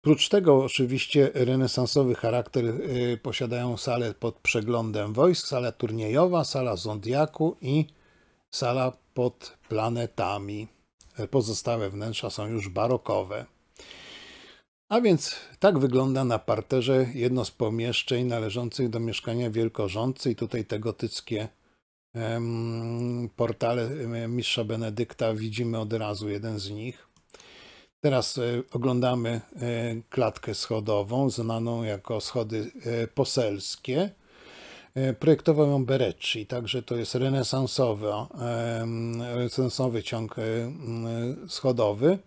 Speaker 1: prócz tego oczywiście renesansowy charakter e, posiadają sale pod przeglądem wojsk, sala turniejowa, sala zodiaku i sala pod planetami. E, pozostałe wnętrza są już barokowe. A więc tak wygląda na parterze jedno z pomieszczeń należących do mieszkania wielkorządcy i tutaj te gotyckie portale mistrza Benedykta widzimy od razu jeden z nich. Teraz e, oglądamy e, klatkę schodową, znaną jako schody e, poselskie. Projektował ją Berecci, także to jest renesansowy, renesansowy ciąg schodowy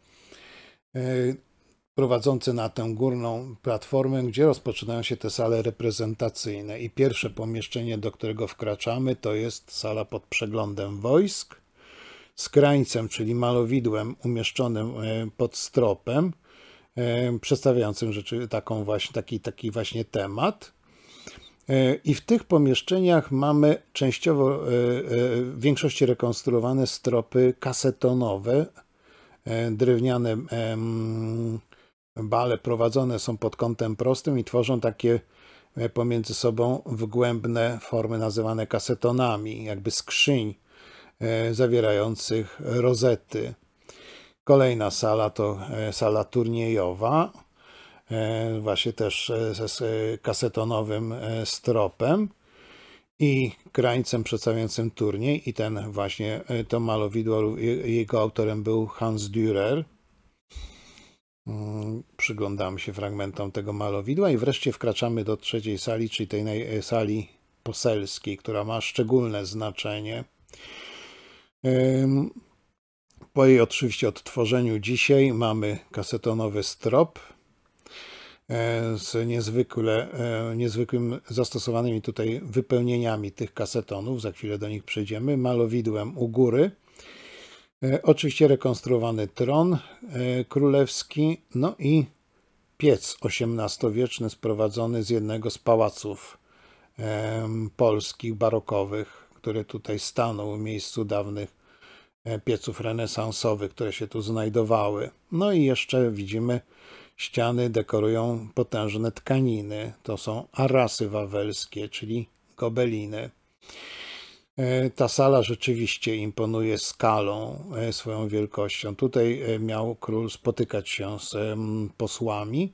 Speaker 1: prowadzący na tę górną platformę, gdzie rozpoczynają się te sale reprezentacyjne. I pierwsze pomieszczenie, do którego wkraczamy, to jest sala pod przeglądem wojsk z krańcem, czyli malowidłem umieszczonym e, pod stropem, e, przedstawiającym rzeczy, taką właśnie, taki, taki właśnie temat. E, I w tych pomieszczeniach mamy częściowo w większości rekonstruowane stropy kasetonowe, drewniane bale prowadzone są pod kątem prostym i tworzą takie e, pomiędzy sobą wgłębne formy nazywane kasetonami, jakby skrzyń e, zawierających rozety. Kolejna sala to e, sala turniejowa, właśnie też z kasetonowym stropem i krańcem przedstawiającym turniej i ten właśnie to malowidło, jego autorem był Hans Dürer. Mm, Przyglądamy się fragmentom tego malowidła i wreszcie wkraczamy do trzeciej sali, czyli tej e, sali poselskiej, która ma szczególne znaczenie. Po jej oczywiście odtworzeniu dzisiaj mamy kasetonowy strop e, z niezwykle, e, niezwykłym zastosowanymi tutaj wypełnieniami tych kasetonów, za chwilę do nich przejdziemy, malowidłem u góry E, oczywiście rekonstruowany tron e, królewski, no i piec XVIII-wieczny sprowadzony z jednego z pałaców polskich barokowych, który tutaj stanął w miejscu dawnych e, pieców renesansowych, które się tu znajdowały. No i jeszcze widzimy ściany dekorują potężne tkaniny. To są arasy wawelskie, czyli gobeliny. E, ta sala rzeczywiście imponuje skalą, e, swoją wielkością. Tutaj e, miał król spotykać się z posłami,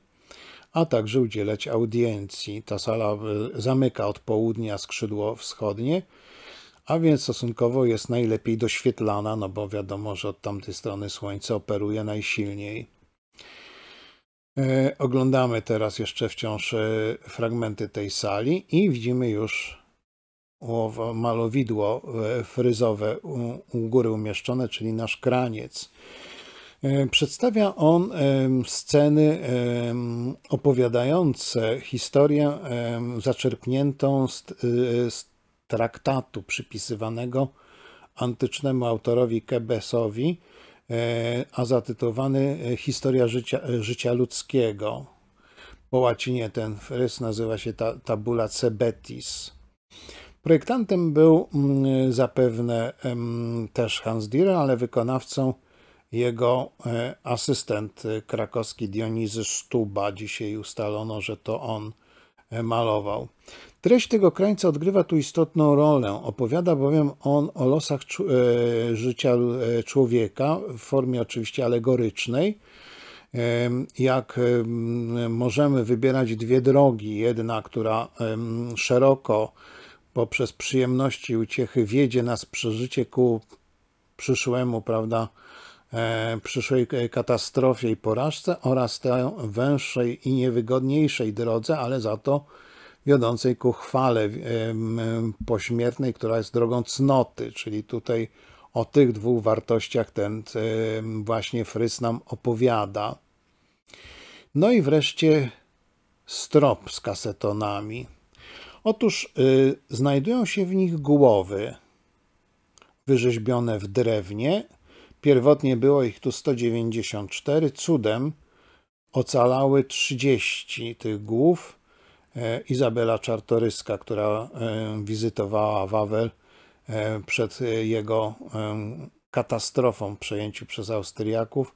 Speaker 1: a także udzielać audiencji. Ta sala zamyka od południa skrzydło wschodnie, a więc stosunkowo jest najlepiej doświetlana, no bo wiadomo, że od tamtej strony słońce operuje najsilniej. Oglądamy teraz jeszcze wciąż fragmenty tej sali i widzimy już malowidło e, fryzowe u, góry umieszczone, czyli nasz kraniec. E, przedstawia on sceny opowiadające historię zaczerpniętą z, e, z traktatu przypisywanego antycznemu autorowi Kebesowi, a zatytułowany Historia życia, życia ludzkiego. Po łacinie ten frys nazywa się ta, Tabula Cebetis. Projektantem był mm, zapewne też Hans Dürr, ale wykonawcą jego e, asystent e, krakowski Dionizy Stuba. Dzisiaj ustalono, że to on e, malował. Treść tego krańca odgrywa tu istotną rolę. Opowiada bowiem on o losach życia człowieka w formie oczywiście alegorycznej. Jak możemy wybierać dwie drogi, jedna, która szeroko poprzez przyjemności i uciechy wiedzie nas przeżycie ku przyszłemu, prawda, e, przyszłej katastrofie i porażce oraz tę węższej i niewygodniejszej drodze, ale za to wiodącej ku chwale e, pośmiertnej, która jest drogą cnoty, czyli tutaj o tych dwóch wartościach ten e, właśnie Frys nam opowiada. No i wreszcie strop z kasetonami. Otóż y, znajdują się w nich głowy wyrzeźbione w drewnie. Pierwotnie było ich tu 194. Cudem ocalały 30 tych głów. E, Izabela Czartoryska, która e, wizytowała Wawel e, przed jego katastrofą przejęciu przez Austriaków,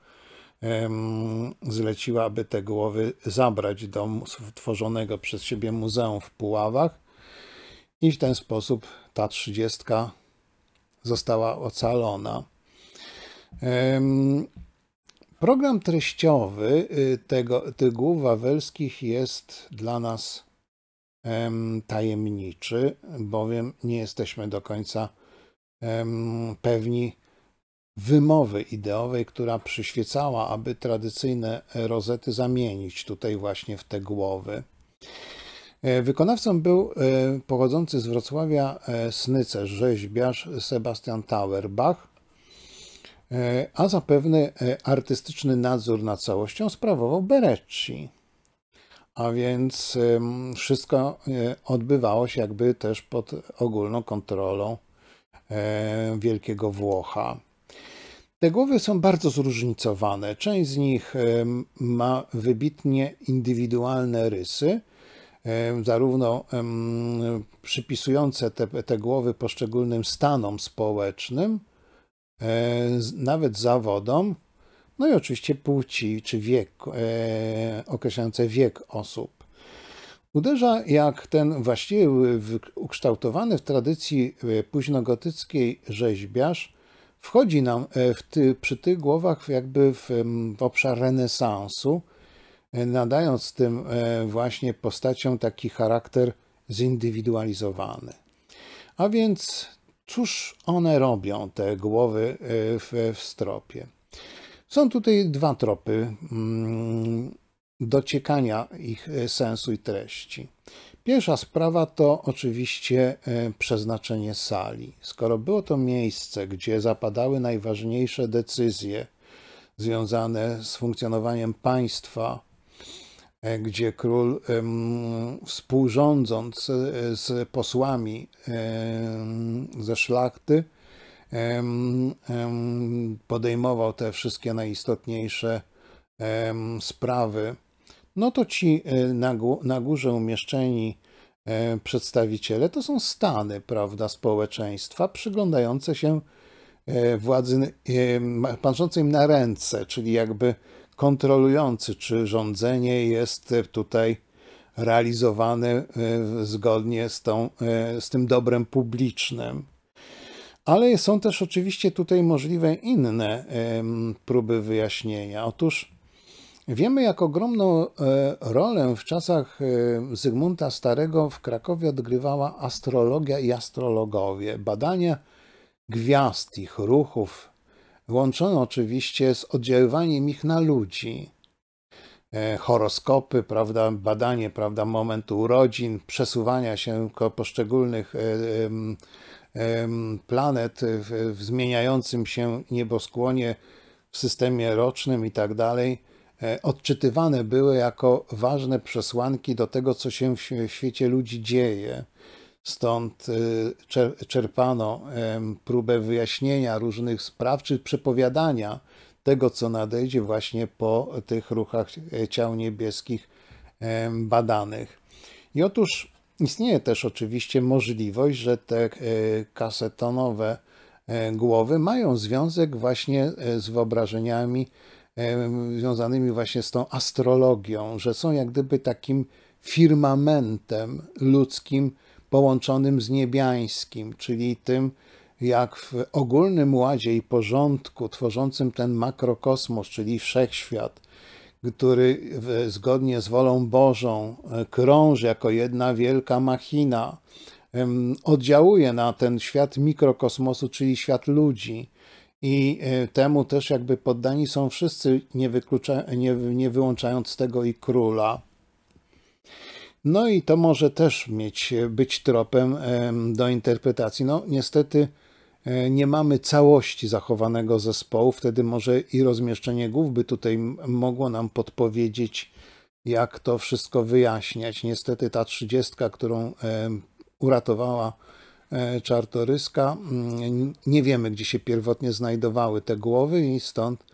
Speaker 1: zleciła, aby te głowy zabrać do tworzonego przez siebie muzeum w Puławach i w ten sposób ta trzydziestka została ocalona. Program treściowy y, tego, tych głów wawelskich jest dla nas tajemniczy, bowiem nie jesteśmy do końca pewni, wymowy ideowej, która przyświecała, aby tradycyjne rozety zamienić tutaj właśnie w te głowy. E, wykonawcą był e, pochodzący z Wrocławia e, snycerz, rzeźbiarz Sebastian Tauerbach, a zapewne artystyczny nadzór nad całością sprawował Berecci. A więc wszystko odbywało się jakby też pod ogólną kontrolą wielkiego Włocha. Te głowy są bardzo zróżnicowane. Część z nich ma wybitnie indywidualne rysy, zarówno przypisujące te, te głowy poszczególnym stanom społecznym, e, nawet zawodom, no i oczywiście płci czy wiek, e, określające wiek osób. Uderza jak ten właściwie ukształtowany w tradycji e, późnogotyckiej rzeźbiarz wchodzi nam e, w ty, przy tych głowach jakby w, w obszar renesansu, e, nadając tym e, właśnie postaciom taki charakter zindywidualizowany. A więc cóż one robią, te głowy w, w stropie? Są tutaj dwa tropy mm, dociekania ich sensu i treści. Pierwsza sprawa to oczywiście e, przeznaczenie sali. Skoro było to miejsce, gdzie zapadały najważniejsze decyzje związane z funkcjonowaniem państwa, e, gdzie król współrządząc e, z posłami ze szlachty podejmował te wszystkie najistotniejsze sprawy no to ci e, na, gó na górze umieszczeni e, przedstawiciele to są stany, prawda, społeczeństwa przyglądające się e, władzy, patrzące im na ręce, czyli jakby kontrolujący, czy rządzenie jest tutaj realizowane zgodnie z, tą, z tym dobrem publicznym. Ale są też oczywiście tutaj możliwe inne próby wyjaśnienia. Otóż Wiemy, jak ogromną e, rolę w czasach e, Zygmunta Starego w Krakowie odgrywała astrologia i astrologowie. Badania gwiazd, ich ruchów łączono oczywiście z oddziaływaniem ich na ludzi. E, horoskopy, prawda, badanie prawda, momentu urodzin, przesuwania się poszczególnych planet w zmieniającym się nieboskłonie w systemie rocznym i tak dalej E, odczytywane były jako ważne przesłanki do tego, co się w świecie ludzi dzieje. Stąd e, czerpano próbę wyjaśnienia różnych spraw czy przepowiadania tego, co nadejdzie właśnie po tych ruchach e, ciał niebieskich badanych. I otóż istnieje też oczywiście możliwość, że te kasetonowe głowy mają związek właśnie z wyobrażeniami związanymi właśnie z tą astrologią, że są jak gdyby takim firmamentem ludzkim połączonym z niebiańskim, czyli tym, jak w ogólnym ładzie i porządku tworzącym ten makrokosmos, czyli wszechświat, który zgodnie z wolą Bożą e, krąży jako jedna wielka machina, oddziałuje na ten świat mikrokosmosu, czyli świat ludzi i e, temu też jakby poddani są wszyscy, nie, nie, nie wyłączając tego i króla. No i to może też mieć, e, być tropem do interpretacji. No niestety e, nie mamy całości zachowanego zespołu, wtedy może i rozmieszczenie głów by tutaj mogło nam podpowiedzieć, jak to wszystko wyjaśniać. Niestety ta trzydziestka, którą uratowała E, czartoryska. Mm, nie wiemy, gdzie się pierwotnie znajdowały te głowy i stąd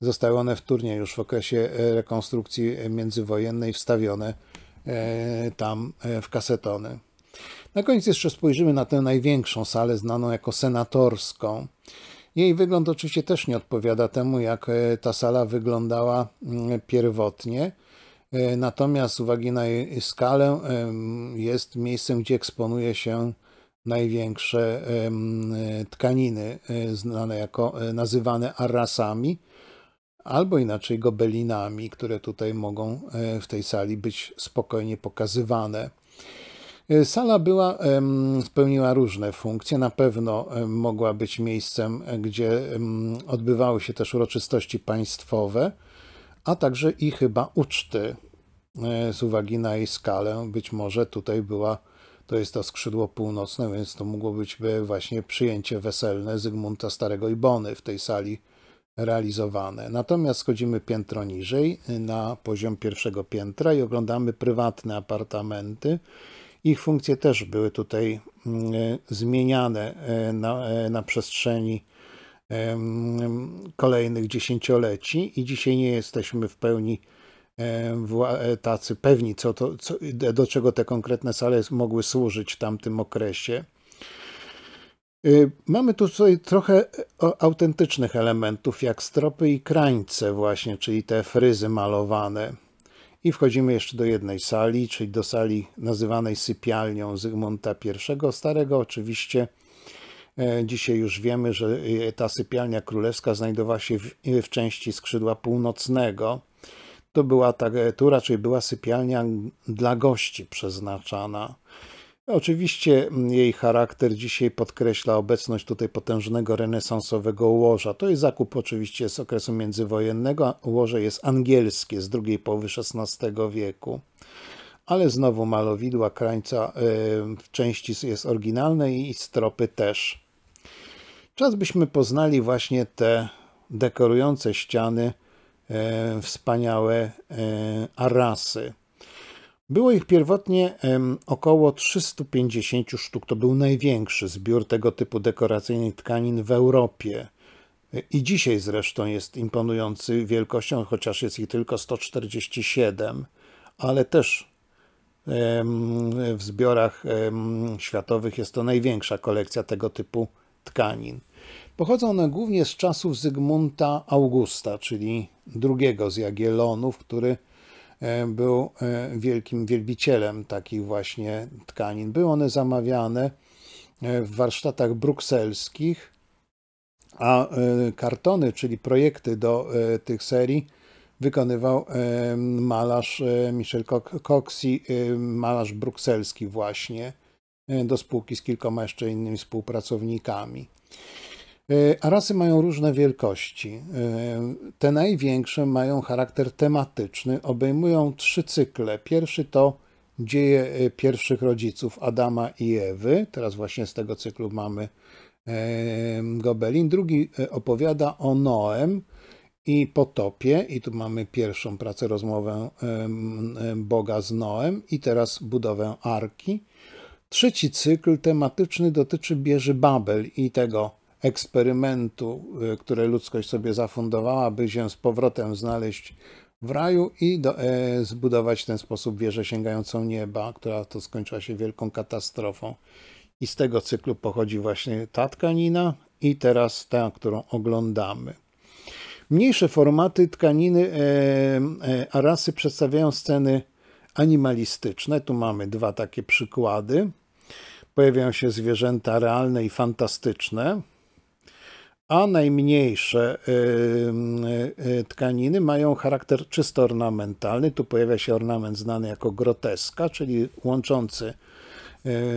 Speaker 1: zostały one wtórnie już w okresie e, rekonstrukcji międzywojennej wstawione e, tam w kasetony. Na koniec jeszcze spojrzymy na tę największą salę, znaną jako senatorską. Jej wygląd oczywiście też nie odpowiada temu, jak ta sala wyglądała mm, pierwotnie. Natomiast z uwagi na jej skalę jest miejscem, gdzie eksponuje się największe e, tkaniny e, znane jako e, nazywane arasami albo inaczej gobelinami, które tutaj mogą w tej sali być spokojnie pokazywane. Sala była, spełniła różne funkcje. Na pewno mogła być miejscem, gdzie odbywały się też uroczystości państwowe, a także i chyba uczty. Z uwagi na jej skalę, być może tutaj była to jest to skrzydło północne, więc to mogło być właśnie przyjęcie weselne Zygmunta Starego i Bony w tej sali realizowane. Natomiast schodzimy piętro niżej na poziom pierwszego piętra i oglądamy prywatne apartamenty. Ich funkcje też były tutaj mm, e, zmieniane e, na, e, na przestrzeni kolejnych dziesięcioleci i dzisiaj nie jesteśmy w pełni E, e, tacy pewni, co to, co, do czego te konkretne sale mogły służyć w tamtym okresie. E, mamy tu tutaj trochę autentycznych elementów, jak stropy i krańce właśnie, czyli te fryzy malowane. I wchodzimy jeszcze do jednej sali, czyli do sali nazywanej sypialnią Zygmunta I Starego. Oczywiście dzisiaj już wiemy, że ta sypialnia królewska znajdowała się w, w części skrzydła północnego to była ta e, tura, czyli była sypialnia dla gości przeznaczana. Oczywiście mm, jej charakter dzisiaj podkreśla obecność tutaj potężnego renesansowego łoża. To jest zakup oczywiście z okresu międzywojennego. Łoże jest angielskie z drugiej połowy XVI wieku. Ale znowu malowidła krańca e, w części jest oryginalne i stropy też. Czas byśmy poznali właśnie te dekorujące ściany E, wspaniałe e, arasy. Było ich pierwotnie około 350 sztuk. To był największy zbiór tego typu dekoracyjnych tkanin w Europie. E, I dzisiaj zresztą jest imponujący wielkością, chociaż jest ich tylko 147, ale też w zbiorach światowych jest to największa kolekcja tego typu tkanin. Pochodzą one głównie z czasów Zygmunta Augusta, czyli drugiego z Jagielonów, który e, był e, wielkim wielbicielem takich właśnie tkanin. Były one zamawiane e, w warsztatach brukselskich, a kartony, czyli projekty do tych serii, wykonywał malarz Michel Coxi, malarz brukselski właśnie, do spółki z kilkoma jeszcze innymi współpracownikami. E, a rasy mają różne wielkości. E, te największe mają charakter tematyczny, obejmują trzy cykle. Pierwszy to dzieje e, pierwszych rodziców Adama i Ewy. Teraz właśnie z tego cyklu mamy Gobelin. Drugi opowiada o Noem i potopie. I tu mamy pierwszą pracę rozmowę Boga z Noem i teraz budowę Arki. Trzeci cykl tematyczny dotyczy Bieży Babel i tego eksperymentu, y, które ludzkość sobie zafundowała, by się z powrotem znaleźć w raju i do, e, zbudować w ten sposób wieżę sięgającą nieba, która to skończyła się wielką katastrofą. I z tego cyklu pochodzi właśnie ta tkanina i teraz ta, którą oglądamy. Mniejsze formaty tkaniny e, e, Arasy przedstawiają sceny animalistyczne. Tu mamy dwa takie przykłady. Pojawiają się zwierzęta realne i fantastyczne a najmniejsze y, y, y, tkaniny mają charakter czysto ornamentalny. Tu pojawia się ornament znany jako groteska, czyli łączący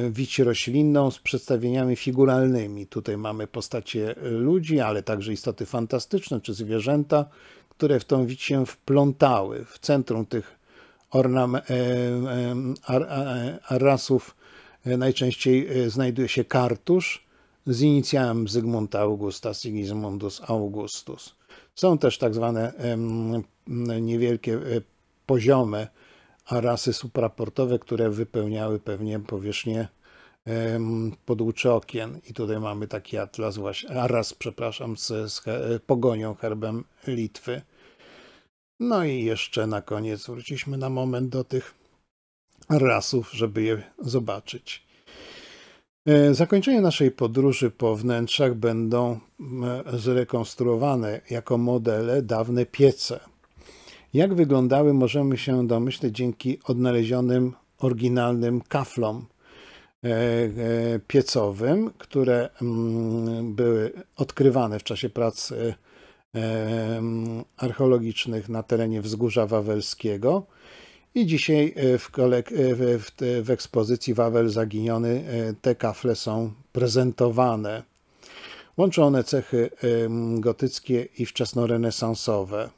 Speaker 1: wić roślinną z przedstawieniami figuralnymi. Tutaj mamy postacie ludzi, ale także istoty fantastyczne czy zwierzęta, które w tą wić się wplątały. W centrum tych rasów najczęściej znajduje się kartusz, z inicjałem Zygmunta Augusta, Sigismundus Augustus. Są też tak zwane niewielkie e, poziome arasy supraportowe, które wypełniały pewnie powierzchnię podłuczokien. I tutaj mamy taki atlas, właśnie, aras, przepraszam, z, z e, pogonią, herbem Litwy. No i jeszcze na koniec wróciliśmy na moment do tych rasów, żeby je zobaczyć. E, zakończenie naszej podróży po wnętrzach będą e, zrekonstruowane jako modele dawne piece. Jak wyglądały, możemy się domyśleć dzięki odnalezionym oryginalnym kaflom e, piecowym, które mm, były odkrywane w czasie prac archeologicznych na terenie Wzgórza Wawelskiego i dzisiaj e, w, kolek- e, w, w, w ekspozycji Wawel Zaginiony e, te kafle są prezentowane. Łączą one cechy gotyckie i wczesnorenesansowe.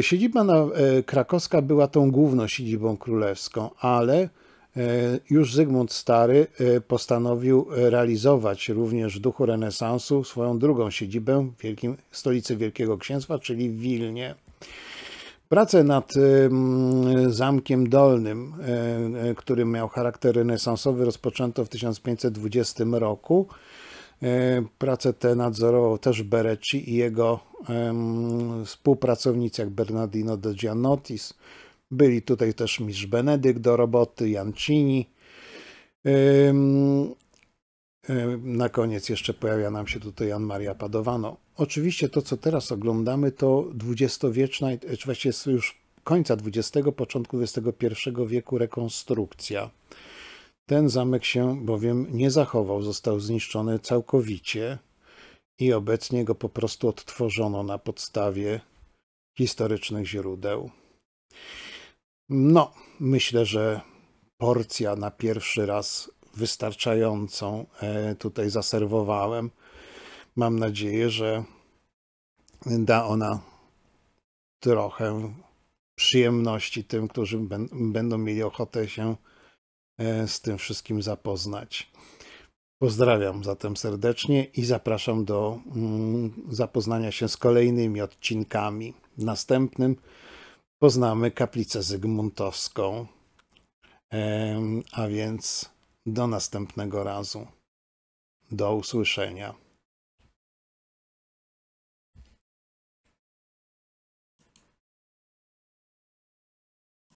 Speaker 1: Siedziba krakowska była tą główną siedzibą królewską, ale już Zygmunt Stary postanowił realizować również w duchu renesansu swoją drugą siedzibę w wielkim, stolicy Wielkiego Księstwa, czyli w Wilnie. Prace nad Zamkiem Dolnym, e, e, który miał charakter renesansowy, rozpoczęto w 1520 roku. E, prace te nadzorował też Berecci i jego współpracownicy, jak Bernardino de Giannotis. Byli tutaj też mistrz Benedykt do roboty, Jancini. E, na koniec jeszcze pojawia nam się tutaj Jan Maria Padowano. Oczywiście to, co teraz oglądamy, to dwudziestowieczna, e, czy właściwie już końca XX, początku XXI wieku rekonstrukcja. Ten zamek się bowiem nie zachował, został zniszczony całkowicie i obecnie go po prostu odtworzono na podstawie historycznych źródeł. No, myślę, że porcja na pierwszy raz wystarczającą e, tutaj zaserwowałem. Mam nadzieję, że da ona trochę przyjemności tym, którzy będą mieli ochotę się e, z tym wszystkim zapoznać. Pozdrawiam zatem serdecznie i zapraszam do mm, zapoznania się z kolejnymi odcinkami. W następnym poznamy kaplicę Zygmuntowską, a więc do następnego razu. Do usłyszenia.